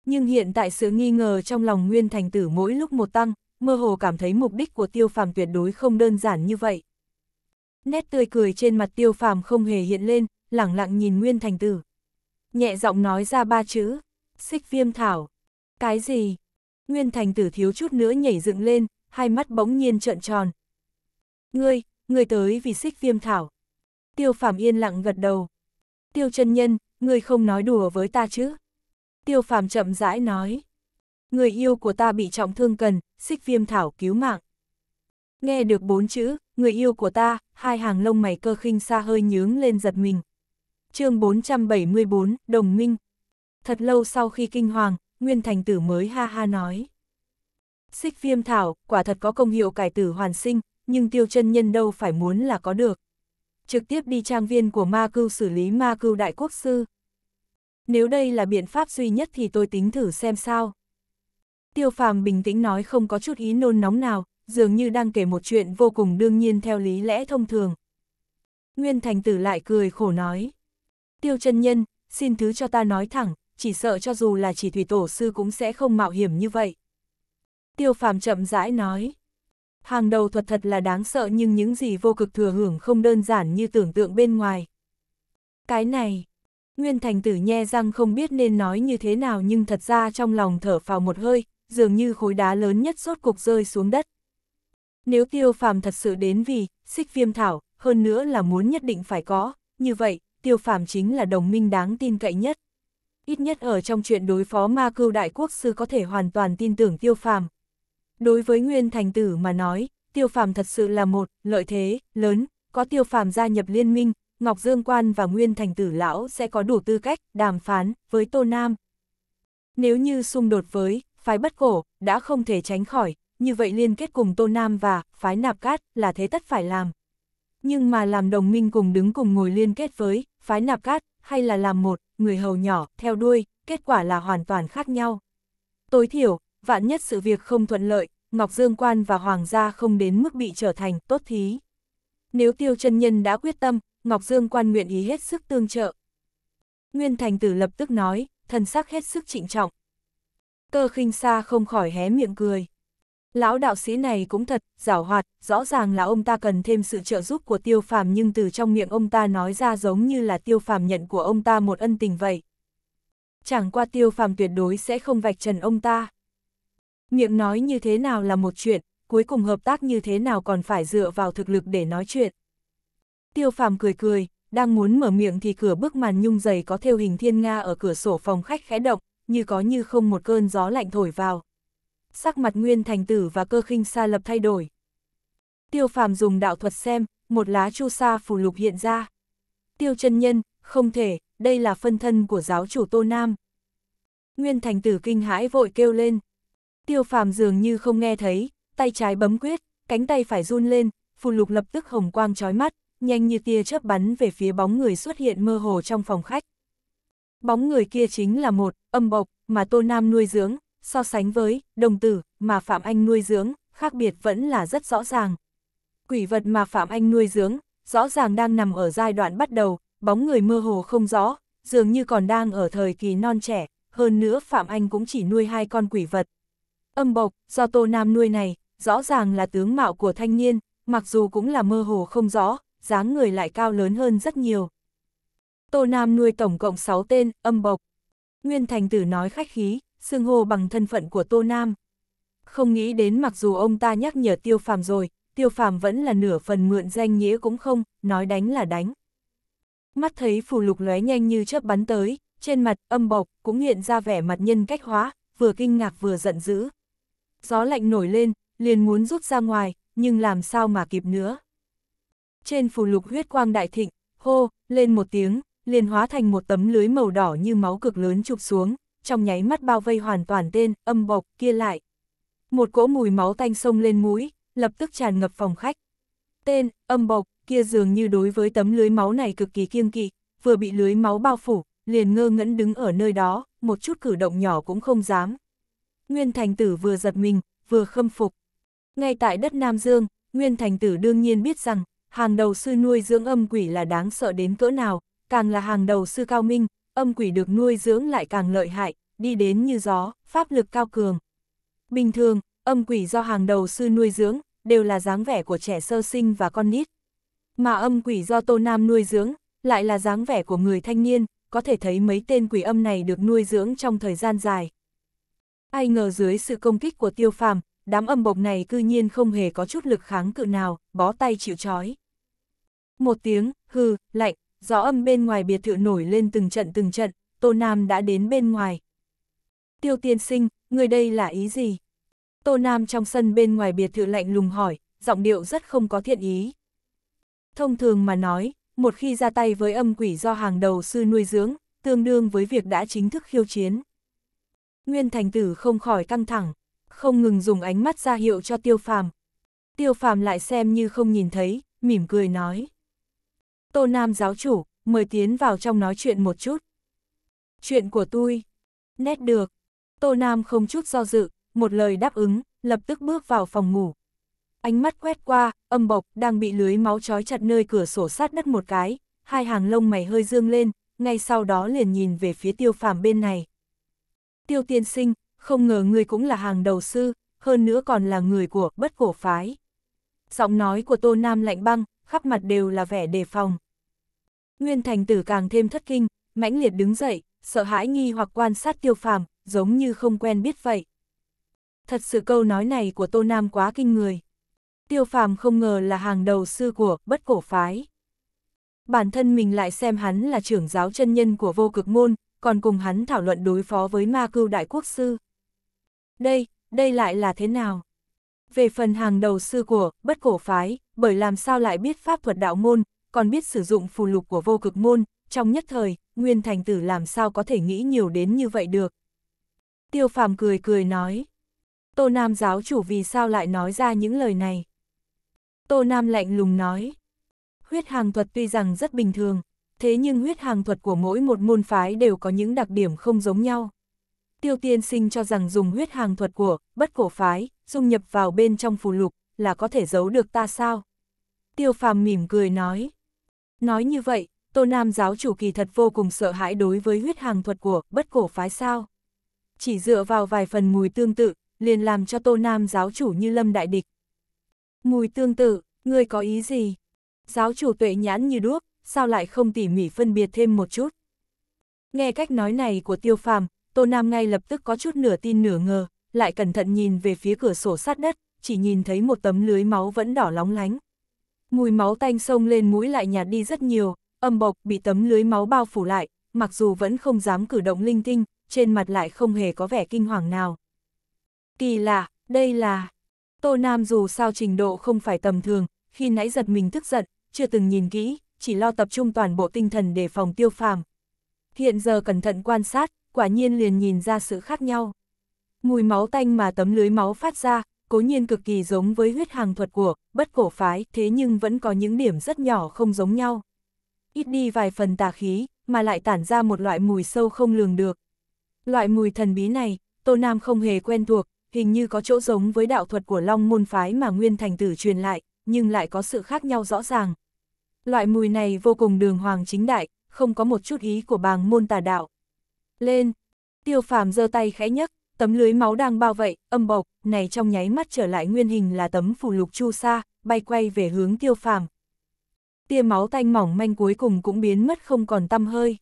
Nhưng hiện tại sự nghi ngờ trong lòng Nguyên Thành Tử mỗi lúc một tăng, mơ hồ cảm thấy mục đích của Tiêu Phàm tuyệt đối không đơn giản như vậy nét tươi cười trên mặt tiêu phàm không hề hiện lên, lẳng lặng nhìn Nguyên Thành Tử. Nhẹ giọng nói ra ba chữ, xích viêm thảo. Cái gì? Nguyên Thành Tử thiếu chút nữa nhảy dựng lên, hai mắt bỗng nhiên trợn tròn. Ngươi, ngươi tới vì xích viêm thảo. Tiêu phàm yên lặng gật đầu. Tiêu chân nhân, ngươi không nói đùa với ta chứ? Tiêu phàm chậm rãi nói. Người yêu của ta bị trọng thương cần, xích viêm thảo cứu mạng. Nghe được bốn chữ, người yêu của ta, hai hàng lông mày cơ khinh xa hơi nhướng lên giật mình. chương 474, Đồng Minh. Thật lâu sau khi kinh hoàng, Nguyên Thành Tử mới ha ha nói. Xích viêm thảo, quả thật có công hiệu cải tử hoàn sinh, nhưng tiêu chân nhân đâu phải muốn là có được. Trực tiếp đi trang viên của ma cưu xử lý ma cưu đại quốc sư. Nếu đây là biện pháp duy nhất thì tôi tính thử xem sao. Tiêu phàm bình tĩnh nói không có chút ý nôn nóng nào, dường như đang kể một chuyện vô cùng đương nhiên theo lý lẽ thông thường. Nguyên Thành Tử lại cười khổ nói. Tiêu chân nhân, xin thứ cho ta nói thẳng, chỉ sợ cho dù là chỉ thủy tổ sư cũng sẽ không mạo hiểm như vậy. Tiêu phàm chậm rãi nói. Hàng đầu thuật thật là đáng sợ nhưng những gì vô cực thừa hưởng không đơn giản như tưởng tượng bên ngoài. Cái này, Nguyên Thành Tử nhe răng không biết nên nói như thế nào nhưng thật ra trong lòng thở phào một hơi, dường như khối đá lớn nhất rốt cục rơi xuống đất. Nếu tiêu phàm thật sự đến vì, xích viêm thảo, hơn nữa là muốn nhất định phải có, như vậy, tiêu phàm chính là đồng minh đáng tin cậy nhất. Ít nhất ở trong chuyện đối phó ma cưu đại quốc sư có thể hoàn toàn tin tưởng tiêu phàm. Đối với Nguyên Thành Tử mà nói, tiêu phàm thật sự là một lợi thế lớn, có tiêu phàm gia nhập liên minh, Ngọc Dương Quan và Nguyên Thành Tử Lão sẽ có đủ tư cách đàm phán với Tô Nam. Nếu như xung đột với phái bất cổ, đã không thể tránh khỏi, như vậy liên kết cùng Tô Nam và phái Nạp Cát là thế tất phải làm. Nhưng mà làm đồng minh cùng đứng cùng ngồi liên kết với phái Nạp Cát hay là làm một người hầu nhỏ theo đuôi, kết quả là hoàn toàn khác nhau. Tối thiểu, vạn nhất sự việc không thuận lợi, Ngọc Dương Quan và Hoàng gia không đến mức bị trở thành tốt thí. Nếu Tiêu chân Nhân đã quyết tâm, Ngọc Dương Quan nguyện ý hết sức tương trợ. Nguyên Thành Tử lập tức nói, thần sắc hết sức trịnh trọng. Cơ khinh xa không khỏi hé miệng cười. Lão đạo sĩ này cũng thật, giảo hoạt, rõ ràng là ông ta cần thêm sự trợ giúp của tiêu phàm nhưng từ trong miệng ông ta nói ra giống như là tiêu phàm nhận của ông ta một ân tình vậy. Chẳng qua tiêu phàm tuyệt đối sẽ không vạch trần ông ta. Miệng nói như thế nào là một chuyện, cuối cùng hợp tác như thế nào còn phải dựa vào thực lực để nói chuyện. Tiêu phàm cười cười, đang muốn mở miệng thì cửa bức màn nhung dày có theo hình thiên Nga ở cửa sổ phòng khách khẽ động, như có như không một cơn gió lạnh thổi vào, sắc mặt Nguyên Thành Tử và cơ khinh xa lập thay đổi. Tiêu phàm dùng đạo thuật xem, một lá chu sa phù lục hiện ra. Tiêu chân nhân, không thể, đây là phân thân của giáo chủ Tô Nam. Nguyên Thành Tử kinh hãi vội kêu lên. Tiêu phàm dường như không nghe thấy, tay trái bấm quyết, cánh tay phải run lên, phù lục lập tức hồng quang trói mắt, nhanh như tia chớp bắn về phía bóng người xuất hiện mơ hồ trong phòng khách. Bóng người kia chính là một, âm bộc, mà Tô Nam nuôi dưỡng, so sánh với đồng tử mà Phạm Anh nuôi dưỡng, khác biệt vẫn là rất rõ ràng. Quỷ vật mà Phạm Anh nuôi dưỡng, rõ ràng đang nằm ở giai đoạn bắt đầu, bóng người mơ hồ không rõ, dường như còn đang ở thời kỳ non trẻ, hơn nữa Phạm Anh cũng chỉ nuôi hai con quỷ vật. Âm bộc, do Tô Nam nuôi này, rõ ràng là tướng mạo của thanh niên, mặc dù cũng là mơ hồ không rõ, dáng người lại cao lớn hơn rất nhiều. Tô Nam nuôi tổng cộng 6 tên, âm bộc. Nguyên Thành Tử nói khách khí xưng hô bằng thân phận của Tô Nam. Không nghĩ đến mặc dù ông ta nhắc nhở Tiêu Phàm rồi, Tiêu Phàm vẫn là nửa phần mượn danh nghĩa cũng không, nói đánh là đánh. Mắt thấy phù lục lóe nhanh như chớp bắn tới, trên mặt âm bộc cũng hiện ra vẻ mặt nhân cách hóa, vừa kinh ngạc vừa giận dữ. Gió lạnh nổi lên, liền muốn rút ra ngoài, nhưng làm sao mà kịp nữa. Trên phù lục huyết quang đại thịnh, hô, lên một tiếng, liền hóa thành một tấm lưới màu đỏ như máu cực lớn chụp xuống, trong nháy mắt bao vây hoàn toàn tên, âm bộc kia lại. Một cỗ mùi máu tanh sông lên mũi, lập tức tràn ngập phòng khách. Tên, âm bộc, kia dường như đối với tấm lưới máu này cực kỳ kiêng kỵ, vừa bị lưới máu bao phủ, liền ngơ ngẩn đứng ở nơi đó, một chút cử động nhỏ cũng không dám. Nguyên Thành Tử vừa giật mình, vừa khâm phục. Ngay tại đất Nam Dương, Nguyên Thành Tử đương nhiên biết rằng, hàng đầu sư nuôi dưỡng âm quỷ là đáng sợ đến cỡ nào, càng là hàng đầu sư cao minh, âm quỷ được nuôi dưỡng lại càng lợi hại, đi đến như gió, pháp lực cao cường. Bình thường, âm quỷ do hàng đầu sư nuôi dưỡng, đều là dáng vẻ của trẻ sơ sinh và con nít. Mà âm quỷ do Tô Nam nuôi dưỡng, lại là dáng vẻ của người thanh niên, có thể thấy mấy tên quỷ âm này được nuôi dưỡng trong thời gian dài. Ai ngờ dưới sự công kích của tiêu phàm, đám âm bộc này cư nhiên không hề có chút lực kháng cự nào, bó tay chịu chói. Một tiếng, hư, lạnh, gió âm bên ngoài biệt thự nổi lên từng trận từng trận, Tô Nam đã đến bên ngoài. Tiêu tiên sinh, người đây là ý gì? Tô Nam trong sân bên ngoài biệt thự lạnh lùng hỏi, giọng điệu rất không có thiện ý. Thông thường mà nói, một khi ra tay với âm quỷ do hàng đầu sư nuôi dưỡng, tương đương với việc đã chính thức khiêu chiến. Nguyên thành tử không khỏi căng thẳng, không ngừng dùng ánh mắt ra hiệu cho tiêu phàm. Tiêu phàm lại xem như không nhìn thấy, mỉm cười nói. Tô Nam giáo chủ, mời tiến vào trong nói chuyện một chút. Chuyện của tôi. Nét được. Tô Nam không chút do dự, một lời đáp ứng, lập tức bước vào phòng ngủ. Ánh mắt quét qua, âm bộc đang bị lưới máu trói chặt nơi cửa sổ sát đất một cái, hai hàng lông mày hơi dương lên, ngay sau đó liền nhìn về phía tiêu phàm bên này. Tiêu tiên sinh, không ngờ người cũng là hàng đầu sư, hơn nữa còn là người của bất cổ phái. Giọng nói của Tô Nam lạnh băng, khắp mặt đều là vẻ đề phòng. Nguyên thành tử càng thêm thất kinh, mãnh liệt đứng dậy, sợ hãi nghi hoặc quan sát tiêu phàm, giống như không quen biết vậy. Thật sự câu nói này của Tô Nam quá kinh người. Tiêu phàm không ngờ là hàng đầu sư của bất cổ phái. Bản thân mình lại xem hắn là trưởng giáo chân nhân của vô cực môn, còn cùng hắn thảo luận đối phó với ma cưu đại quốc sư. Đây, đây lại là thế nào? Về phần hàng đầu sư của bất cổ phái, bởi làm sao lại biết pháp thuật đạo môn, còn biết sử dụng phù lục của vô cực môn, trong nhất thời, Nguyên Thành Tử làm sao có thể nghĩ nhiều đến như vậy được. Tiêu phàm cười cười nói, Tô Nam giáo chủ vì sao lại nói ra những lời này? Tô Nam lạnh lùng nói, huyết hàng thuật tuy rằng rất bình thường, thế nhưng huyết hàng thuật của mỗi một môn phái đều có những đặc điểm không giống nhau. Tiêu tiên sinh cho rằng dùng huyết hàng thuật của bất cổ phái, dung nhập vào bên trong phù lục, là có thể giấu được ta sao? Tiêu phàm mỉm cười nói, Nói như vậy, Tô Nam giáo chủ kỳ thật vô cùng sợ hãi đối với huyết hàng thuật của bất cổ phái sao. Chỉ dựa vào vài phần mùi tương tự, liền làm cho Tô Nam giáo chủ như lâm đại địch. Mùi tương tự, ngươi có ý gì? Giáo chủ tuệ nhãn như đuốc, sao lại không tỉ mỉ phân biệt thêm một chút? Nghe cách nói này của tiêu phàm, Tô Nam ngay lập tức có chút nửa tin nửa ngờ, lại cẩn thận nhìn về phía cửa sổ sát đất, chỉ nhìn thấy một tấm lưới máu vẫn đỏ lóng lánh. Mùi máu tanh sông lên mũi lại nhạt đi rất nhiều, âm bộc bị tấm lưới máu bao phủ lại, mặc dù vẫn không dám cử động linh tinh, trên mặt lại không hề có vẻ kinh hoàng nào. Kỳ lạ, đây là... Tô Nam dù sao trình độ không phải tầm thường, khi nãy giật mình tức giận, chưa từng nhìn kỹ, chỉ lo tập trung toàn bộ tinh thần để phòng tiêu phàm. Hiện giờ cẩn thận quan sát, quả nhiên liền nhìn ra sự khác nhau. Mùi máu tanh mà tấm lưới máu phát ra, cố nhiên cực kỳ giống với huyết hàng thuật của bất cổ phái, thế nhưng vẫn có những điểm rất nhỏ không giống nhau. Ít đi vài phần tà khí, mà lại tản ra một loại mùi sâu không lường được. Loại mùi thần bí này, Tô Nam không hề quen thuộc, hình như có chỗ giống với đạo thuật của Long môn phái mà Nguyên Thành Tử truyền lại, nhưng lại có sự khác nhau rõ ràng. Loại mùi này vô cùng đường hoàng chính đại, không có một chút ý của bàng môn tà đạo. Lên, tiêu phàm giơ tay khẽ nhấc, Tấm lưới máu đang bao vậy, âm bộc, này trong nháy mắt trở lại nguyên hình là tấm phủ lục chu sa, bay quay về hướng tiêu phàm. Tia máu tanh mỏng manh cuối cùng cũng biến mất không còn tăm hơi.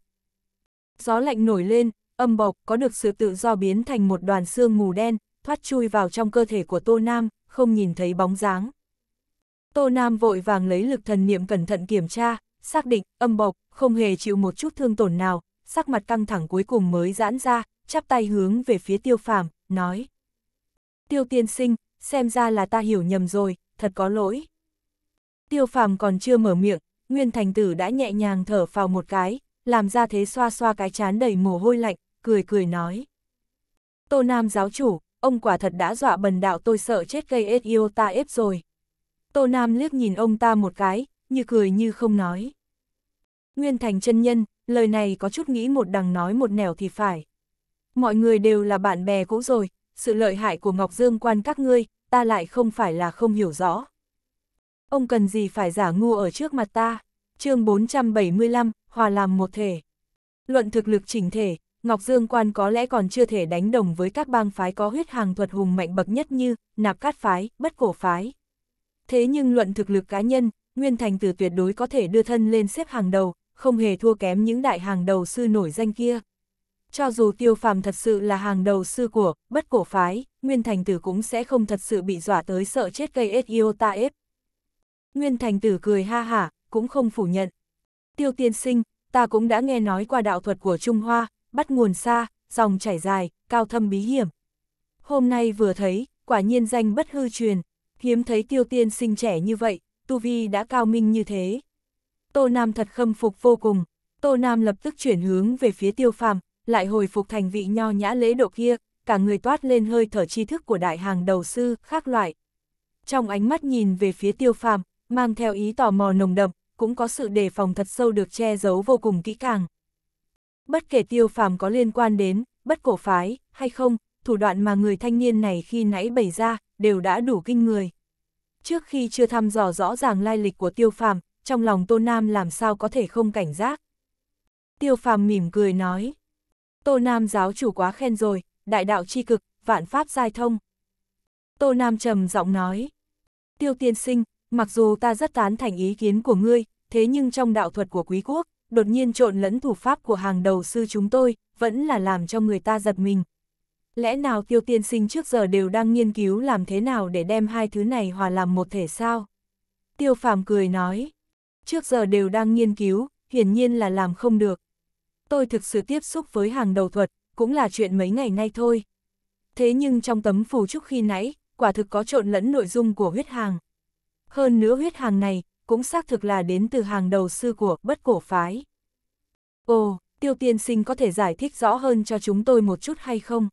Gió lạnh nổi lên, âm bộc có được sự tự do biến thành một đoàn xương mù đen, thoát chui vào trong cơ thể của Tô Nam, không nhìn thấy bóng dáng. Tô Nam vội vàng lấy lực thần niệm cẩn thận kiểm tra, xác định âm bộc không hề chịu một chút thương tổn nào, sắc mặt căng thẳng cuối cùng mới giãn ra, chắp tay hướng về phía tiêu phàm, nói. Tiêu tiên sinh, xem ra là ta hiểu nhầm rồi, thật có lỗi. Tiêu phàm còn chưa mở miệng, Nguyên Thành Tử đã nhẹ nhàng thở vào một cái, làm ra thế xoa xoa cái chán đầy mồ hôi lạnh, cười cười nói. Tô Nam giáo chủ, ông quả thật đã dọa bần đạo tôi sợ chết gây ết yêu ta ép rồi. Tô Nam liếc nhìn ông ta một cái, như cười như không nói. Nguyên Thành chân nhân, lời này có chút nghĩ một đằng nói một nẻo thì phải mọi người đều là bạn bè cũ rồi, sự lợi hại của Ngọc Dương quan các ngươi, ta lại không phải là không hiểu rõ. Ông cần gì phải giả ngu ở trước mặt ta? chương 475, hòa làm một thể. Luận thực lực chỉnh thể, Ngọc Dương quan có lẽ còn chưa thể đánh đồng với các bang phái có huyết hàng thuật hùng mạnh bậc nhất như nạp cát phái, bất cổ phái. Thế nhưng luận thực lực cá nhân, Nguyên Thành Tử tuyệt đối có thể đưa thân lên xếp hàng đầu, không hề thua kém những đại hàng đầu sư nổi danh kia. Cho dù tiêu phàm thật sự là hàng đầu sư của, bất cổ phái, Nguyên Thành Tử cũng sẽ không thật sự bị dọa tới sợ chết cây ết yêu ta ép. Nguyên Thành Tử cười ha hả, cũng không phủ nhận. Tiêu tiên sinh, ta cũng đã nghe nói qua đạo thuật của Trung Hoa, bắt nguồn xa, dòng chảy dài, cao thâm bí hiểm. Hôm nay vừa thấy, quả nhiên danh bất hư truyền, hiếm thấy tiêu tiên sinh trẻ như vậy, tu vi đã cao minh như thế. Tô Nam thật khâm phục vô cùng, Tô Nam lập tức chuyển hướng về phía tiêu phàm, lại hồi phục thành vị nho nhã lễ độ kia, cả người toát lên hơi thở tri thức của đại hàng đầu sư, khác loại. Trong ánh mắt nhìn về phía tiêu phàm, mang theo ý tò mò nồng đậm, cũng có sự đề phòng thật sâu được che giấu vô cùng kỹ càng. Bất kể tiêu phàm có liên quan đến, bất cổ phái, hay không, thủ đoạn mà người thanh niên này khi nãy bày ra, đều đã đủ kinh người. Trước khi chưa thăm dò rõ ràng lai lịch của tiêu phàm, trong lòng Tô Nam làm sao có thể không cảnh giác. Tiêu phàm mỉm cười nói, Tô Nam giáo chủ quá khen rồi, đại đạo chi cực, vạn pháp giai thông. Tô Nam trầm giọng nói, tiêu tiên sinh, mặc dù ta rất tán thành ý kiến của ngươi, thế nhưng trong đạo thuật của quý quốc, đột nhiên trộn lẫn thủ pháp của hàng đầu sư chúng tôi, vẫn là làm cho người ta giật mình. Lẽ nào tiêu tiên sinh trước giờ đều đang nghiên cứu làm thế nào để đem hai thứ này hòa làm một thể sao? Tiêu phàm cười nói, trước giờ đều đang nghiên cứu, hiển nhiên là làm không được, tôi thực sự tiếp xúc với hàng đầu thuật, cũng là chuyện mấy ngày nay thôi. Thế nhưng trong tấm phù trúc khi nãy, quả thực có trộn lẫn nội dung của huyết hàng. Hơn nữa huyết hàng này, cũng xác thực là đến từ hàng đầu sư của bất cổ phái. Ồ, tiêu tiên sinh có thể giải thích rõ hơn cho chúng tôi một chút hay không?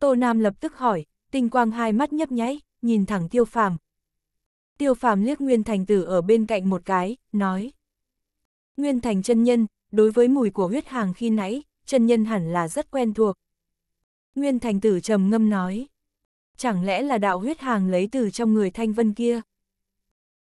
Tô Nam lập tức hỏi, tinh quang hai mắt nhấp nháy, nhìn thẳng tiêu phàm. Tiêu phàm liếc Nguyên Thành Tử ở bên cạnh một cái, nói. Nguyên Thành chân nhân, đối với mùi của huyết hàng khi nãy, chân nhân hẳn là rất quen thuộc. Nguyên thành tử trầm ngâm nói, chẳng lẽ là đạo huyết hàng lấy từ trong người thanh vân kia?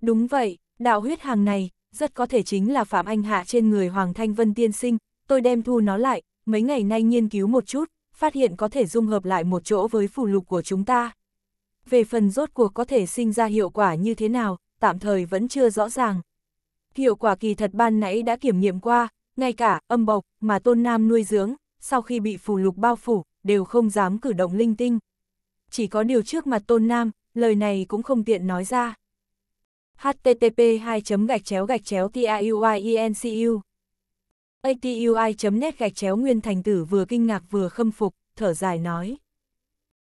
Đúng vậy, đạo huyết hàng này, rất có thể chính là Phạm Anh Hạ trên người Hoàng Thanh Vân tiên sinh, tôi đem thu nó lại, mấy ngày nay nghiên cứu một chút, phát hiện có thể dung hợp lại một chỗ với phù lục của chúng ta. Về phần rốt cuộc có thể sinh ra hiệu quả như thế nào, tạm thời vẫn chưa rõ ràng. Hiệu quả kỳ thật ban nãy đã kiểm nghiệm qua, ngay cả âm bộc mà tôn nam nuôi dưỡng, sau khi bị phù lục bao phủ, đều không dám cử động linh tinh. Chỉ có điều trước mặt tôn nam, lời này cũng không tiện nói ra. http 2 gạch chéo gạch chéo tiuincu atui.net gạch chéo Nguyên Thành Tử vừa kinh ngạc vừa khâm phục, thở dài nói.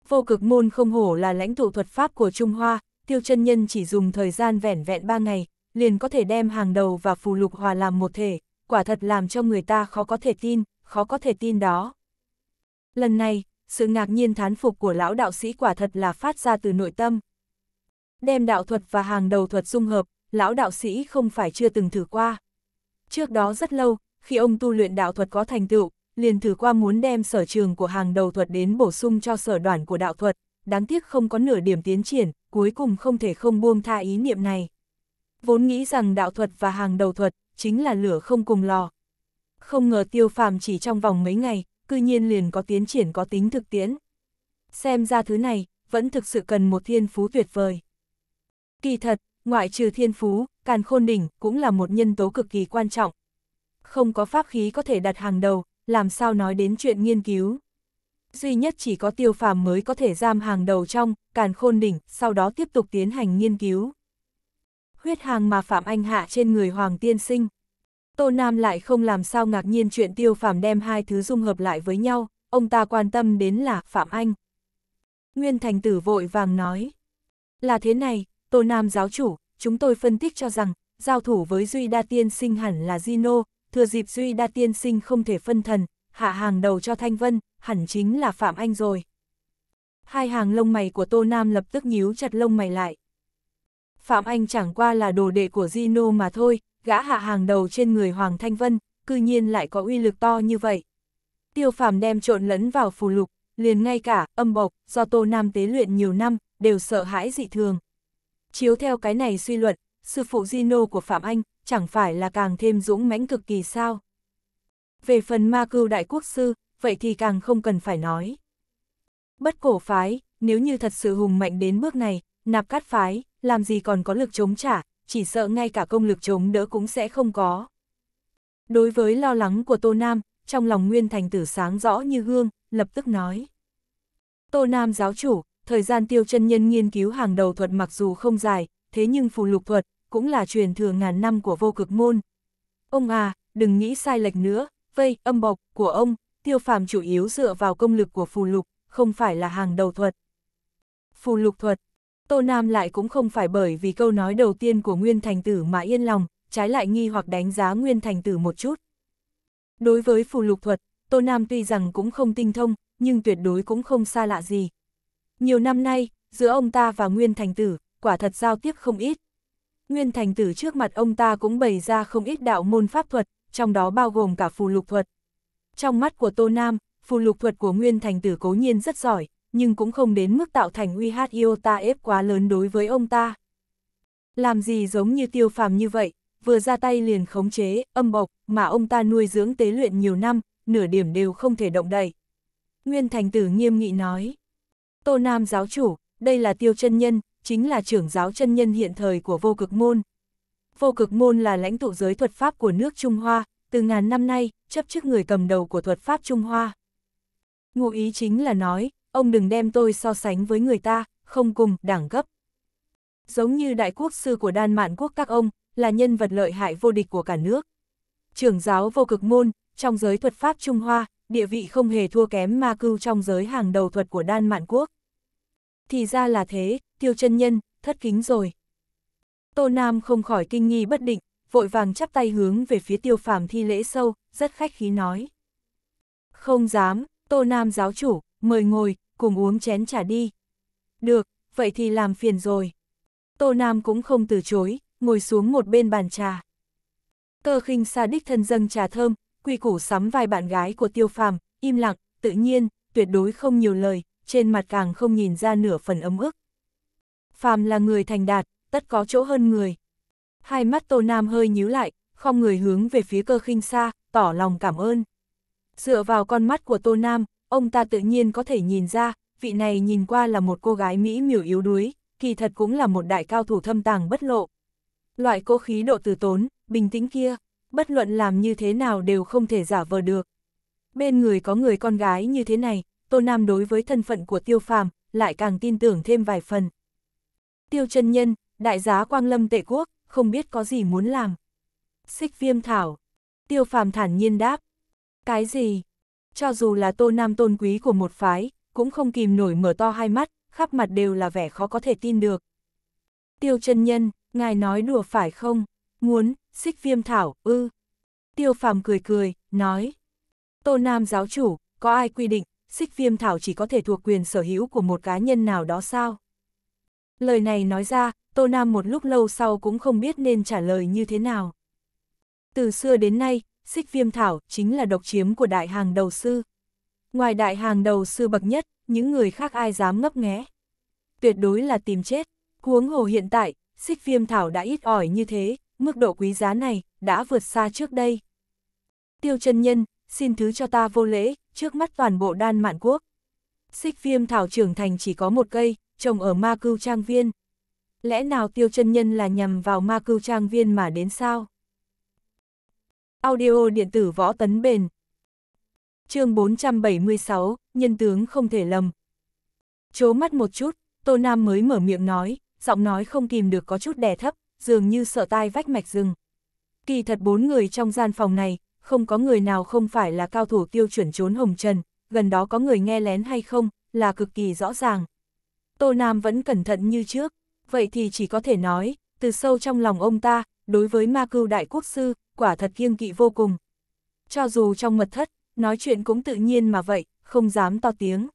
Vô cực môn không hổ là lãnh tụ thuật pháp của Trung Hoa, tiêu chân nhân chỉ dùng thời gian vẻn vẹn 3 ngày, liền có thể đem hàng đầu và phù lục hòa làm một thể, quả thật làm cho người ta khó có thể tin, khó có thể tin đó. Lần này, sự ngạc nhiên thán phục của lão đạo sĩ quả thật là phát ra từ nội tâm. Đem đạo thuật và hàng đầu thuật dung hợp, lão đạo sĩ không phải chưa từng thử qua. Trước đó rất lâu, khi ông tu luyện đạo thuật có thành tựu, liền thử qua muốn đem sở trường của hàng đầu thuật đến bổ sung cho sở đoàn của đạo thuật, đáng tiếc không có nửa điểm tiến triển, cuối cùng không thể không buông tha ý niệm này. Vốn nghĩ rằng đạo thuật và hàng đầu thuật chính là lửa không cùng lò. Không ngờ tiêu phàm chỉ trong vòng mấy ngày, cư nhiên liền có tiến triển có tính thực tiễn. Xem ra thứ này, vẫn thực sự cần một thiên phú tuyệt vời. Kỳ thật, ngoại trừ thiên phú, càn khôn đỉnh cũng là một nhân tố cực kỳ quan trọng. Không có pháp khí có thể đặt hàng đầu, làm sao nói đến chuyện nghiên cứu. Duy nhất chỉ có tiêu phàm mới có thể giam hàng đầu trong, càn khôn đỉnh, sau đó tiếp tục tiến hành nghiên cứu huyết hàng mà Phạm Anh hạ trên người Hoàng Tiên Sinh. Tô Nam lại không làm sao ngạc nhiên chuyện tiêu phạm đem hai thứ dung hợp lại với nhau, ông ta quan tâm đến là Phạm Anh. Nguyên Thành Tử vội vàng nói. Là thế này, Tô Nam giáo chủ, chúng tôi phân tích cho rằng, giao thủ với Duy Đa Tiên Sinh hẳn là zino thừa dịp Duy Đa Tiên Sinh không thể phân thần, hạ hàng đầu cho Thanh Vân, hẳn chính là Phạm Anh rồi. Hai hàng lông mày của Tô Nam lập tức nhíu chặt lông mày lại. Phạm Anh chẳng qua là đồ đệ của Gino mà thôi, gã hạ hàng đầu trên người Hoàng Thanh Vân, cư nhiên lại có uy lực to như vậy. Tiêu Phạm đem trộn lẫn vào phù lục, liền ngay cả âm bộc do Tô Nam tế luyện nhiều năm, đều sợ hãi dị thường. Chiếu theo cái này suy luận, sư phụ Gino của Phạm Anh chẳng phải là càng thêm dũng mãnh cực kỳ sao. Về phần ma cưu đại quốc sư, vậy thì càng không cần phải nói. Bất cổ phái, nếu như thật sự hùng mạnh đến bước này, nạp cát phái, làm gì còn có lực chống trả, chỉ sợ ngay cả công lực chống đỡ cũng sẽ không có. Đối với lo lắng của Tô Nam, trong lòng Nguyên Thành Tử sáng rõ như gương, lập tức nói. Tô Nam giáo chủ, thời gian tiêu chân nhân nghiên cứu hàng đầu thuật mặc dù không dài, thế nhưng phù lục thuật cũng là truyền thừa ngàn năm của vô cực môn. Ông à, đừng nghĩ sai lệch nữa, vây, âm bọc của ông, tiêu phàm chủ yếu dựa vào công lực của phù lục, không phải là hàng đầu thuật. Phù lục thuật Tô Nam lại cũng không phải bởi vì câu nói đầu tiên của Nguyên Thành Tử mà yên lòng, trái lại nghi hoặc đánh giá Nguyên Thành Tử một chút. Đối với phù lục thuật, Tô Nam tuy rằng cũng không tinh thông, nhưng tuyệt đối cũng không xa lạ gì. Nhiều năm nay, giữa ông ta và Nguyên Thành Tử, quả thật giao tiếp không ít. Nguyên Thành Tử trước mặt ông ta cũng bày ra không ít đạo môn pháp thuật, trong đó bao gồm cả phù lục thuật. Trong mắt của Tô Nam, phù lục thuật của Nguyên Thành Tử cố nhiên rất giỏi, nhưng cũng không đến mức tạo thành uy hát yêu ta ép quá lớn đối với ông ta. Làm gì giống như tiêu phàm như vậy, vừa ra tay liền khống chế, âm bộc, mà ông ta nuôi dưỡng tế luyện nhiều năm, nửa điểm đều không thể động đậy. Nguyên Thành Tử nghiêm nghị nói, Tô Nam giáo chủ, đây là tiêu chân nhân, chính là trưởng giáo chân nhân hiện thời của vô cực môn. Vô cực môn là lãnh tụ giới thuật pháp của nước Trung Hoa, từ ngàn năm nay, chấp chức người cầm đầu của thuật pháp Trung Hoa. Ngụ ý chính là nói, ông đừng đem tôi so sánh với người ta, không cùng, đẳng cấp. Giống như đại quốc sư của Đan Mạn quốc các ông, là nhân vật lợi hại vô địch của cả nước. Trưởng giáo vô cực môn, trong giới thuật pháp Trung Hoa, địa vị không hề thua kém ma cưu trong giới hàng đầu thuật của Đan Mạn quốc. Thì ra là thế, tiêu chân nhân, thất kính rồi. Tô Nam không khỏi kinh nghi bất định, vội vàng chắp tay hướng về phía tiêu phàm thi lễ sâu, rất khách khí nói. Không dám, Tô Nam giáo chủ, mời ngồi, cùng uống chén trà đi. Được, vậy thì làm phiền rồi. Tô Nam cũng không từ chối, ngồi xuống một bên bàn trà. Cơ khinh xa đích thân dâng trà thơm, quy củ sắm vài bạn gái của tiêu phàm, im lặng, tự nhiên, tuyệt đối không nhiều lời, trên mặt càng không nhìn ra nửa phần ấm ức. Phàm là người thành đạt, tất có chỗ hơn người. Hai mắt Tô Nam hơi nhíu lại, không người hướng về phía cơ khinh xa, tỏ lòng cảm ơn. Dựa vào con mắt của Tô Nam, ông ta tự nhiên có thể nhìn ra, vị này nhìn qua là một cô gái Mỹ miểu yếu đuối, kỳ thật cũng là một đại cao thủ thâm tàng bất lộ. Loại cố khí độ từ tốn, bình tĩnh kia, bất luận làm như thế nào đều không thể giả vờ được. Bên người có người con gái như thế này, Tô Nam đối với thân phận của Tiêu Phàm lại càng tin tưởng thêm vài phần. Tiêu chân nhân, đại giá Quang Lâm tệ quốc, không biết có gì muốn làm. Xích viêm thảo. Tiêu Phàm thản nhiên đáp. Cái gì? cho dù là tô nam tôn quý của một phái, cũng không kìm nổi mở to hai mắt, khắp mặt đều là vẻ khó có thể tin được. Tiêu chân nhân, ngài nói đùa phải không? Muốn, xích viêm thảo, ư. Tiêu phàm cười cười, nói. Tô Nam giáo chủ, có ai quy định, xích viêm thảo chỉ có thể thuộc quyền sở hữu của một cá nhân nào đó sao? Lời này nói ra, Tô Nam một lúc lâu sau cũng không biết nên trả lời như thế nào. Từ xưa đến nay, xích viêm thảo chính là độc chiếm của đại hàng đầu sư. Ngoài đại hàng đầu sư bậc nhất, những người khác ai dám ngấp nghé. Tuyệt đối là tìm chết, huống hồ hiện tại, xích viêm thảo đã ít ỏi như thế, mức độ quý giá này đã vượt xa trước đây. Tiêu chân nhân, xin thứ cho ta vô lễ, trước mắt toàn bộ đan mạn quốc. Xích viêm thảo trưởng thành chỉ có một cây, trồng ở ma cưu trang viên. Lẽ nào tiêu chân nhân là nhằm vào ma cưu trang viên mà đến sao? Audio điện tử võ tấn bền. chương 476, nhân tướng không thể lầm. Chố mắt một chút, Tô Nam mới mở miệng nói, giọng nói không kìm được có chút đè thấp, dường như sợ tai vách mạch rừng. Kỳ thật bốn người trong gian phòng này, không có người nào không phải là cao thủ tiêu chuẩn trốn hồng trần, gần đó có người nghe lén hay không, là cực kỳ rõ ràng. Tô Nam vẫn cẩn thận như trước, vậy thì chỉ có thể nói, từ sâu trong lòng ông ta, đối với ma cưu đại quốc sư, quả thật kiêng kỵ vô cùng. Cho dù trong mật thất, nói chuyện cũng tự nhiên mà vậy, không dám to tiếng.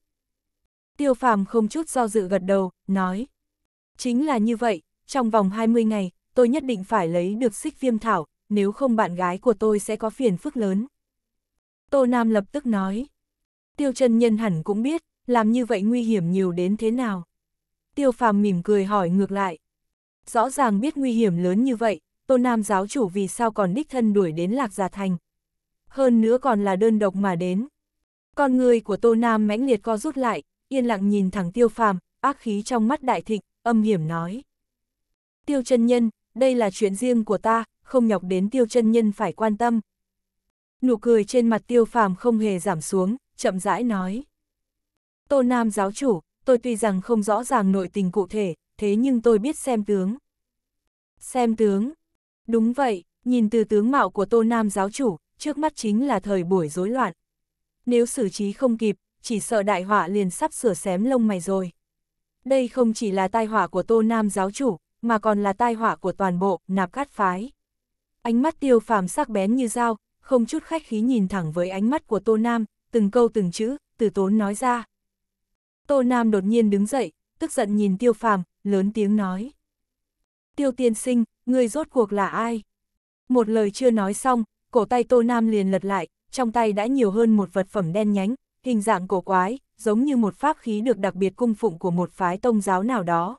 Tiêu phàm không chút do dự gật đầu, nói. Chính là như vậy, trong vòng 20 ngày, tôi nhất định phải lấy được xích viêm thảo, nếu không bạn gái của tôi sẽ có phiền phức lớn. Tô Nam lập tức nói. Tiêu chân nhân hẳn cũng biết, làm như vậy nguy hiểm nhiều đến thế nào. Tiêu phàm mỉm cười hỏi ngược lại. Rõ ràng biết nguy hiểm lớn như vậy, Tô Nam giáo chủ vì sao còn đích thân đuổi đến Lạc Gia Thành. Hơn nữa còn là đơn độc mà đến. Con người của Tô Nam mãnh liệt co rút lại, yên lặng nhìn thẳng tiêu phàm, ác khí trong mắt đại thịnh, âm hiểm nói. Tiêu chân nhân, đây là chuyện riêng của ta, không nhọc đến tiêu chân nhân phải quan tâm. Nụ cười trên mặt tiêu phàm không hề giảm xuống, chậm rãi nói. Tô Nam giáo chủ, tôi tuy rằng không rõ ràng nội tình cụ thể, thế nhưng tôi biết xem tướng. Xem tướng, Đúng vậy, nhìn từ tướng mạo của Tô Nam giáo chủ, trước mắt chính là thời buổi rối loạn. Nếu xử trí không kịp, chỉ sợ đại họa liền sắp sửa xém lông mày rồi. Đây không chỉ là tai họa của Tô Nam giáo chủ, mà còn là tai họa của toàn bộ nạp cát phái. Ánh mắt tiêu phàm sắc bén như dao, không chút khách khí nhìn thẳng với ánh mắt của Tô Nam, từng câu từng chữ, từ tốn nói ra. Tô Nam đột nhiên đứng dậy, tức giận nhìn tiêu phàm, lớn tiếng nói. Tiêu tiên sinh, Ngươi rốt cuộc là ai? Một lời chưa nói xong, cổ tay Tô Nam liền lật lại, trong tay đã nhiều hơn một vật phẩm đen nhánh, hình dạng cổ quái, giống như một pháp khí được đặc biệt cung phụng của một phái tông giáo nào đó.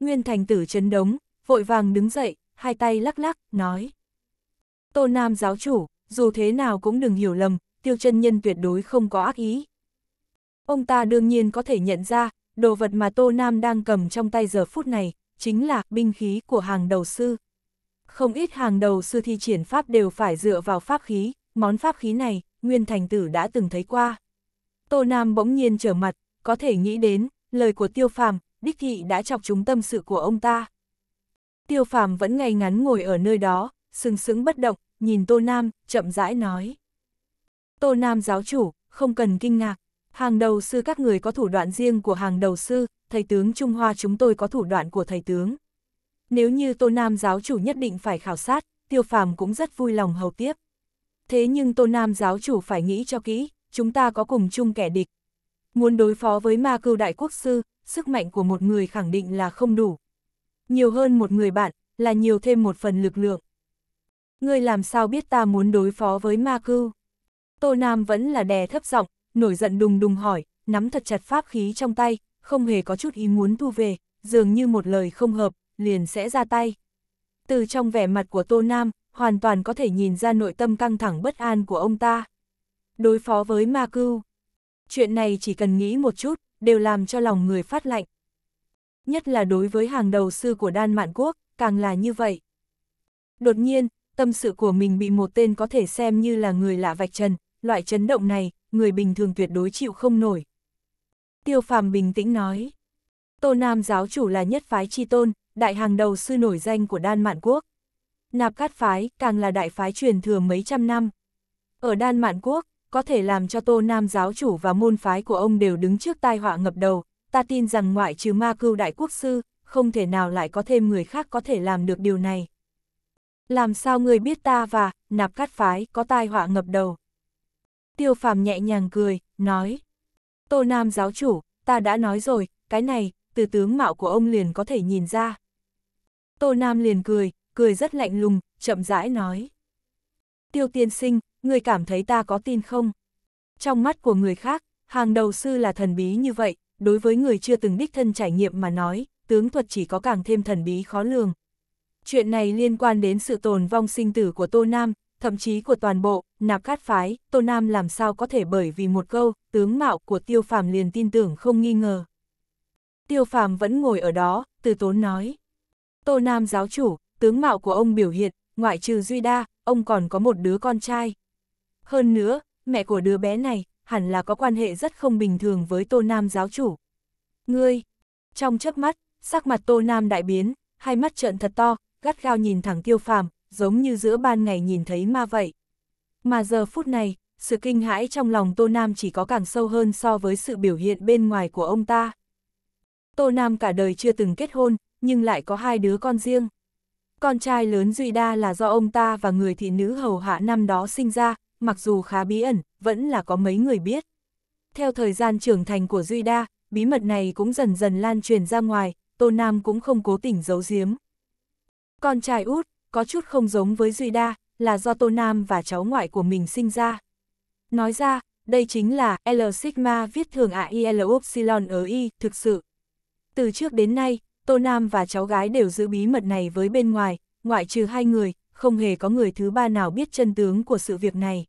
Nguyên thành tử chấn đống, vội vàng đứng dậy, hai tay lắc lắc, nói. Tô Nam giáo chủ, dù thế nào cũng đừng hiểu lầm, tiêu chân nhân tuyệt đối không có ác ý. Ông ta đương nhiên có thể nhận ra, đồ vật mà Tô Nam đang cầm trong tay giờ phút này, chính là binh khí của hàng đầu sư. Không ít hàng đầu sư thi triển pháp đều phải dựa vào pháp khí, món pháp khí này, Nguyên Thành Tử đã từng thấy qua. Tô Nam bỗng nhiên trở mặt, có thể nghĩ đến, lời của Tiêu Phàm, đích thị đã chọc trúng tâm sự của ông ta. Tiêu Phàm vẫn ngay ngắn ngồi ở nơi đó, sừng sững bất động, nhìn Tô Nam, chậm rãi nói. Tô Nam giáo chủ, không cần kinh ngạc, Hàng đầu sư các người có thủ đoạn riêng của hàng đầu sư, thầy tướng Trung Hoa chúng tôi có thủ đoạn của thầy tướng. Nếu như Tô Nam giáo chủ nhất định phải khảo sát, tiêu phàm cũng rất vui lòng hầu tiếp. Thế nhưng Tô Nam giáo chủ phải nghĩ cho kỹ, chúng ta có cùng chung kẻ địch. Muốn đối phó với ma cưu đại quốc sư, sức mạnh của một người khẳng định là không đủ. Nhiều hơn một người bạn, là nhiều thêm một phần lực lượng. Ngươi làm sao biết ta muốn đối phó với ma cưu? Tô Nam vẫn là đè thấp giọng, nổi giận đùng đùng hỏi, nắm thật chặt pháp khí trong tay, không hề có chút ý muốn thu về, dường như một lời không hợp, liền sẽ ra tay. Từ trong vẻ mặt của Tô Nam, hoàn toàn có thể nhìn ra nội tâm căng thẳng bất an của ông ta. Đối phó với ma cưu, chuyện này chỉ cần nghĩ một chút, đều làm cho lòng người phát lạnh. Nhất là đối với hàng đầu sư của Đan Mạn Quốc, càng là như vậy. Đột nhiên, tâm sự của mình bị một tên có thể xem như là người lạ vạch trần, loại chấn động này, người bình thường tuyệt đối chịu không nổi. Tiêu phàm bình tĩnh nói, Tô Nam giáo chủ là nhất phái chi tôn, đại hàng đầu sư nổi danh của Đan Mạn Quốc. Nạp Cát Phái càng là đại phái truyền thừa mấy trăm năm. Ở Đan Mạn Quốc, có thể làm cho Tô Nam giáo chủ và môn phái của ông đều đứng trước tai họa ngập đầu. Ta tin rằng ngoại trừ ma cưu đại quốc sư, không thể nào lại có thêm người khác có thể làm được điều này. Làm sao người biết ta và Nạp Cát Phái có tai họa ngập đầu? tiêu phàm nhẹ nhàng cười, nói. Tô Nam giáo chủ, ta đã nói rồi, cái này, từ tướng mạo của ông liền có thể nhìn ra. Tô Nam liền cười, cười rất lạnh lùng, chậm rãi nói. Tiêu tiên sinh, người cảm thấy ta có tin không? Trong mắt của người khác, hàng đầu sư là thần bí như vậy, đối với người chưa từng đích thân trải nghiệm mà nói, tướng thuật chỉ có càng thêm thần bí khó lường. Chuyện này liên quan đến sự tồn vong sinh tử của Tô Nam, thậm chí của toàn bộ, nạp cát phái, Tô Nam làm sao có thể bởi vì một câu, tướng mạo của tiêu phàm liền tin tưởng không nghi ngờ. Tiêu phàm vẫn ngồi ở đó, từ tốn nói. Tô Nam giáo chủ, tướng mạo của ông biểu hiện, ngoại trừ Duy Đa, ông còn có một đứa con trai. Hơn nữa, mẹ của đứa bé này, hẳn là có quan hệ rất không bình thường với Tô Nam giáo chủ. Ngươi, trong chớp mắt, sắc mặt Tô Nam đại biến, hai mắt trợn thật to, gắt gao nhìn thẳng tiêu phàm, giống như giữa ban ngày nhìn thấy ma vậy. Mà giờ phút này, sự kinh hãi trong lòng Tô Nam chỉ có càng sâu hơn so với sự biểu hiện bên ngoài của ông ta. Tô Nam cả đời chưa từng kết hôn, nhưng lại có hai đứa con riêng. Con trai lớn Duy Đa là do ông ta và người thị nữ hầu hạ năm đó sinh ra, mặc dù khá bí ẩn, vẫn là có mấy người biết. Theo thời gian trưởng thành của Duy Đa, bí mật này cũng dần dần lan truyền ra ngoài, Tô Nam cũng không cố tình giấu giếm. Con trai út, có chút không giống với Duy Đa, là do Tô Nam và cháu ngoại của mình sinh ra. Nói ra, đây chính là L sigma viết thường I L Upsilon ở e y, thực sự. Từ trước đến nay, Tô Nam và cháu gái đều giữ bí mật này với bên ngoài, ngoại trừ hai người, không hề có người thứ ba nào biết chân tướng của sự việc này.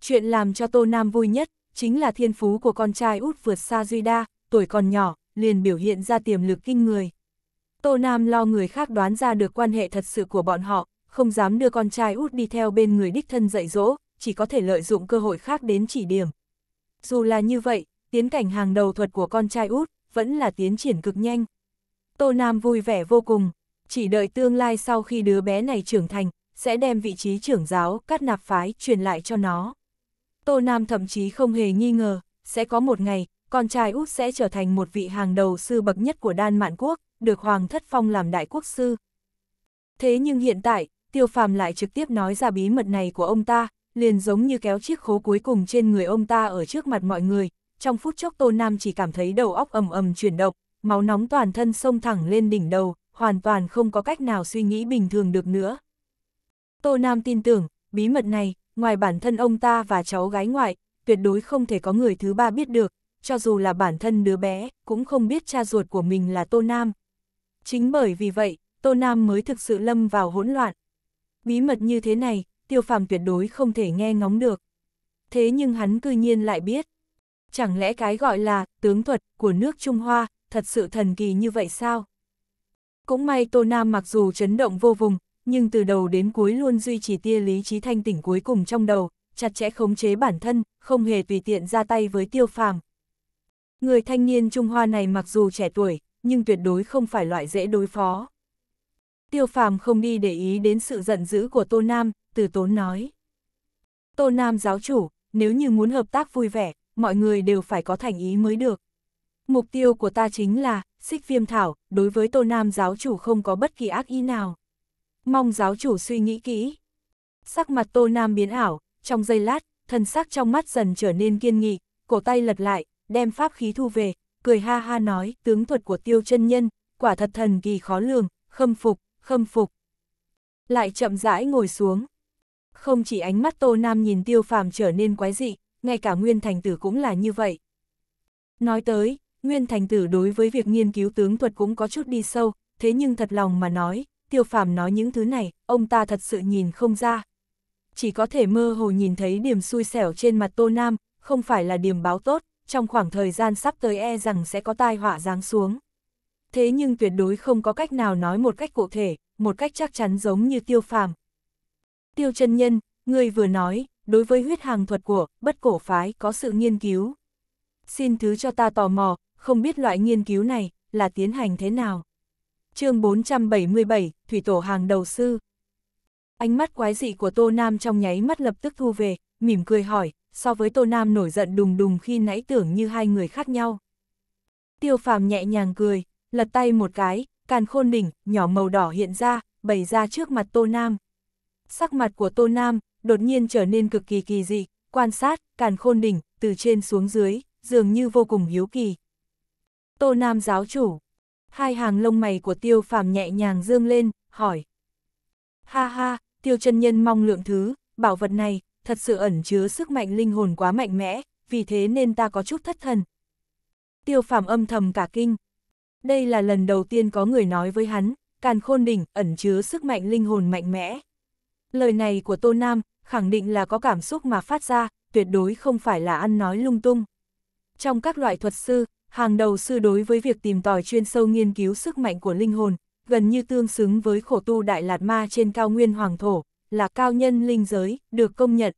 Chuyện làm cho Tô Nam vui nhất, chính là thiên phú của con trai út vượt xa Duy Đa, tuổi còn nhỏ, liền biểu hiện ra tiềm lực kinh người. Tô Nam lo người khác đoán ra được quan hệ thật sự của bọn họ, không dám đưa con trai út đi theo bên người đích thân dạy dỗ, chỉ có thể lợi dụng cơ hội khác đến chỉ điểm. Dù là như vậy, tiến cảnh hàng đầu thuật của con trai út vẫn là tiến triển cực nhanh. Tô Nam vui vẻ vô cùng, chỉ đợi tương lai sau khi đứa bé này trưởng thành, sẽ đem vị trí trưởng giáo cắt nạp phái truyền lại cho nó. Tô Nam thậm chí không hề nghi ngờ, sẽ có một ngày, con trai út sẽ trở thành một vị hàng đầu sư bậc nhất của Đan Mạn Quốc, được Hoàng Thất Phong làm đại quốc sư. Thế nhưng hiện tại, Tiêu Phàm lại trực tiếp nói ra bí mật này của ông ta, liền giống như kéo chiếc khố cuối cùng trên người ông ta ở trước mặt mọi người, trong phút chốc Tô Nam chỉ cảm thấy đầu óc ầm ầm chuyển động, máu nóng toàn thân sông thẳng lên đỉnh đầu, hoàn toàn không có cách nào suy nghĩ bình thường được nữa. Tô Nam tin tưởng, bí mật này, ngoài bản thân ông ta và cháu gái ngoại, tuyệt đối không thể có người thứ ba biết được, cho dù là bản thân đứa bé, cũng không biết cha ruột của mình là Tô Nam, Chính bởi vì vậy, Tô Nam mới thực sự lâm vào hỗn loạn. Bí mật như thế này, tiêu phàm tuyệt đối không thể nghe ngóng được. Thế nhưng hắn cư nhiên lại biết. Chẳng lẽ cái gọi là tướng thuật của nước Trung Hoa thật sự thần kỳ như vậy sao? Cũng may Tô Nam mặc dù chấn động vô vùng, nhưng từ đầu đến cuối luôn duy trì tia lý trí thanh tỉnh cuối cùng trong đầu, chặt chẽ khống chế bản thân, không hề tùy tiện ra tay với tiêu phàm. Người thanh niên Trung Hoa này mặc dù trẻ tuổi, nhưng tuyệt đối không phải loại dễ đối phó. Tiêu phàm không đi để ý đến sự giận dữ của Tô Nam, từ tốn nói. Tô Nam giáo chủ, nếu như muốn hợp tác vui vẻ, mọi người đều phải có thành ý mới được. Mục tiêu của ta chính là, xích viêm thảo, đối với Tô Nam giáo chủ không có bất kỳ ác ý nào. Mong giáo chủ suy nghĩ kỹ. Sắc mặt Tô Nam biến ảo, trong giây lát, thân sắc trong mắt dần trở nên kiên nghị, cổ tay lật lại, đem pháp khí thu về, cười ha ha nói, tướng thuật của tiêu chân nhân, quả thật thần kỳ khó lường, khâm phục, khâm phục. Lại chậm rãi ngồi xuống. Không chỉ ánh mắt Tô Nam nhìn tiêu phàm trở nên quái dị, ngay cả Nguyên Thành Tử cũng là như vậy. Nói tới, Nguyên Thành Tử đối với việc nghiên cứu tướng thuật cũng có chút đi sâu, thế nhưng thật lòng mà nói, tiêu phàm nói những thứ này, ông ta thật sự nhìn không ra. Chỉ có thể mơ hồ nhìn thấy điểm xui xẻo trên mặt Tô Nam, không phải là điểm báo tốt trong khoảng thời gian sắp tới e rằng sẽ có tai họa giáng xuống. Thế nhưng tuyệt đối không có cách nào nói một cách cụ thể, một cách chắc chắn giống như tiêu phàm. Tiêu chân nhân, người vừa nói, đối với huyết hàng thuật của bất cổ phái có sự nghiên cứu. Xin thứ cho ta tò mò, không biết loại nghiên cứu này là tiến hành thế nào. chương 477, Thủy Tổ Hàng Đầu Sư. Ánh mắt quái dị của Tô Nam trong nháy mắt lập tức thu về, mỉm cười hỏi, so với Tô Nam nổi giận đùng đùng khi nãy tưởng như hai người khác nhau. Tiêu phàm nhẹ nhàng cười, lật tay một cái, càn khôn đỉnh, nhỏ màu đỏ hiện ra, bày ra trước mặt Tô Nam. Sắc mặt của Tô Nam, đột nhiên trở nên cực kỳ kỳ dị, quan sát, càn khôn đỉnh, từ trên xuống dưới, dường như vô cùng hiếu kỳ. Tô Nam giáo chủ, hai hàng lông mày của tiêu phàm nhẹ nhàng dương lên, hỏi. Ha ha, tiêu chân nhân mong lượng thứ, bảo vật này, thật sự ẩn chứa sức mạnh linh hồn quá mạnh mẽ, vì thế nên ta có chút thất thần. Tiêu phàm âm thầm cả kinh. Đây là lần đầu tiên có người nói với hắn, càn khôn đỉnh ẩn chứa sức mạnh linh hồn mạnh mẽ. Lời này của Tô Nam khẳng định là có cảm xúc mà phát ra, tuyệt đối không phải là ăn nói lung tung. Trong các loại thuật sư, hàng đầu sư đối với việc tìm tòi chuyên sâu nghiên cứu sức mạnh của linh hồn, gần như tương xứng với khổ tu Đại Lạt Ma trên cao nguyên Hoàng Thổ, là cao nhân linh giới, được công nhận.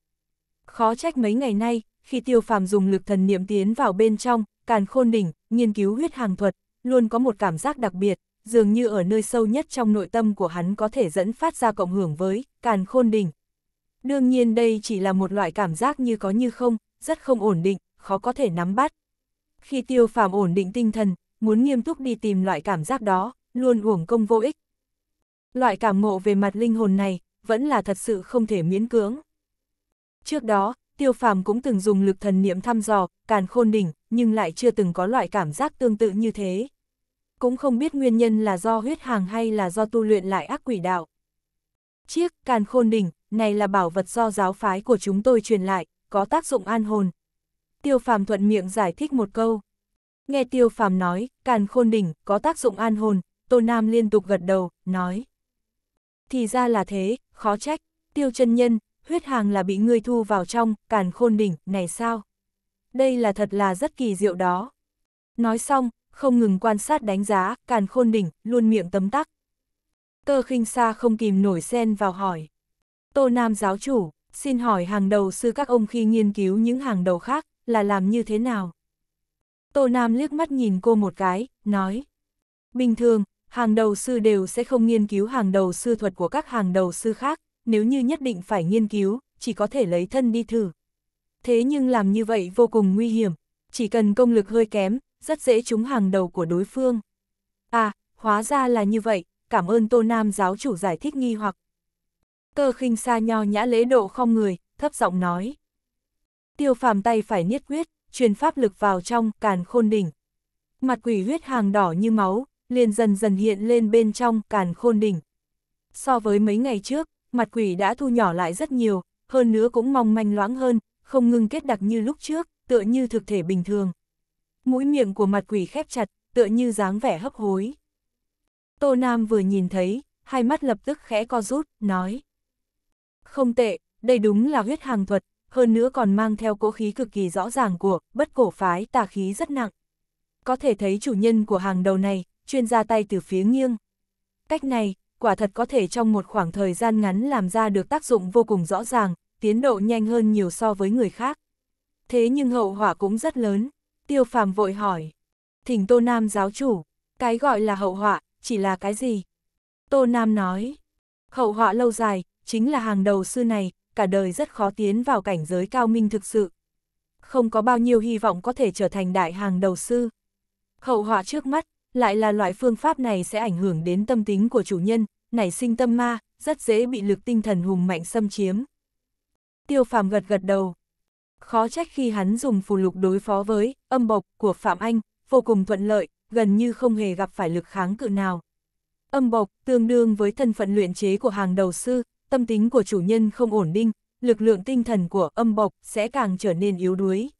Khó trách mấy ngày nay, khi tiêu phàm dùng lực thần niệm tiến vào bên trong, càn khôn đỉnh, nghiên cứu huyết hàng thuật, luôn có một cảm giác đặc biệt, dường như ở nơi sâu nhất trong nội tâm của hắn có thể dẫn phát ra cộng hưởng với, càn khôn đỉnh. Đương nhiên đây chỉ là một loại cảm giác như có như không, rất không ổn định, khó có thể nắm bắt. Khi tiêu phàm ổn định tinh thần, muốn nghiêm túc đi tìm loại cảm giác đó, luôn uổng công vô ích. Loại cảm ngộ về mặt linh hồn này, vẫn là thật sự không thể miễn cưỡng. Trước đó, Tiêu Phàm cũng từng dùng lực thần niệm thăm dò, càn khôn đỉnh, nhưng lại chưa từng có loại cảm giác tương tự như thế. Cũng không biết nguyên nhân là do huyết hàng hay là do tu luyện lại ác quỷ đạo. Chiếc càn khôn đỉnh, này là bảo vật do giáo phái của chúng tôi truyền lại, có tác dụng an hồn. Tiêu Phàm thuận miệng giải thích một câu. Nghe Tiêu Phàm nói, càn khôn đỉnh có tác dụng an hồn, Tô Nam liên tục gật đầu, nói. Thì ra là thế, khó trách, tiêu chân nhân, huyết hàng là bị ngươi thu vào trong, càn khôn đỉnh, này sao? Đây là thật là rất kỳ diệu đó. Nói xong, không ngừng quan sát đánh giá, càn khôn đỉnh, luôn miệng tấm tắc. Tơ khinh xa không kìm nổi sen vào hỏi. Tô Nam giáo chủ, xin hỏi hàng đầu sư các ông khi nghiên cứu những hàng đầu khác, là làm như thế nào? Tô Nam liếc mắt nhìn cô một cái, nói. Bình thường, Hàng đầu sư đều sẽ không nghiên cứu hàng đầu sư thuật của các hàng đầu sư khác, nếu như nhất định phải nghiên cứu, chỉ có thể lấy thân đi thử. Thế nhưng làm như vậy vô cùng nguy hiểm, chỉ cần công lực hơi kém, rất dễ trúng hàng đầu của đối phương. À, hóa ra là như vậy, cảm ơn Tô Nam giáo chủ giải thích nghi hoặc. Cơ khinh xa nho nhã lễ độ không người, thấp giọng nói. Tiêu phàm tay phải niết quyết, truyền pháp lực vào trong càn khôn đỉnh. Mặt quỷ huyết hàng đỏ như máu, liền dần dần hiện lên bên trong càn khôn đỉnh. So với mấy ngày trước, mặt quỷ đã thu nhỏ lại rất nhiều, hơn nữa cũng mong manh loãng hơn, không ngưng kết đặc như lúc trước, tựa như thực thể bình thường. Mũi miệng của mặt quỷ khép chặt, tựa như dáng vẻ hấp hối. Tô Nam vừa nhìn thấy, hai mắt lập tức khẽ co rút, nói. Không tệ, đây đúng là huyết hàng thuật, hơn nữa còn mang theo cỗ khí cực kỳ rõ ràng của bất cổ phái tà khí rất nặng. Có thể thấy chủ nhân của hàng đầu này, chuyên ra tay từ phía nghiêng. Cách này, quả thật có thể trong một khoảng thời gian ngắn làm ra được tác dụng vô cùng rõ ràng, tiến độ nhanh hơn nhiều so với người khác. Thế nhưng hậu hỏa cũng rất lớn, tiêu phàm vội hỏi. Thỉnh Tô Nam giáo chủ, cái gọi là hậu họa, chỉ là cái gì? Tô Nam nói, hậu họa lâu dài, chính là hàng đầu sư này, cả đời rất khó tiến vào cảnh giới cao minh thực sự. Không có bao nhiêu hy vọng có thể trở thành đại hàng đầu sư. Hậu họa trước mắt, lại là loại phương pháp này sẽ ảnh hưởng đến tâm tính của chủ nhân, nảy sinh tâm ma, rất dễ bị lực tinh thần hùng mạnh xâm chiếm. Tiêu phàm gật gật đầu. Khó trách khi hắn dùng phù lục đối phó với âm bộc của Phạm Anh, vô cùng thuận lợi, gần như không hề gặp phải lực kháng cự nào. Âm bộc tương đương với thân phận luyện chế của hàng đầu sư, tâm tính của chủ nhân không ổn định, lực lượng tinh thần của âm bộc sẽ càng trở nên yếu đuối.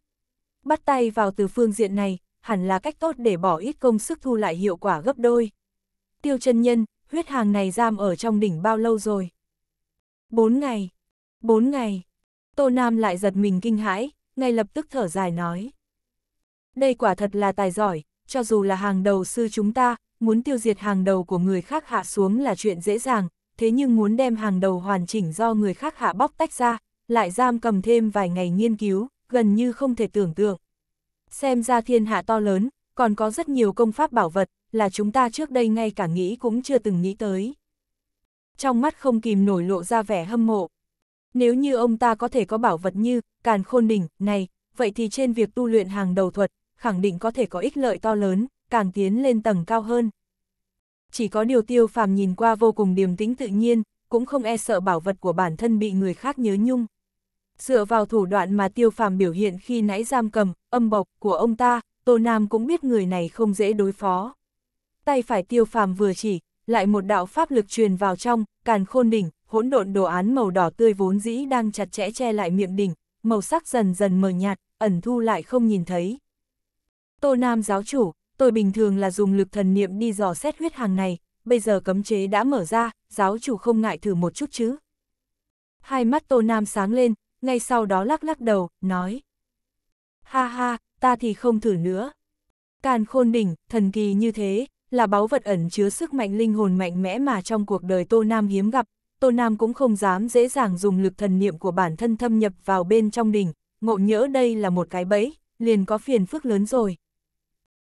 Bắt tay vào từ phương diện này, hẳn là cách tốt để bỏ ít công sức thu lại hiệu quả gấp đôi. Tiêu chân nhân, huyết hàng này giam ở trong đỉnh bao lâu rồi? Bốn ngày. Bốn ngày. Tô Nam lại giật mình kinh hãi, ngay lập tức thở dài nói. Đây quả thật là tài giỏi, cho dù là hàng đầu sư chúng ta, muốn tiêu diệt hàng đầu của người khác hạ xuống là chuyện dễ dàng, thế nhưng muốn đem hàng đầu hoàn chỉnh do người khác hạ bóc tách ra, lại giam cầm thêm vài ngày nghiên cứu, gần như không thể tưởng tượng xem ra thiên hạ to lớn, còn có rất nhiều công pháp bảo vật, là chúng ta trước đây ngay cả nghĩ cũng chưa từng nghĩ tới. Trong mắt không kìm nổi lộ ra vẻ hâm mộ. Nếu như ông ta có thể có bảo vật như càn khôn đỉnh này, vậy thì trên việc tu luyện hàng đầu thuật, khẳng định có thể có ích lợi to lớn, càng tiến lên tầng cao hơn. Chỉ có điều tiêu phàm nhìn qua vô cùng điềm tĩnh tự nhiên, cũng không e sợ bảo vật của bản thân bị người khác nhớ nhung. Dựa vào thủ đoạn mà tiêu phàm biểu hiện khi nãy giam cầm, âm bọc của ông ta, Tô Nam cũng biết người này không dễ đối phó. Tay phải tiêu phàm vừa chỉ, lại một đạo pháp lực truyền vào trong, càn khôn đỉnh, hỗn độn đồ án màu đỏ tươi vốn dĩ đang chặt chẽ che lại miệng đỉnh, màu sắc dần dần mờ nhạt, ẩn thu lại không nhìn thấy. Tô Nam giáo chủ, tôi bình thường là dùng lực thần niệm đi dò xét huyết hàng này, bây giờ cấm chế đã mở ra, giáo chủ không ngại thử một chút chứ. Hai mắt Tô Nam sáng lên, ngay sau đó lắc lắc đầu, nói. Ha ha, ta thì không thử nữa. Càn khôn đỉnh, thần kỳ như thế, là báu vật ẩn chứa sức mạnh linh hồn mạnh mẽ mà trong cuộc đời Tô Nam hiếm gặp, Tô Nam cũng không dám dễ dàng dùng lực thần niệm của bản thân thâm nhập vào bên trong đỉnh, ngộ nhỡ đây là một cái bẫy, liền có phiền phức lớn rồi.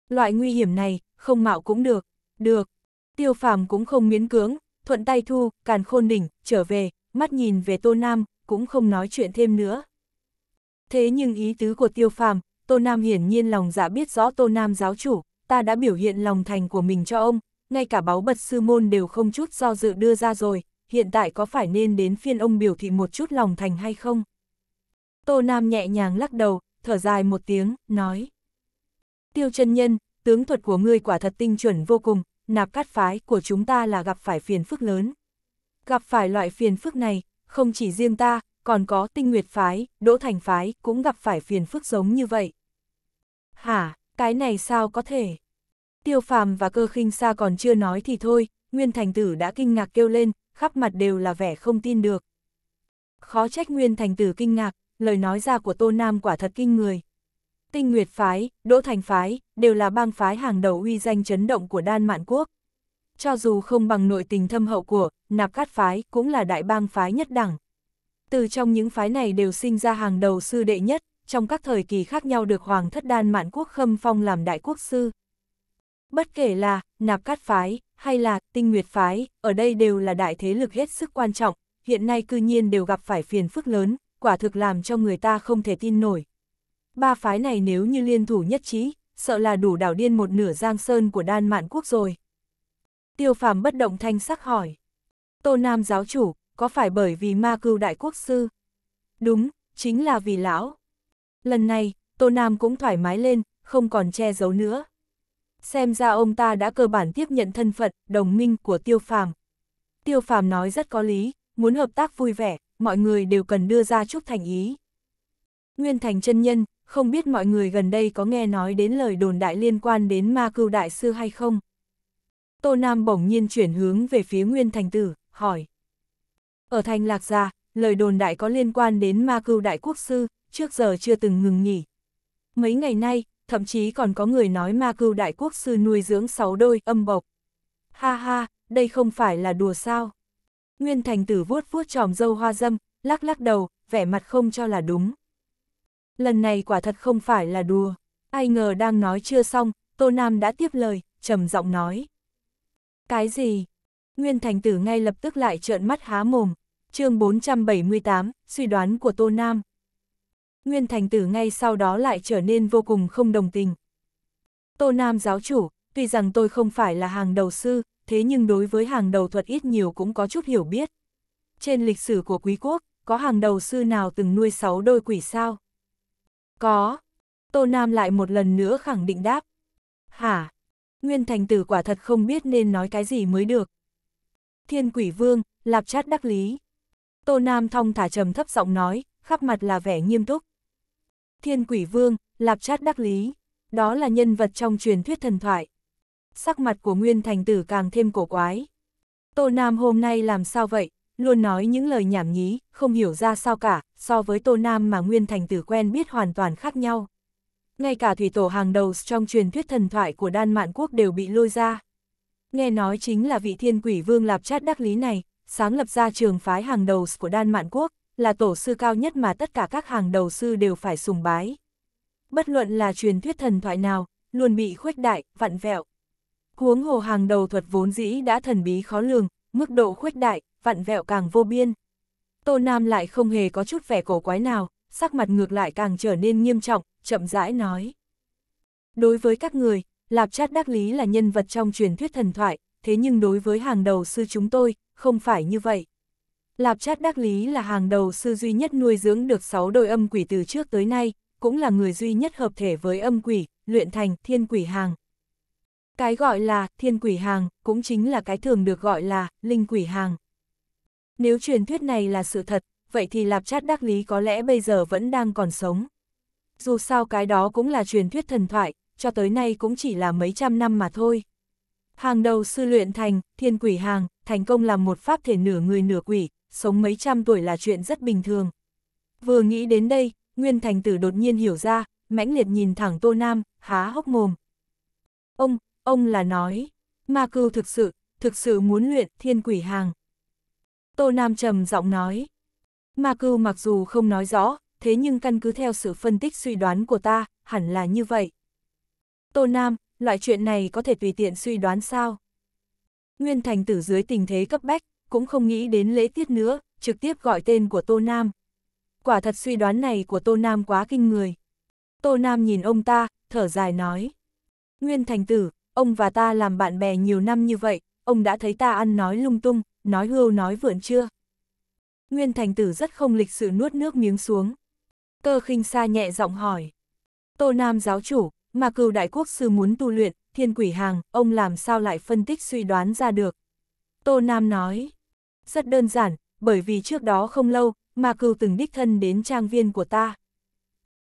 Loại nguy hiểm này, không mạo cũng được, được. Tiêu phàm cũng không miễn cưỡng, thuận tay thu, càn khôn đỉnh, trở về, mắt nhìn về Tô Nam, cũng không nói chuyện thêm nữa. Thế nhưng ý tứ của tiêu phàm, Tô Nam hiển nhiên lòng dạ biết rõ Tô Nam giáo chủ, ta đã biểu hiện lòng thành của mình cho ông, ngay cả báu bật sư môn đều không chút do dự đưa ra rồi, hiện tại có phải nên đến phiên ông biểu thị một chút lòng thành hay không? Tô Nam nhẹ nhàng lắc đầu, thở dài một tiếng, nói. Tiêu chân nhân, tướng thuật của ngươi quả thật tinh chuẩn vô cùng, nạp cát phái của chúng ta là gặp phải phiền phức lớn. Gặp phải loại phiền phức này, không chỉ riêng ta, còn có tinh nguyệt phái, đỗ thành phái, cũng gặp phải phiền phức giống như vậy. Hả, cái này sao có thể? Tiêu phàm và cơ khinh xa còn chưa nói thì thôi, Nguyên Thành Tử đã kinh ngạc kêu lên, khắp mặt đều là vẻ không tin được. Khó trách Nguyên Thành Tử kinh ngạc, lời nói ra của Tô Nam quả thật kinh người. Tinh Nguyệt Phái, Đỗ Thành Phái, đều là bang phái hàng đầu uy danh chấn động của Đan Mạn Quốc. Cho dù không bằng nội tình thâm hậu của nạp cát phái cũng là đại bang phái nhất đẳng. Từ trong những phái này đều sinh ra hàng đầu sư đệ nhất, trong các thời kỳ khác nhau được Hoàng thất đan mạn quốc khâm phong làm đại quốc sư. Bất kể là nạp cát phái hay là tinh nguyệt phái, ở đây đều là đại thế lực hết sức quan trọng, hiện nay cư nhiên đều gặp phải phiền phức lớn, quả thực làm cho người ta không thể tin nổi. Ba phái này nếu như liên thủ nhất trí, sợ là đủ đảo điên một nửa giang sơn của đan mạn quốc rồi. Tiêu phàm bất động thanh sắc hỏi. Tô Nam giáo chủ, có phải bởi vì ma cưu đại quốc sư? Đúng, chính là vì lão. Lần này, Tô Nam cũng thoải mái lên, không còn che giấu nữa. Xem ra ông ta đã cơ bản tiếp nhận thân phận, đồng minh của Tiêu Phàm. Tiêu Phàm nói rất có lý, muốn hợp tác vui vẻ, mọi người đều cần đưa ra chút thành ý. Nguyên Thành chân nhân, không biết mọi người gần đây có nghe nói đến lời đồn đại liên quan đến ma cưu đại sư hay không? Tô Nam bỗng nhiên chuyển hướng về phía Nguyên Thành Tử, hỏi. Ở thành lạc gia, lời đồn đại có liên quan đến ma cưu đại quốc sư, trước giờ chưa từng ngừng nghỉ. Mấy ngày nay, thậm chí còn có người nói ma cưu đại quốc sư nuôi dưỡng sáu đôi âm bộc. Ha ha, đây không phải là đùa sao. Nguyên thành tử vuốt vuốt tròm dâu hoa dâm, lắc lắc đầu, vẻ mặt không cho là đúng. Lần này quả thật không phải là đùa, ai ngờ đang nói chưa xong, Tô Nam đã tiếp lời, trầm giọng nói. Cái gì, Nguyên Thành Tử ngay lập tức lại trợn mắt há mồm. chương 478, suy đoán của Tô Nam. Nguyên Thành Tử ngay sau đó lại trở nên vô cùng không đồng tình. Tô Nam giáo chủ, tuy rằng tôi không phải là hàng đầu sư, thế nhưng đối với hàng đầu thuật ít nhiều cũng có chút hiểu biết. Trên lịch sử của quý quốc, có hàng đầu sư nào từng nuôi sáu đôi quỷ sao? Có. Tô Nam lại một lần nữa khẳng định đáp. Hả? Nguyên Thành Tử quả thật không biết nên nói cái gì mới được, thiên quỷ vương, lạp chát đắc lý. Tô Nam thong thả trầm thấp giọng nói, khắp mặt là vẻ nghiêm túc. Thiên quỷ vương, lạp chát đắc lý, đó là nhân vật trong truyền thuyết thần thoại. Sắc mặt của Nguyên Thành Tử càng thêm cổ quái. Tô Nam hôm nay làm sao vậy, luôn nói những lời nhảm nhí, không hiểu ra sao cả, so với Tô Nam mà Nguyên Thành Tử quen biết hoàn toàn khác nhau. Ngay cả thủy tổ hàng đầu trong truyền thuyết thần thoại của Đan Mạn Quốc đều bị lôi ra, nghe nói chính là vị thiên quỷ vương lạp chát đắc lý này, sáng lập ra trường phái hàng đầu của Đan Mạn Quốc, là tổ sư cao nhất mà tất cả các hàng đầu sư đều phải sùng bái. Bất luận là truyền thuyết thần thoại nào, luôn bị khuếch đại, vặn vẹo. Huống hồ hàng đầu thuật vốn dĩ đã thần bí khó lường, mức độ khuếch đại, vặn vẹo càng vô biên. Tô Nam lại không hề có chút vẻ cổ quái nào, sắc mặt ngược lại càng trở nên nghiêm trọng, chậm rãi nói. Đối với các người, Lạp Chát Đắc Lý là nhân vật trong truyền thuyết thần thoại, thế nhưng đối với hàng đầu sư chúng tôi, không phải như vậy. Lạp Chát Đắc Lý là hàng đầu sư duy nhất nuôi dưỡng được 6 đôi âm quỷ từ trước tới nay, cũng là người duy nhất hợp thể với âm quỷ, luyện thành thiên quỷ hàng. Cái gọi là thiên quỷ hàng cũng chính là cái thường được gọi là linh quỷ hàng. Nếu truyền thuyết này là sự thật, vậy thì Lạp Chát Đắc Lý có lẽ bây giờ vẫn đang còn sống. Dù sao cái đó cũng là truyền thuyết thần thoại, cho tới nay cũng chỉ là mấy trăm năm mà thôi. Hàng đầu sư luyện thành, thiên quỷ hàng, thành công làm một pháp thể nửa người nửa quỷ, sống mấy trăm tuổi là chuyện rất bình thường. Vừa nghĩ đến đây, Nguyên Thành Tử đột nhiên hiểu ra, mãnh liệt nhìn thẳng Tô Nam, há hốc mồm. Ông, ông là nói, ma cưu thực sự, thực sự muốn luyện thiên quỷ hàng. Tô Nam trầm giọng nói, ma cưu mặc dù không nói rõ, thế nhưng căn cứ theo sự phân tích suy đoán của ta, hẳn là như vậy. Tô Nam, loại chuyện này có thể tùy tiện suy đoán sao? Nguyên thành tử dưới tình thế cấp bách, cũng không nghĩ đến lễ tiết nữa, trực tiếp gọi tên của Tô Nam. Quả thật suy đoán này của Tô Nam quá kinh người. Tô Nam nhìn ông ta, thở dài nói. Nguyên thành tử, ông và ta làm bạn bè nhiều năm như vậy, ông đã thấy ta ăn nói lung tung, nói hưu nói vượn chưa? Nguyên thành tử rất không lịch sự nuốt nước miếng xuống. Cơ khinh xa nhẹ giọng hỏi. Tô Nam giáo chủ, mà cừu đại quốc sư muốn tu luyện, thiên quỷ hàng, ông làm sao lại phân tích suy đoán ra được. Tô Nam nói, rất đơn giản, bởi vì trước đó không lâu, mà cừu từng đích thân đến trang viên của ta.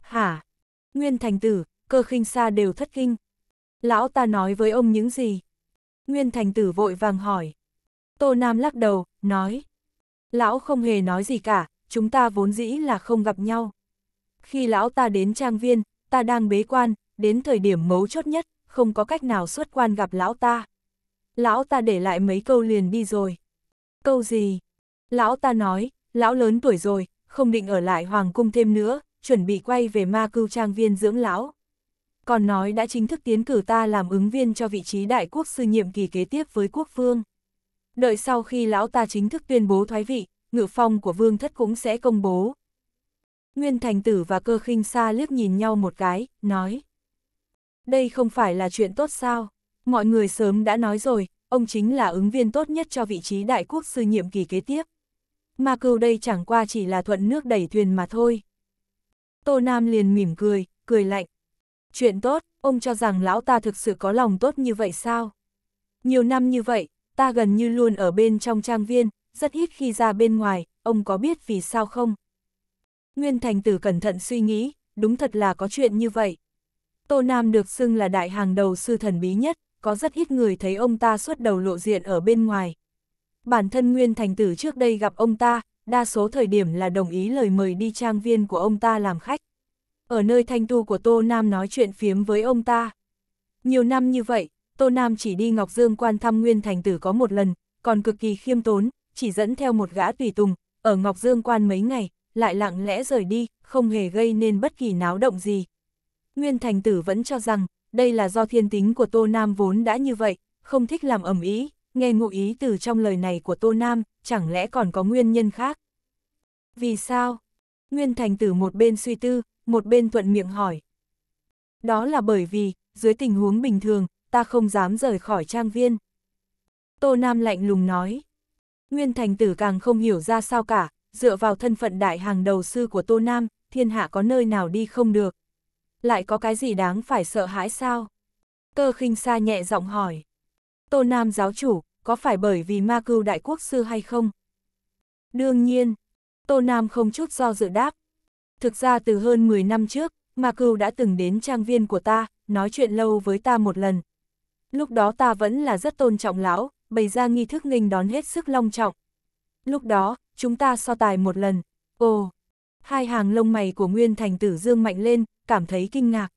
Hả? Nguyên thành tử, cơ khinh xa đều thất kinh. Lão ta nói với ông những gì? Nguyên thành tử vội vàng hỏi. Tô Nam lắc đầu, nói. Lão không hề nói gì cả, chúng ta vốn dĩ là không gặp nhau. Khi lão ta đến trang viên, ta đang bế quan, đến thời điểm mấu chốt nhất, không có cách nào xuất quan gặp lão ta. Lão ta để lại mấy câu liền đi rồi. Câu gì? Lão ta nói, lão lớn tuổi rồi, không định ở lại hoàng cung thêm nữa, chuẩn bị quay về ma cưu trang viên dưỡng lão. Còn nói đã chính thức tiến cử ta làm ứng viên cho vị trí đại quốc sư nhiệm kỳ kế tiếp với quốc vương. Đợi sau khi lão ta chính thức tuyên bố thoái vị, ngự phong của vương thất cũng sẽ công bố. Nguyên thành tử và cơ khinh xa liếc nhìn nhau một cái, nói. Đây không phải là chuyện tốt sao? Mọi người sớm đã nói rồi, ông chính là ứng viên tốt nhất cho vị trí đại quốc sư nhiệm kỳ kế tiếp. Mà cừu đây chẳng qua chỉ là thuận nước đẩy thuyền mà thôi. Tô Nam liền mỉm cười, cười lạnh. Chuyện tốt, ông cho rằng lão ta thực sự có lòng tốt như vậy sao? Nhiều năm như vậy, ta gần như luôn ở bên trong trang viên, rất ít khi ra bên ngoài, ông có biết vì sao không? Nguyên Thành Tử cẩn thận suy nghĩ, đúng thật là có chuyện như vậy. Tô Nam được xưng là đại hàng đầu sư thần bí nhất, có rất ít người thấy ông ta xuất đầu lộ diện ở bên ngoài. Bản thân Nguyên Thành Tử trước đây gặp ông ta, đa số thời điểm là đồng ý lời mời đi trang viên của ông ta làm khách. Ở nơi thanh tu của Tô Nam nói chuyện phiếm với ông ta. Nhiều năm như vậy, Tô Nam chỉ đi Ngọc Dương quan thăm Nguyên Thành Tử có một lần, còn cực kỳ khiêm tốn, chỉ dẫn theo một gã tùy tùng, ở Ngọc Dương quan mấy ngày, lại lặng lẽ rời đi, không hề gây nên bất kỳ náo động gì, Nguyên Thành Tử vẫn cho rằng, đây là do thiên tính của Tô Nam vốn đã như vậy, không thích làm ẩm ý, nghe ngụ ý từ trong lời này của Tô Nam, chẳng lẽ còn có nguyên nhân khác? Vì sao? Nguyên Thành Tử một bên suy tư, một bên thuận miệng hỏi. Đó là bởi vì, dưới tình huống bình thường, ta không dám rời khỏi trang viên. Tô Nam lạnh lùng nói. Nguyên Thành Tử càng không hiểu ra sao cả, dựa vào thân phận đại hàng đầu sư của Tô Nam, thiên hạ có nơi nào đi không được lại có cái gì đáng phải sợ hãi sao? Cơ khinh xa nhẹ giọng hỏi. Tô Nam giáo chủ, có phải bởi vì ma cưu đại quốc sư hay không? Đương nhiên, Tô Nam không chút do dự đáp. Thực ra từ hơn 10 năm trước, ma cưu đã từng đến trang viên của ta, nói chuyện lâu với ta một lần. Lúc đó ta vẫn là rất tôn trọng lão, bày ra nghi thức nghênh đón hết sức long trọng. Lúc đó, chúng ta so tài một lần. Ồ, Hai hàng lông mày của Nguyên Thành Tử Dương mạnh lên, cảm thấy kinh ngạc.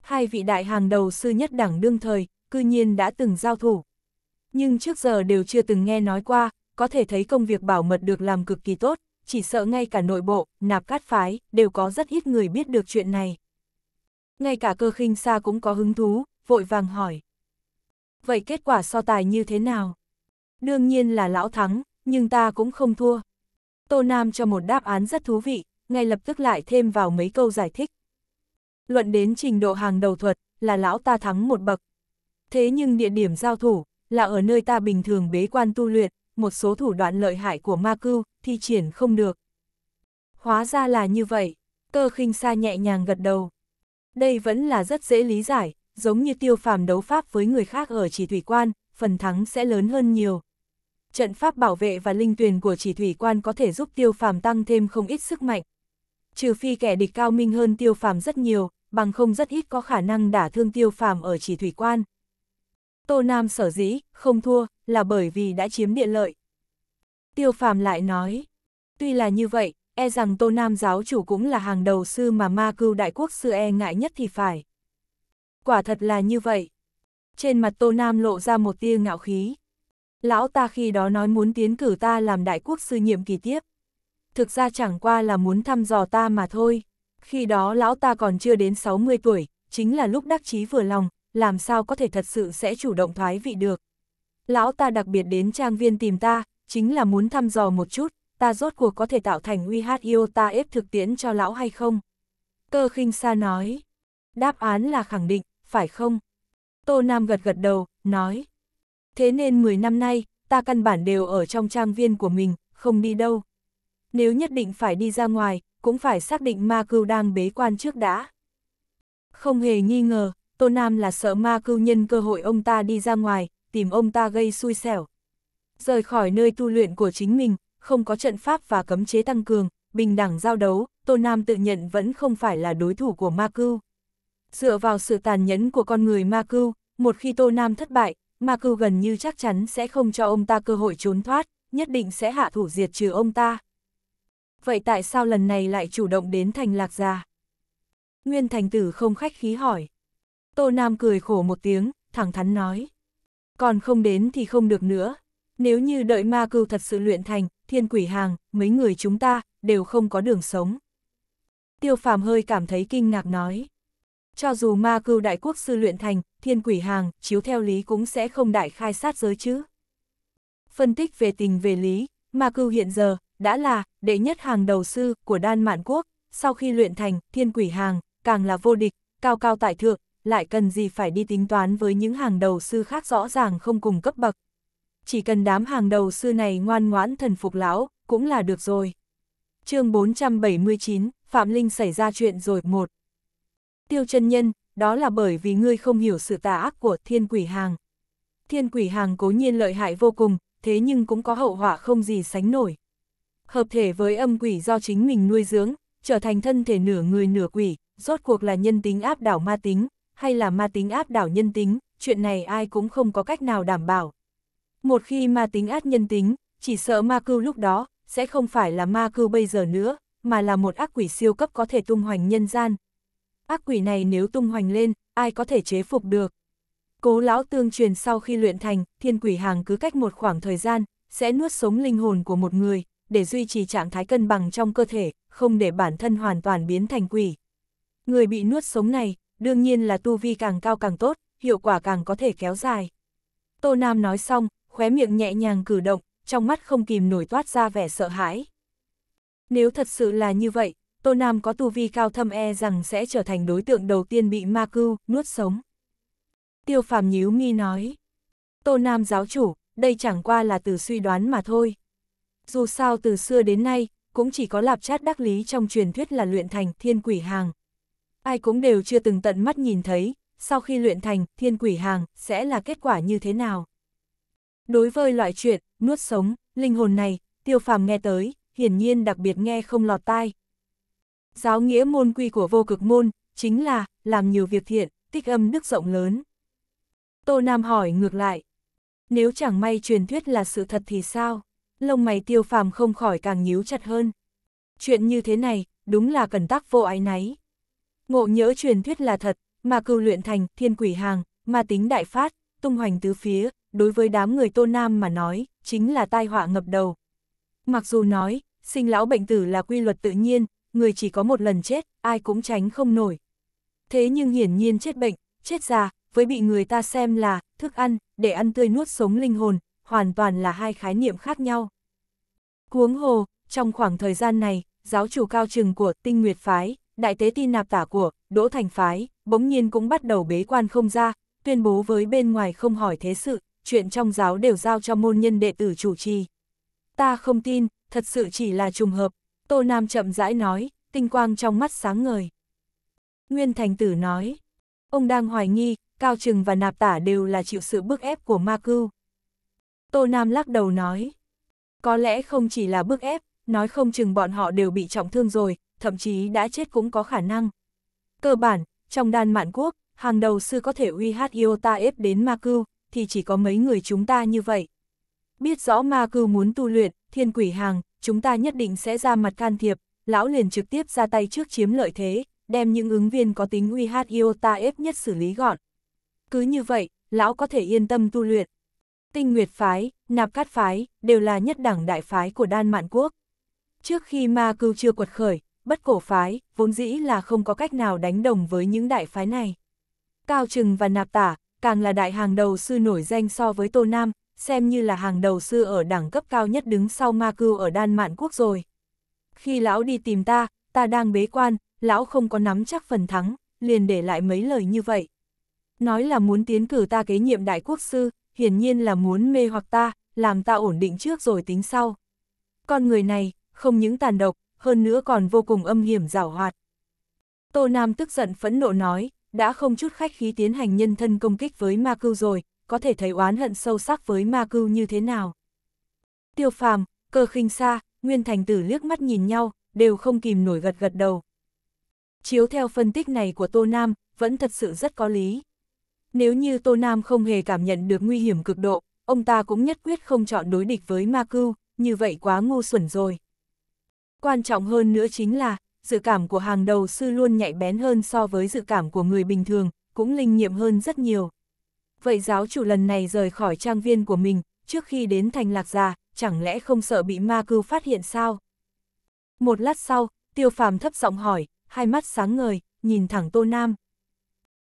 Hai vị đại hàng đầu sư nhất đẳng đương thời, cư nhiên đã từng giao thủ. Nhưng trước giờ đều chưa từng nghe nói qua, có thể thấy công việc bảo mật được làm cực kỳ tốt, chỉ sợ ngay cả nội bộ, nạp cát phái, đều có rất ít người biết được chuyện này. Ngay cả cơ khinh xa cũng có hứng thú, vội vàng hỏi. Vậy kết quả so tài như thế nào? Đương nhiên là lão thắng, nhưng ta cũng không thua. Tô Nam cho một đáp án rất thú vị, ngay lập tức lại thêm vào mấy câu giải thích. Luận đến trình độ hàng đầu thuật, là lão ta thắng một bậc. Thế nhưng địa điểm giao thủ, là ở nơi ta bình thường bế quan tu luyện, một số thủ đoạn lợi hại của ma cưu, thi triển không được. Hóa ra là như vậy, cơ khinh xa nhẹ nhàng gật đầu. Đây vẫn là rất dễ lý giải, giống như tiêu phàm đấu pháp với người khác ở chỉ thủy quan, phần thắng sẽ lớn hơn nhiều trận pháp bảo vệ và linh tuyền của chỉ thủy quan có thể giúp tiêu phàm tăng thêm không ít sức mạnh. Trừ phi kẻ địch cao minh hơn tiêu phàm rất nhiều, bằng không rất ít có khả năng đả thương tiêu phàm ở chỉ thủy quan. Tô Nam sở dĩ, không thua, là bởi vì đã chiếm địa lợi. Tiêu phàm lại nói, tuy là như vậy, e rằng Tô Nam giáo chủ cũng là hàng đầu sư mà ma cưu đại quốc sư e ngại nhất thì phải. Quả thật là như vậy. Trên mặt Tô Nam lộ ra một tia ngạo khí. Lão ta khi đó nói muốn tiến cử ta làm đại quốc sư nhiệm kỳ tiếp. Thực ra chẳng qua là muốn thăm dò ta mà thôi. Khi đó lão ta còn chưa đến 60 tuổi, chính là lúc đắc chí vừa lòng, làm sao có thể thật sự sẽ chủ động thoái vị được. Lão ta đặc biệt đến trang viên tìm ta, chính là muốn thăm dò một chút, ta rốt cuộc có thể tạo thành uy hát yêu ta ép thực tiễn cho lão hay không? Cơ khinh xa nói. Đáp án là khẳng định, phải không? Tô Nam gật gật đầu, nói. Thế nên 10 năm nay, ta căn bản đều ở trong trang viên của mình, không đi đâu. Nếu nhất định phải đi ra ngoài, cũng phải xác định ma cưu đang bế quan trước đã. Không hề nghi ngờ, Tô Nam là sợ ma cưu nhân cơ hội ông ta đi ra ngoài, tìm ông ta gây xui xẻo. Rời khỏi nơi tu luyện của chính mình, không có trận pháp và cấm chế tăng cường, bình đẳng giao đấu, Tô Nam tự nhận vẫn không phải là đối thủ của ma cưu. Dựa vào sự tàn nhẫn của con người ma cưu, một khi Tô Nam thất bại, Ma Cưu gần như chắc chắn sẽ không cho ông ta cơ hội trốn thoát, nhất định sẽ hạ thủ diệt trừ ông ta. Vậy tại sao lần này lại chủ động đến thành lạc gia? Nguyên thành tử không khách khí hỏi. Tô Nam cười khổ một tiếng, thẳng thắn nói. Còn không đến thì không được nữa. Nếu như đợi ma cưu thật sự luyện thành, thiên quỷ hàng, mấy người chúng ta, đều không có đường sống. Tiêu phàm hơi cảm thấy kinh ngạc nói. Cho dù ma cưu đại quốc sư luyện thành, thiên quỷ hàng, chiếu theo lý cũng sẽ không đại khai sát giới chứ. Phân tích về tình về lý, mà cư hiện giờ, đã là, đệ nhất hàng đầu sư của Đan Mạn Quốc, sau khi luyện thành, thiên quỷ hàng, càng là vô địch, cao cao tại thượng, lại cần gì phải đi tính toán với những hàng đầu sư khác rõ ràng không cùng cấp bậc. Chỉ cần đám hàng đầu sư này ngoan ngoãn thần phục lão, cũng là được rồi. chương 479, Phạm Linh xảy ra chuyện rồi một. Tiêu chân Nhân, đó là bởi vì ngươi không hiểu sự tà ác của thiên quỷ hàng. Thiên quỷ hàng cố nhiên lợi hại vô cùng, thế nhưng cũng có hậu họa không gì sánh nổi. Hợp thể với âm quỷ do chính mình nuôi dưỡng, trở thành thân thể nửa người nửa quỷ, rốt cuộc là nhân tính áp đảo ma tính, hay là ma tính áp đảo nhân tính, chuyện này ai cũng không có cách nào đảm bảo. Một khi ma tính át nhân tính, chỉ sợ ma cưu lúc đó, sẽ không phải là ma cưu bây giờ nữa, mà là một ác quỷ siêu cấp có thể tung hoành nhân gian, ác quỷ này nếu tung hoành lên, ai có thể chế phục được. Cố lão tương truyền sau khi luyện thành, thiên quỷ hàng cứ cách một khoảng thời gian, sẽ nuốt sống linh hồn của một người, để duy trì trạng thái cân bằng trong cơ thể, không để bản thân hoàn toàn biến thành quỷ. Người bị nuốt sống này, đương nhiên là tu vi càng cao càng tốt, hiệu quả càng có thể kéo dài. Tô Nam nói xong, khóe miệng nhẹ nhàng cử động, trong mắt không kìm nổi toát ra vẻ sợ hãi. Nếu thật sự là như vậy, Tô Nam có tu vi cao thâm e rằng sẽ trở thành đối tượng đầu tiên bị ma cưu, nuốt sống. Tiêu phàm nhíu mi nói, Tô Nam giáo chủ, đây chẳng qua là từ suy đoán mà thôi. Dù sao từ xưa đến nay, cũng chỉ có lạp chát đắc lý trong truyền thuyết là luyện thành thiên quỷ hàng. Ai cũng đều chưa từng tận mắt nhìn thấy, sau khi luyện thành thiên quỷ hàng sẽ là kết quả như thế nào. Đối với loại chuyện, nuốt sống, linh hồn này, tiêu phàm nghe tới, hiển nhiên đặc biệt nghe không lọt tai, Giáo nghĩa môn quy của vô cực môn, chính là, làm nhiều việc thiện, tích âm đức rộng lớn. Tô Nam hỏi ngược lại, nếu chẳng may truyền thuyết là sự thật thì sao? Lông mày tiêu phàm không khỏi càng nhíu chặt hơn. Chuyện như thế này, đúng là cần tắc vô ái náy. Ngộ nhỡ truyền thuyết là thật, mà cưu luyện thành, thiên quỷ hàng, mà tính đại phát, tung hoành tứ phía, đối với đám người Tô Nam mà nói, chính là tai họa ngập đầu. Mặc dù nói, sinh lão bệnh tử là quy luật tự nhiên, người chỉ có một lần chết, ai cũng tránh không nổi. Thế nhưng hiển nhiên chết bệnh, chết già, với bị người ta xem là thức ăn, để ăn tươi nuốt sống linh hồn, hoàn toàn là hai khái niệm khác nhau. Cuống hồ, trong khoảng thời gian này, giáo chủ cao trừng của tinh nguyệt phái, đại tế tin nạp tả của Đỗ Thành phái, bỗng nhiên cũng bắt đầu bế quan không ra, tuyên bố với bên ngoài không hỏi thế sự, chuyện trong giáo đều giao cho môn nhân đệ tử chủ trì. Ta không tin, thật sự chỉ là trùng hợp, Tô Nam chậm rãi nói, tinh quang trong mắt sáng ngời. Nguyên Thành Tử nói, ông đang hoài nghi, Cao Trừng và Nạp Tả đều là chịu sự bức ép của Ma Cưu. Tô Nam lắc đầu nói, có lẽ không chỉ là bức ép, nói không chừng bọn họ đều bị trọng thương rồi, thậm chí đã chết cũng có khả năng. Cơ bản, trong đan mạn quốc, hàng đầu sư có thể uy hát ta ép đến Ma Cưu, thì chỉ có mấy người chúng ta như vậy. Biết rõ Ma Cưu muốn tu luyện, thiên quỷ hàng, chúng ta nhất định sẽ ra mặt can thiệp, lão liền trực tiếp ra tay trước chiếm lợi thế, đem những ứng viên có tính uy hát ta ép nhất xử lý gọn. Cứ như vậy, lão có thể yên tâm tu luyện. Tinh Nguyệt Phái, Nạp Cát Phái, đều là nhất đẳng đại phái của Đan Mạn Quốc. Trước khi ma cưu chưa quật khởi, bất cổ phái, vốn dĩ là không có cách nào đánh đồng với những đại phái này. Cao Trừng và Nạp Tả, càng là đại hàng đầu sư nổi danh so với Tô Nam, xem như là hàng đầu sư ở đẳng cấp cao nhất đứng sau ma cưu ở Đan Mạn Quốc rồi. Khi lão đi tìm ta, ta đang bế quan, lão không có nắm chắc phần thắng, liền để lại mấy lời như vậy. Nói là muốn tiến cử ta kế nhiệm đại quốc sư, hiển nhiên là muốn mê hoặc ta, làm ta ổn định trước rồi tính sau. Con người này, không những tàn độc, hơn nữa còn vô cùng âm hiểm rảo hoạt. Tô Nam tức giận phẫn nộ nói, đã không chút khách khí tiến hành nhân thân công kích với ma cưu rồi, có thể thấy oán hận sâu sắc với ma cưu như thế nào. Tiêu phàm, cơ khinh xa, Nguyên Thành Tử liếc mắt nhìn nhau, đều không kìm nổi gật gật đầu. Chiếu theo phân tích này của Tô Nam, vẫn thật sự rất có lý. Nếu như Tô Nam không hề cảm nhận được nguy hiểm cực độ, ông ta cũng nhất quyết không chọn đối địch với ma cưu, như vậy quá ngu xuẩn rồi. Quan trọng hơn nữa chính là, dự cảm của hàng đầu sư luôn nhạy bén hơn so với dự cảm của người bình thường, cũng linh nghiệm hơn rất nhiều vậy giáo chủ lần này rời khỏi trang viên của mình, trước khi đến thành lạc già, chẳng lẽ không sợ bị ma cư phát hiện sao? Một lát sau, tiêu phàm thấp giọng hỏi, hai mắt sáng ngời, nhìn thẳng tô nam.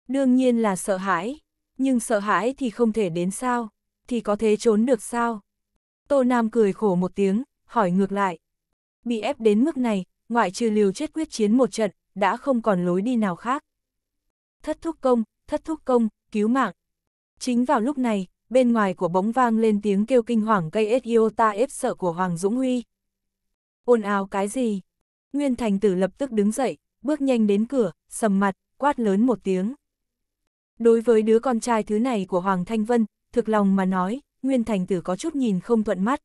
Đương nhiên là sợ hãi, nhưng sợ hãi thì không thể đến sao, thì có thế trốn được sao? Tô Nam cười khổ một tiếng, hỏi ngược lại. Bị ép đến mức này, ngoại trừ liều chết quyết chiến một trận, đã không còn lối đi nào khác. Thất thúc công, thất thúc công, cứu mạng, Chính vào lúc này, bên ngoài của bóng vang lên tiếng kêu kinh hoàng cây ta ép sợ của Hoàng Dũng Huy. Ôn ào cái gì? Nguyên Thành Tử lập tức đứng dậy, bước nhanh đến cửa, sầm mặt, quát lớn một tiếng. Đối với đứa con trai thứ này của Hoàng Thanh Vân, thực lòng mà nói, Nguyên Thành Tử có chút nhìn không thuận mắt.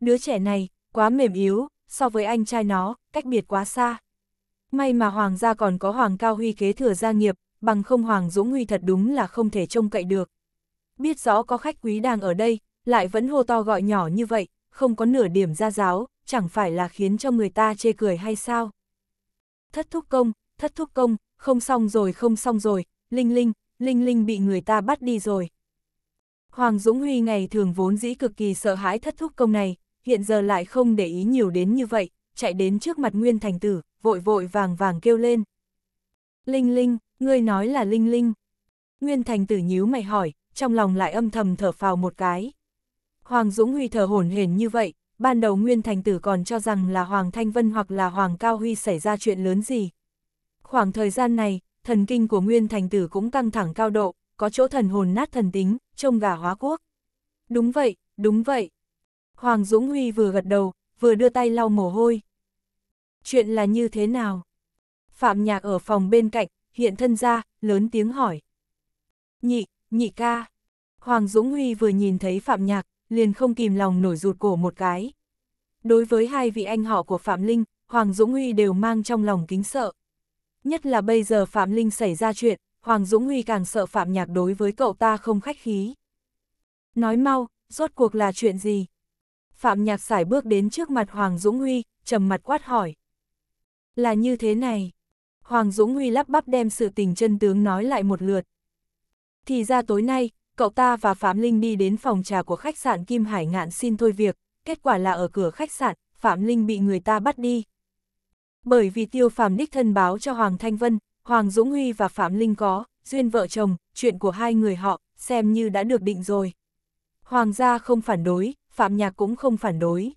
Đứa trẻ này, quá mềm yếu, so với anh trai nó, cách biệt quá xa. May mà Hoàng gia còn có Hoàng Cao Huy kế thừa gia nghiệp, bằng không Hoàng Dũng Huy thật đúng là không thể trông cậy được. Biết rõ có khách quý đang ở đây, lại vẫn hô to gọi nhỏ như vậy, không có nửa điểm ra giáo, chẳng phải là khiến cho người ta chê cười hay sao. Thất thúc công, thất thúc công, không xong rồi không xong rồi, Linh Linh, Linh Linh bị người ta bắt đi rồi. Hoàng Dũng Huy ngày thường vốn dĩ cực kỳ sợ hãi thất thúc công này, hiện giờ lại không để ý nhiều đến như vậy, chạy đến trước mặt Nguyên Thành Tử, vội vội vàng vàng kêu lên. Linh Linh, Ngươi nói là Linh Linh. Nguyên Thành tử nhíu mày hỏi, trong lòng lại âm thầm thở phào một cái. Hoàng Dũng Huy thở hổn hển như vậy, ban đầu Nguyên Thành tử còn cho rằng là Hoàng Thanh Vân hoặc là Hoàng Cao Huy xảy ra chuyện lớn gì. Khoảng thời gian này, thần kinh của Nguyên Thành tử cũng căng thẳng cao độ, có chỗ thần hồn nát thần tính, trông gà hóa quốc. Đúng vậy, đúng vậy. Hoàng Dũng Huy vừa gật đầu, vừa đưa tay lau mồ hôi. Chuyện là như thế nào? Phạm Nhạc ở phòng bên cạnh, hiện thân ra, lớn tiếng hỏi. Nhị, nhị ca. Hoàng Dũng Huy vừa nhìn thấy Phạm Nhạc, liền không kìm lòng nổi rụt cổ một cái. Đối với hai vị anh họ của Phạm Linh, Hoàng Dũng Huy đều mang trong lòng kính sợ. Nhất là bây giờ Phạm Linh xảy ra chuyện, Hoàng Dũng Huy càng sợ Phạm Nhạc đối với cậu ta không khách khí. Nói mau, rốt cuộc là chuyện gì? Phạm Nhạc sải bước đến trước mặt Hoàng Dũng Huy, trầm mặt quát hỏi. Là như thế này, Hoàng Dũng Huy lắp bắp đem sự tình chân tướng nói lại một lượt. Thì ra tối nay, cậu ta và Phạm Linh đi đến phòng trà của khách sạn Kim Hải Ngạn xin thôi việc, kết quả là ở cửa khách sạn, Phạm Linh bị người ta bắt đi. Bởi vì Tiêu Phạm đích thân báo cho Hoàng Thanh Vân, Hoàng Dũng Huy và Phạm Linh có, duyên vợ chồng, chuyện của hai người họ, xem như đã được định rồi. Hoàng gia không phản đối, Phạm Nhạc cũng không phản đối.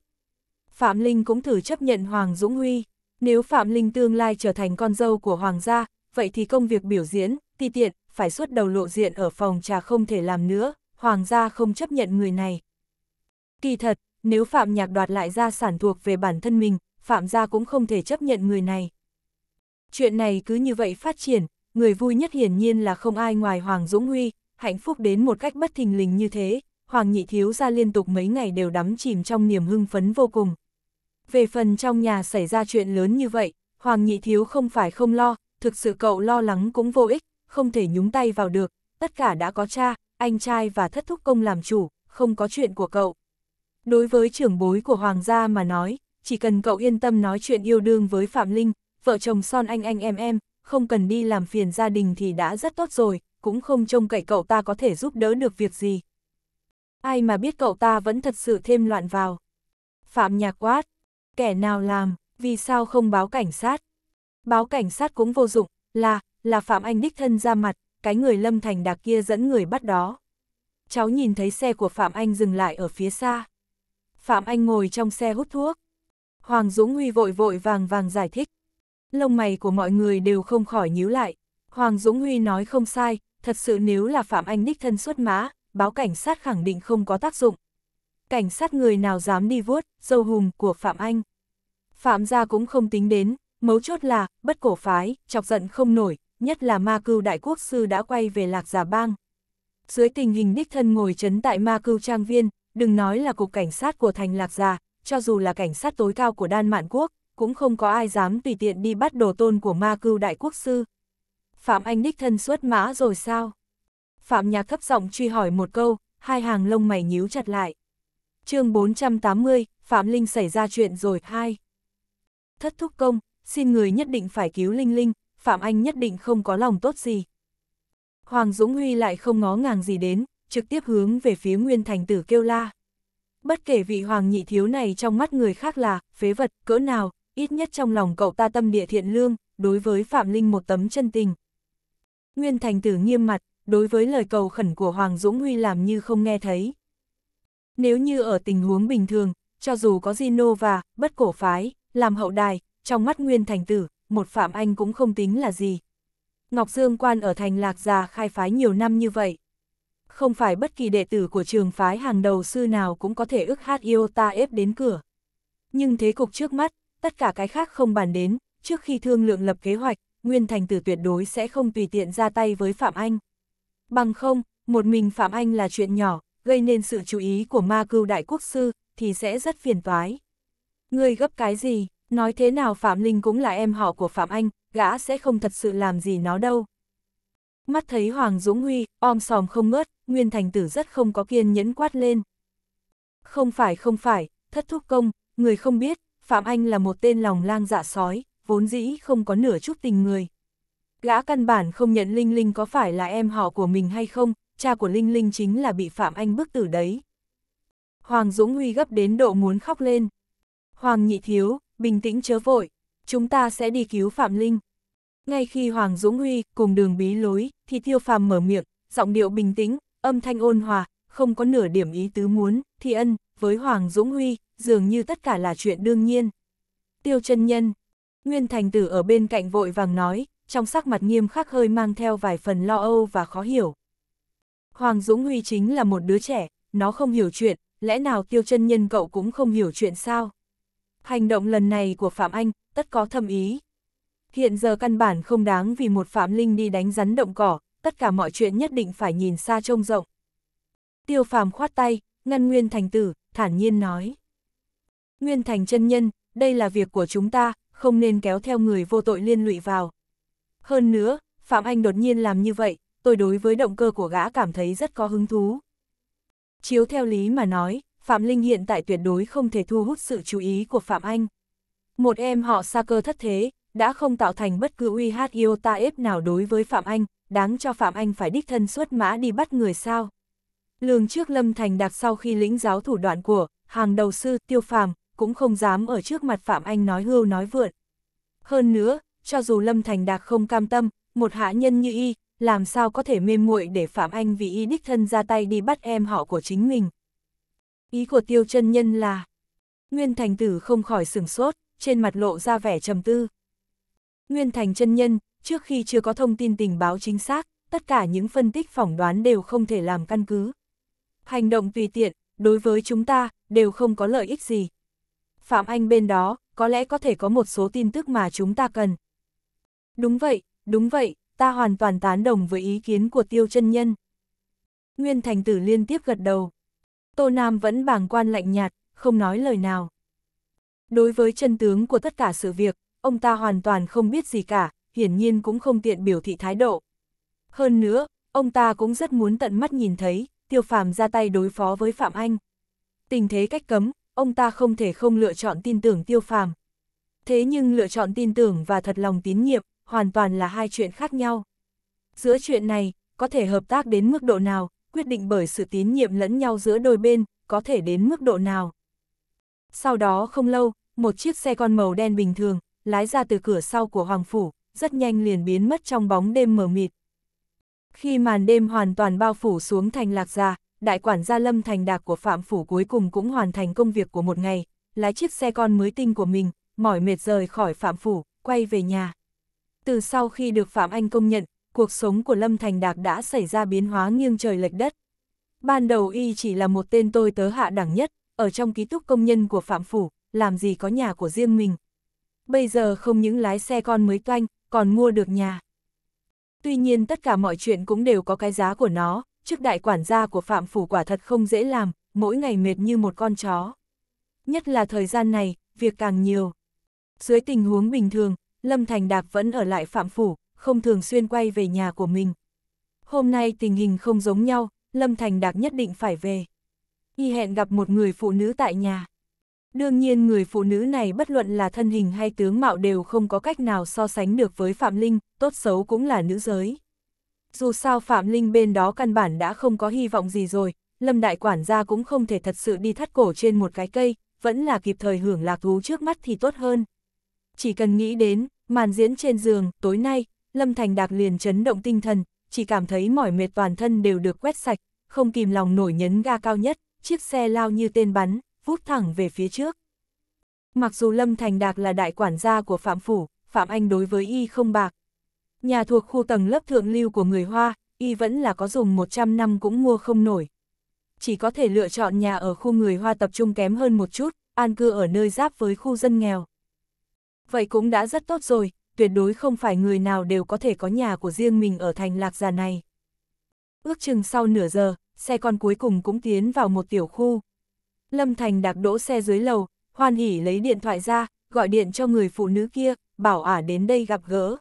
Phạm Linh cũng thử chấp nhận Hoàng Dũng Huy. Nếu Phạm Linh tương lai trở thành con dâu của hoàng gia, vậy thì công việc biểu diễn, ti tiện, phải suốt đầu lộ diện ở phòng trà không thể làm nữa, hoàng gia không chấp nhận người này. Kỳ thật, nếu Phạm Nhạc đoạt lại gia sản thuộc về bản thân mình, Phạm gia cũng không thể chấp nhận người này. Chuyện này cứ như vậy phát triển, người vui nhất hiển nhiên là không ai ngoài Hoàng Dũng Huy, hạnh phúc đến một cách bất thình lình như thế, Hoàng Nhị Thiếu gia liên tục mấy ngày đều đắm chìm trong niềm hưng phấn vô cùng về phần trong nhà xảy ra chuyện lớn như vậy, Hoàng Nhị Thiếu không phải không lo, thực sự cậu lo lắng cũng vô ích, không thể nhúng tay vào được, tất cả đã có cha, anh trai và thất thúc công làm chủ, không có chuyện của cậu. Đối với trưởng bối của Hoàng gia mà nói, chỉ cần cậu yên tâm nói chuyện yêu đương với Phạm Linh, vợ chồng son anh anh em em, không cần đi làm phiền gia đình thì đã rất tốt rồi, cũng không trông cậy cậu ta có thể giúp đỡ được việc gì. Ai mà biết cậu ta vẫn thật sự thêm loạn vào. Phạm Nhạc quát, kẻ nào làm, vì sao không báo cảnh sát. Báo cảnh sát cũng vô dụng, là, là Phạm Anh đích thân ra mặt, cái người lâm thành đạc kia dẫn người bắt đó. Cháu nhìn thấy xe của Phạm Anh dừng lại ở phía xa. Phạm Anh ngồi trong xe hút thuốc. Hoàng Dũng Huy vội vội vàng vàng giải thích. Lông mày của mọi người đều không khỏi nhíu lại. Hoàng Dũng Huy nói không sai, thật sự nếu là Phạm Anh đích thân xuất mã, báo cảnh sát khẳng định không có tác dụng. Cảnh sát người nào dám đi vuốt, dâu hùm của Phạm Anh. Phạm gia cũng không tính đến, mấu chốt là, bất cổ phái, chọc giận không nổi, nhất là ma cưu đại quốc sư đã quay về lạc giả bang. Dưới tình hình đích thân ngồi chấn tại ma cưu trang viên, đừng nói là cục cảnh sát của thành lạc giả, cho dù là cảnh sát tối cao của Đan Mạn Quốc, cũng không có ai dám tùy tiện đi bắt đồ tôn của ma cưu đại quốc sư. Phạm Anh đích thân xuất mã rồi sao? Phạm Nhạc thấp giọng truy hỏi một câu, hai hàng lông mày nhíu chặt lại. chương 480, Phạm Linh xảy ra chuyện rồi, hai thất thúc công, xin người nhất định phải cứu Linh Linh, Phạm Anh nhất định không có lòng tốt gì. Hoàng Dũng Huy lại không ngó ngàng gì đến, trực tiếp hướng về phía Nguyên Thành Tử kêu la. Bất kể vị Hoàng nhị thiếu này trong mắt người khác là, phế vật, cỡ nào, ít nhất trong lòng cậu ta tâm địa thiện lương, đối với Phạm Linh một tấm chân tình. Nguyên Thành Tử nghiêm mặt, đối với lời cầu khẩn của Hoàng Dũng Huy làm như không nghe thấy. Nếu như ở tình huống bình thường, cho dù có Gino và bất cổ phái, làm hậu đài, trong mắt Nguyên Thành Tử, một Phạm Anh cũng không tính là gì. Ngọc Dương Quan ở thành Lạc Già khai phái nhiều năm như vậy. Không phải bất kỳ đệ tử của trường phái hàng đầu sư nào cũng có thể ước hát yêu ta ép đến cửa. Nhưng thế cục trước mắt, tất cả cái khác không bàn đến, trước khi thương lượng lập kế hoạch, Nguyên Thành Tử tuyệt đối sẽ không tùy tiện ra tay với Phạm Anh. Bằng không, một mình Phạm Anh là chuyện nhỏ, gây nên sự chú ý của ma cưu đại quốc sư, thì sẽ rất phiền toái. Ngươi gấp cái gì, nói thế nào Phạm Linh cũng là em họ của Phạm Anh, gã sẽ không thật sự làm gì nó đâu. Mắt thấy Hoàng Dũng Huy, om sòm không ngớt, Nguyên Thành Tử rất không có kiên nhẫn quát lên. Không phải không phải, thất thúc công, người không biết, Phạm Anh là một tên lòng lang dạ sói, vốn dĩ không có nửa chút tình người. Gã căn bản không nhận Linh Linh có phải là em họ của mình hay không, cha của Linh Linh chính là bị Phạm Anh bức tử đấy. Hoàng Dũng Huy gấp đến độ muốn khóc lên. Hoàng nhị thiếu, bình tĩnh chớ vội, chúng ta sẽ đi cứu Phạm Linh. Ngay khi Hoàng Dũng Huy cùng đường bí lối, thì Tiêu Phạm mở miệng, giọng điệu bình tĩnh, âm thanh ôn hòa, không có nửa điểm ý tứ muốn, thì ân, với Hoàng Dũng Huy, dường như tất cả là chuyện đương nhiên. Tiêu chân nhân, Nguyên Thành Tử ở bên cạnh vội vàng nói, trong sắc mặt nghiêm khắc hơi mang theo vài phần lo âu và khó hiểu. Hoàng Dũng Huy chính là một đứa trẻ, nó không hiểu chuyện, lẽ nào tiêu chân nhân cậu cũng không hiểu chuyện sao? Hành động lần này của Phạm Anh, tất có thâm ý. Hiện giờ căn bản không đáng vì một Phạm Linh đi đánh rắn động cỏ, tất cả mọi chuyện nhất định phải nhìn xa trông rộng. Tiêu Phạm khoát tay, ngăn Nguyên Thành tử, thản nhiên nói. Nguyên Thành chân nhân, đây là việc của chúng ta, không nên kéo theo người vô tội liên lụy vào. Hơn nữa, Phạm Anh đột nhiên làm như vậy, tôi đối với động cơ của gã cảm thấy rất có hứng thú. Chiếu theo lý mà nói, Phạm Linh hiện tại tuyệt đối không thể thu hút sự chú ý của Phạm Anh. Một em họ xa cơ thất thế, đã không tạo thành bất cứ uy hát yêu ta ép nào đối với Phạm Anh, đáng cho Phạm Anh phải đích thân xuất mã đi bắt người sao. Lường trước Lâm Thành Đạc sau khi lĩnh giáo thủ đoạn của, hàng đầu sư Tiêu Phàm cũng không dám ở trước mặt Phạm Anh nói hưu nói vượn. Hơn nữa, cho dù Lâm Thành Đạc không cam tâm, một hạ nhân như y, làm sao có thể mê muội để Phạm Anh vì y đích thân ra tay đi bắt em họ của chính mình. Ý của tiêu chân nhân là... Nguyên thành tử không khỏi sửng sốt, trên mặt lộ ra vẻ trầm tư. Nguyên thành chân nhân, trước khi chưa có thông tin tình báo chính xác, tất cả những phân tích phỏng đoán đều không thể làm căn cứ. Hành động tùy tiện, đối với chúng ta, đều không có lợi ích gì. Phạm Anh bên đó, có lẽ có thể có một số tin tức mà chúng ta cần. Đúng vậy, đúng vậy, ta hoàn toàn tán đồng với ý kiến của tiêu chân nhân. Nguyên thành tử liên tiếp gật đầu. Tô Nam vẫn bàng quan lạnh nhạt, không nói lời nào. Đối với chân tướng của tất cả sự việc, ông ta hoàn toàn không biết gì cả, hiển nhiên cũng không tiện biểu thị thái độ. Hơn nữa, ông ta cũng rất muốn tận mắt nhìn thấy, tiêu phàm ra tay đối phó với Phạm Anh. Tình thế cách cấm, ông ta không thể không lựa chọn tin tưởng tiêu phàm. Thế nhưng lựa chọn tin tưởng và thật lòng tín nhiệm, hoàn toàn là hai chuyện khác nhau. Giữa chuyện này, có thể hợp tác đến mức độ nào, quyết định bởi sự tín nhiệm lẫn nhau giữa đôi bên, có thể đến mức độ nào. Sau đó không lâu, một chiếc xe con màu đen bình thường, lái ra từ cửa sau của Hoàng Phủ, rất nhanh liền biến mất trong bóng đêm mờ mịt. Khi màn đêm hoàn toàn bao phủ xuống thành lạc gia, đại quản gia lâm thành đạc của Phạm Phủ cuối cùng cũng hoàn thành công việc của một ngày, lái chiếc xe con mới tinh của mình, mỏi mệt rời khỏi Phạm Phủ, quay về nhà. Từ sau khi được Phạm Anh công nhận, cuộc sống của Lâm Thành Đạc đã xảy ra biến hóa nghiêng trời lệch đất. Ban đầu y chỉ là một tên tôi tớ hạ đẳng nhất, ở trong ký túc công nhân của Phạm Phủ, làm gì có nhà của riêng mình. Bây giờ không những lái xe con mới toanh, còn mua được nhà. Tuy nhiên tất cả mọi chuyện cũng đều có cái giá của nó, trước đại quản gia của Phạm Phủ quả thật không dễ làm, mỗi ngày mệt như một con chó. Nhất là thời gian này, việc càng nhiều. Dưới tình huống bình thường, Lâm Thành Đạc vẫn ở lại Phạm Phủ, không thường xuyên quay về nhà của mình. Hôm nay tình hình không giống nhau, Lâm Thành Đạc nhất định phải về. Y hẹn gặp một người phụ nữ tại nhà. Đương nhiên người phụ nữ này bất luận là thân hình hay tướng mạo đều không có cách nào so sánh được với Phạm Linh, tốt xấu cũng là nữ giới. Dù sao Phạm Linh bên đó căn bản đã không có hy vọng gì rồi, Lâm Đại Quản gia cũng không thể thật sự đi thắt cổ trên một cái cây, vẫn là kịp thời hưởng lạc thú trước mắt thì tốt hơn. Chỉ cần nghĩ đến, màn diễn trên giường, tối nay, Lâm Thành Đạc liền chấn động tinh thần, chỉ cảm thấy mỏi mệt toàn thân đều được quét sạch, không kìm lòng nổi nhấn ga cao nhất, chiếc xe lao như tên bắn, vút thẳng về phía trước. Mặc dù Lâm Thành Đạc là đại quản gia của Phạm Phủ, Phạm Anh đối với y không bạc. Nhà thuộc khu tầng lớp thượng lưu của người Hoa, y vẫn là có dùng 100 năm cũng mua không nổi. Chỉ có thể lựa chọn nhà ở khu người Hoa tập trung kém hơn một chút, an cư ở nơi giáp với khu dân nghèo. Vậy cũng đã rất tốt rồi, tuyệt đối không phải người nào đều có thể có nhà của riêng mình ở thành lạc già này. Ước chừng sau nửa giờ, xe con cuối cùng cũng tiến vào một tiểu khu. Lâm Thành đạp đỗ xe dưới lầu, hoan hỉ lấy điện thoại ra, gọi điện cho người phụ nữ kia, bảo ả à, đến đây gặp gỡ.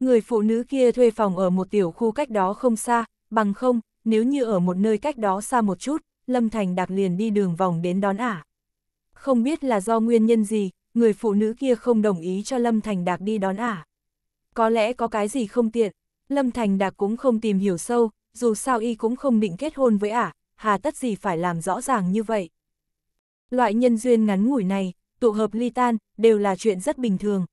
Người phụ nữ kia thuê phòng ở một tiểu khu cách đó không xa, bằng không, nếu như ở một nơi cách đó xa một chút, Lâm Thành đạp liền đi đường vòng đến đón ả. À. Không biết là do nguyên nhân gì, người phụ nữ kia không đồng ý cho Lâm Thành Đạc đi đón à. Có lẽ có cái gì không tiện, Lâm Thành Đạc cũng không tìm hiểu sâu, dù sao y cũng không định kết hôn với ả, hà tất gì phải làm rõ ràng như vậy. Loại nhân duyên ngắn ngủi này, tụ hợp ly tan, đều là chuyện rất bình thường.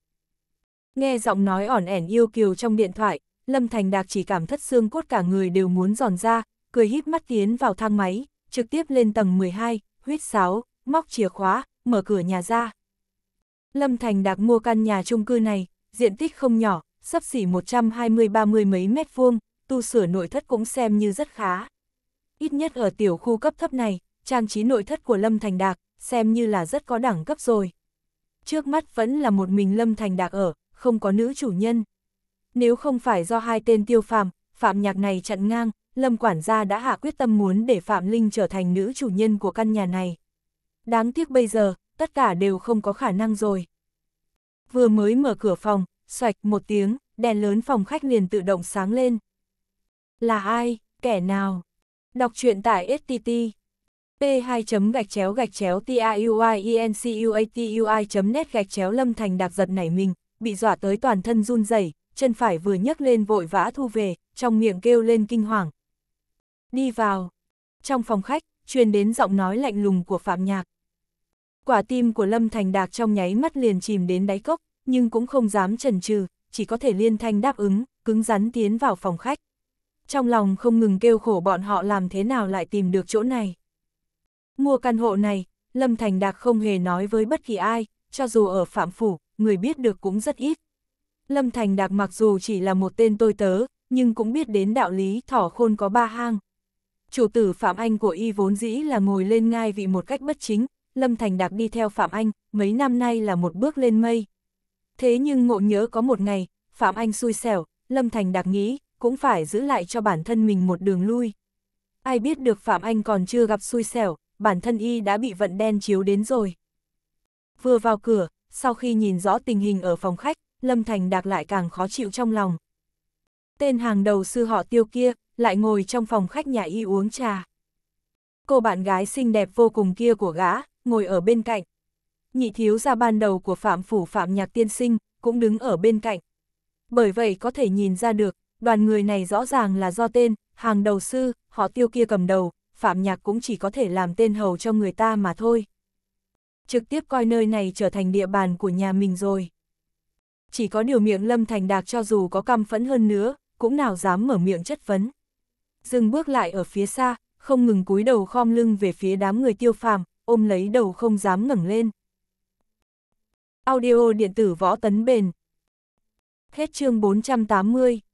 Nghe giọng nói ỏn ẻn yêu kiều trong điện thoại, Lâm Thành Đạc chỉ cảm thất xương cốt cả người đều muốn giòn ra, cười híp mắt tiến vào thang máy, trực tiếp lên tầng 12, huyết sáo, móc chìa khóa, mở cửa nhà ra. Lâm Thành Đạc mua căn nhà chung cư này, diện tích không nhỏ, sắp xỉ 120-30 mấy mét vuông, tu sửa nội thất cũng xem như rất khá. Ít nhất ở tiểu khu cấp thấp này, trang trí nội thất của Lâm Thành Đạc xem như là rất có đẳng cấp rồi. Trước mắt vẫn là một mình Lâm Thành Đạc ở, không có nữ chủ nhân. Nếu không phải do hai tên tiêu phàm, phạm nhạc này chặn ngang, Lâm quản gia đã hạ quyết tâm muốn để Phạm Linh trở thành nữ chủ nhân của căn nhà này. Đáng tiếc bây giờ, tất cả đều không có khả năng rồi. Vừa mới mở cửa phòng, xoạch một tiếng, đèn lớn phòng khách liền tự động sáng lên. Là ai, kẻ nào? Đọc truyện tại STT. P2. gạch chéo gạch chéo chấm nét gạch chéo lâm thành đạc giật nảy mình, bị dọa tới toàn thân run rẩy chân phải vừa nhấc lên vội vã thu về, trong miệng kêu lên kinh hoàng. Đi vào. Trong phòng khách, truyền đến giọng nói lạnh lùng của Phạm Nhạc. Quả tim của Lâm Thành Đạc trong nháy mắt liền chìm đến đáy cốc, nhưng cũng không dám chần chừ, chỉ có thể liên thanh đáp ứng, cứng rắn tiến vào phòng khách. Trong lòng không ngừng kêu khổ bọn họ làm thế nào lại tìm được chỗ này. Mua căn hộ này, Lâm Thành Đạc không hề nói với bất kỳ ai, cho dù ở Phạm Phủ, người biết được cũng rất ít. Lâm Thành Đạc mặc dù chỉ là một tên tôi tớ, nhưng cũng biết đến đạo lý thỏ khôn có ba hang. Chủ tử Phạm Anh của y vốn dĩ là ngồi lên ngai vị một cách bất chính, Lâm Thành Đạc đi theo Phạm Anh, mấy năm nay là một bước lên mây. Thế nhưng ngộ nhớ có một ngày, Phạm Anh xui xẻo, Lâm Thành Đạc nghĩ, cũng phải giữ lại cho bản thân mình một đường lui. Ai biết được Phạm Anh còn chưa gặp xui xẻo, bản thân y đã bị vận đen chiếu đến rồi. Vừa vào cửa, sau khi nhìn rõ tình hình ở phòng khách, Lâm Thành Đạc lại càng khó chịu trong lòng. Tên hàng đầu sư họ tiêu kia, lại ngồi trong phòng khách nhà y uống trà. Cô bạn gái xinh đẹp vô cùng kia của gã, ngồi ở bên cạnh. Nhị thiếu gia ban đầu của Phạm Phủ Phạm Nhạc Tiên Sinh, cũng đứng ở bên cạnh. Bởi vậy có thể nhìn ra được, đoàn người này rõ ràng là do tên, hàng đầu sư, họ tiêu kia cầm đầu, Phạm Nhạc cũng chỉ có thể làm tên hầu cho người ta mà thôi. Trực tiếp coi nơi này trở thành địa bàn của nhà mình rồi. Chỉ có điều miệng Lâm Thành Đạc cho dù có căm phẫn hơn nữa, cũng nào dám mở miệng chất vấn. Dừng bước lại ở phía xa, không ngừng cúi đầu khom lưng về phía đám người tiêu phàm, ôm lấy đầu không dám ngẩng lên. Audio điện tử võ tấn bền. Hết chương 480.